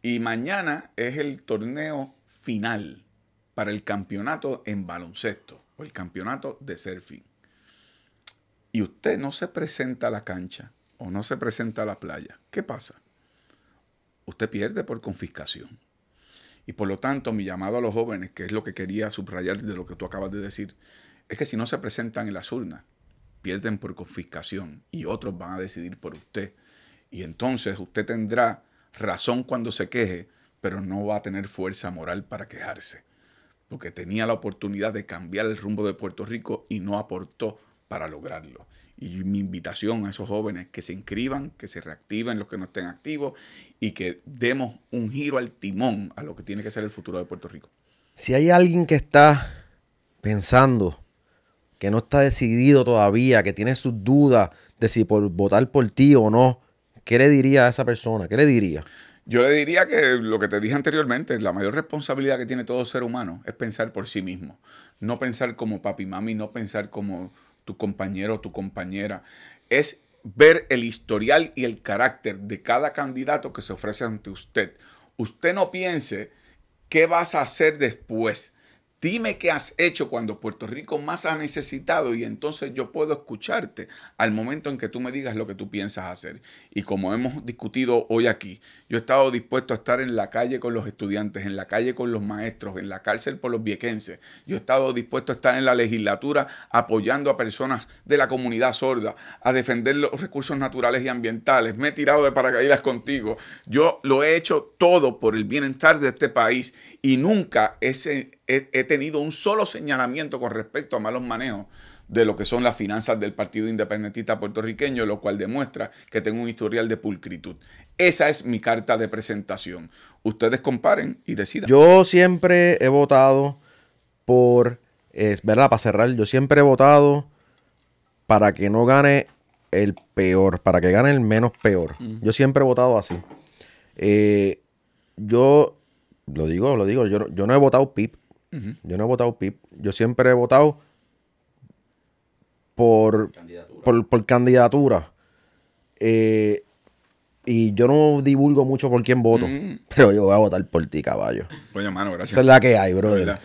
Y mañana es el torneo final para el campeonato en baloncesto o el campeonato de surfing. Y usted no se presenta a la cancha o no se presenta a la playa. ¿Qué pasa? Usted pierde por confiscación. Y por lo tanto, mi llamado a los jóvenes, que es lo que quería subrayar de lo que tú acabas de decir, es que si no se presentan en las urnas, pierden por confiscación y otros van a decidir por usted. Y entonces usted tendrá razón cuando se queje, pero no va a tener fuerza moral para quejarse, porque tenía la oportunidad de cambiar el rumbo de Puerto Rico y no aportó para lograrlo. Y mi invitación a esos jóvenes que se inscriban, que se reactiven los que no estén activos y que demos un giro al timón a lo que tiene que ser el futuro de Puerto Rico. Si hay alguien que está pensando que no está decidido todavía, que tiene sus dudas de si por votar por ti o no, ¿qué le diría a esa persona? ¿Qué le diría? Yo le diría que lo que te dije anteriormente, la mayor responsabilidad que tiene todo ser humano es pensar por sí mismo, no pensar como papi, mami, no pensar como tu compañero o tu compañera, es ver el historial y el carácter de cada candidato que se ofrece ante usted. Usted no piense qué vas a hacer después Dime qué has hecho cuando Puerto Rico más ha necesitado y entonces yo puedo escucharte al momento en que tú me digas lo que tú piensas hacer. Y como hemos discutido hoy aquí, yo he estado dispuesto a estar en la calle con los estudiantes, en la calle con los maestros, en la cárcel por los viequenses. Yo he estado dispuesto a estar en la legislatura apoyando a personas de la comunidad sorda, a defender los recursos naturales y ambientales. Me he tirado de paracaídas contigo. Yo lo he hecho todo por el bienestar de este país y nunca he, tenido un solo señalamiento con respecto a malos manejos de lo que son las finanzas del Partido Independentista Puertorriqueño, lo cual demuestra que tengo un historial de pulcritud. Esa es mi carta de presentación. Ustedes comparen y decidan. Yo siempre he votado por, es verdad, para cerrar, yo siempre he votado para que no gane el peor, para que gane el menos peor. Yo siempre he votado así. Eh, yo lo digo, lo digo, yo, yo no he votado PIP. Yo no he votado PIP. Yo siempre he votado por candidatura. Por, candidatura. Eh, y yo no divulgo mucho por quién voto, mm. pero yo voy a votar por ti, caballo. Coño, mano, gracias. Esa es la que hay, brother.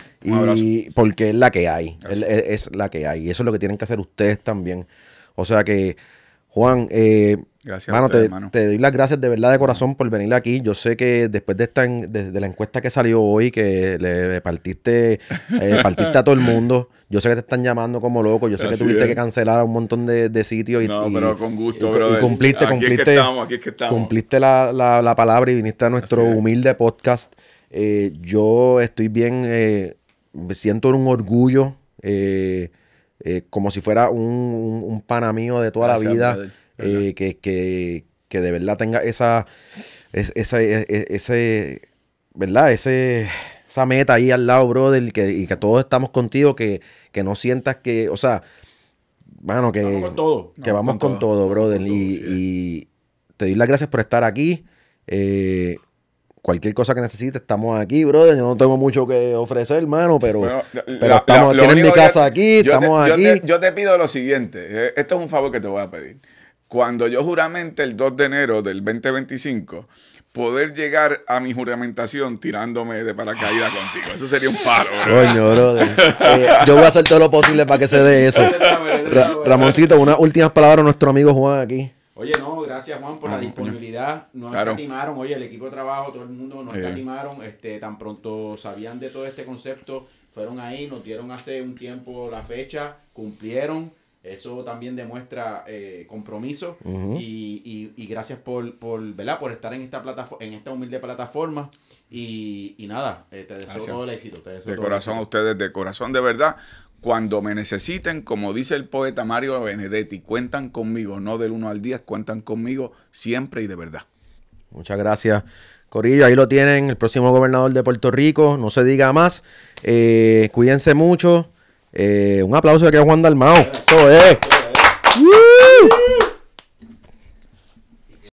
Y porque es la que hay. Es, la que hay. Y eso es lo que tienen que hacer ustedes también. O sea que, Juan, eh, Gracias, mano, te, doy las gracias de verdad de corazón por venir aquí. Yo sé que después de esta de, la encuesta que salió hoy, que le, partiste, eh, partiste a todo el mundo. Yo sé que te están llamando como loco. Yo sé que tuviste que cancelar a un montón de, sitios y, con gusto, cumpliste, es que estamos, aquí que estamos. cumpliste la, palabra y viniste a nuestro humilde podcast. Eh, yo estoy bien, eh, me siento en un orgullo. como si fuera un, un, de toda la vida. Eh, que, de verdad tenga esa, esa, e, e, ese, ¿verdad? Ese, esa meta ahí al lado, brother, que, y que todos estamos contigo, que, no sientas que, o sea, bueno que vamos con todo, que vamos con, todo, brother, y, te doy las gracias por estar aquí. Eh, cualquier cosa que necesites, estamos aquí, brother. Yo no tengo mucho que ofrecer, hermano, pero, estamos, tienes mi casa aquí, estamos aquí. yo te pido lo siguiente, eh, esto es un favor que te voy a pedir cuando yo juramente el 2 de enero del 2025, poder llegar a mi juramentación tirándome de paracaídas contigo. Eso sería un paro. Coño, brother. Eh, yo voy a hacer todo lo posible para que se dé eso. Ramoncito, unas últimas palabras a nuestro amigo Juan aquí. Oye, no, gracias Juan por la disponibilidad. Nos claro. oye, el equipo de trabajo, todo el mundo nos escatimaron. Este, tan pronto sabían de todo este concepto, fueron ahí, nos dieron hace un tiempo la fecha, cumplieron eso también demuestra eh, compromiso y, gracias por, por estar en esta en esta humilde plataforma. Y, nada, eh, te deseo todo el éxito. de corazón a ustedes, de corazón de verdad. Cuando me necesiten, como dice el poeta Mario Benedetti, cuentan conmigo, no del uno al día cuentan conmigo siempre y de verdad. Muchas gracias. Corillo, ahí lo tienen, el próximo gobernador de Puerto Rico, no se diga más. Eh, cuídense mucho eh, un aplauso de que Juan Dalmao. Eso es.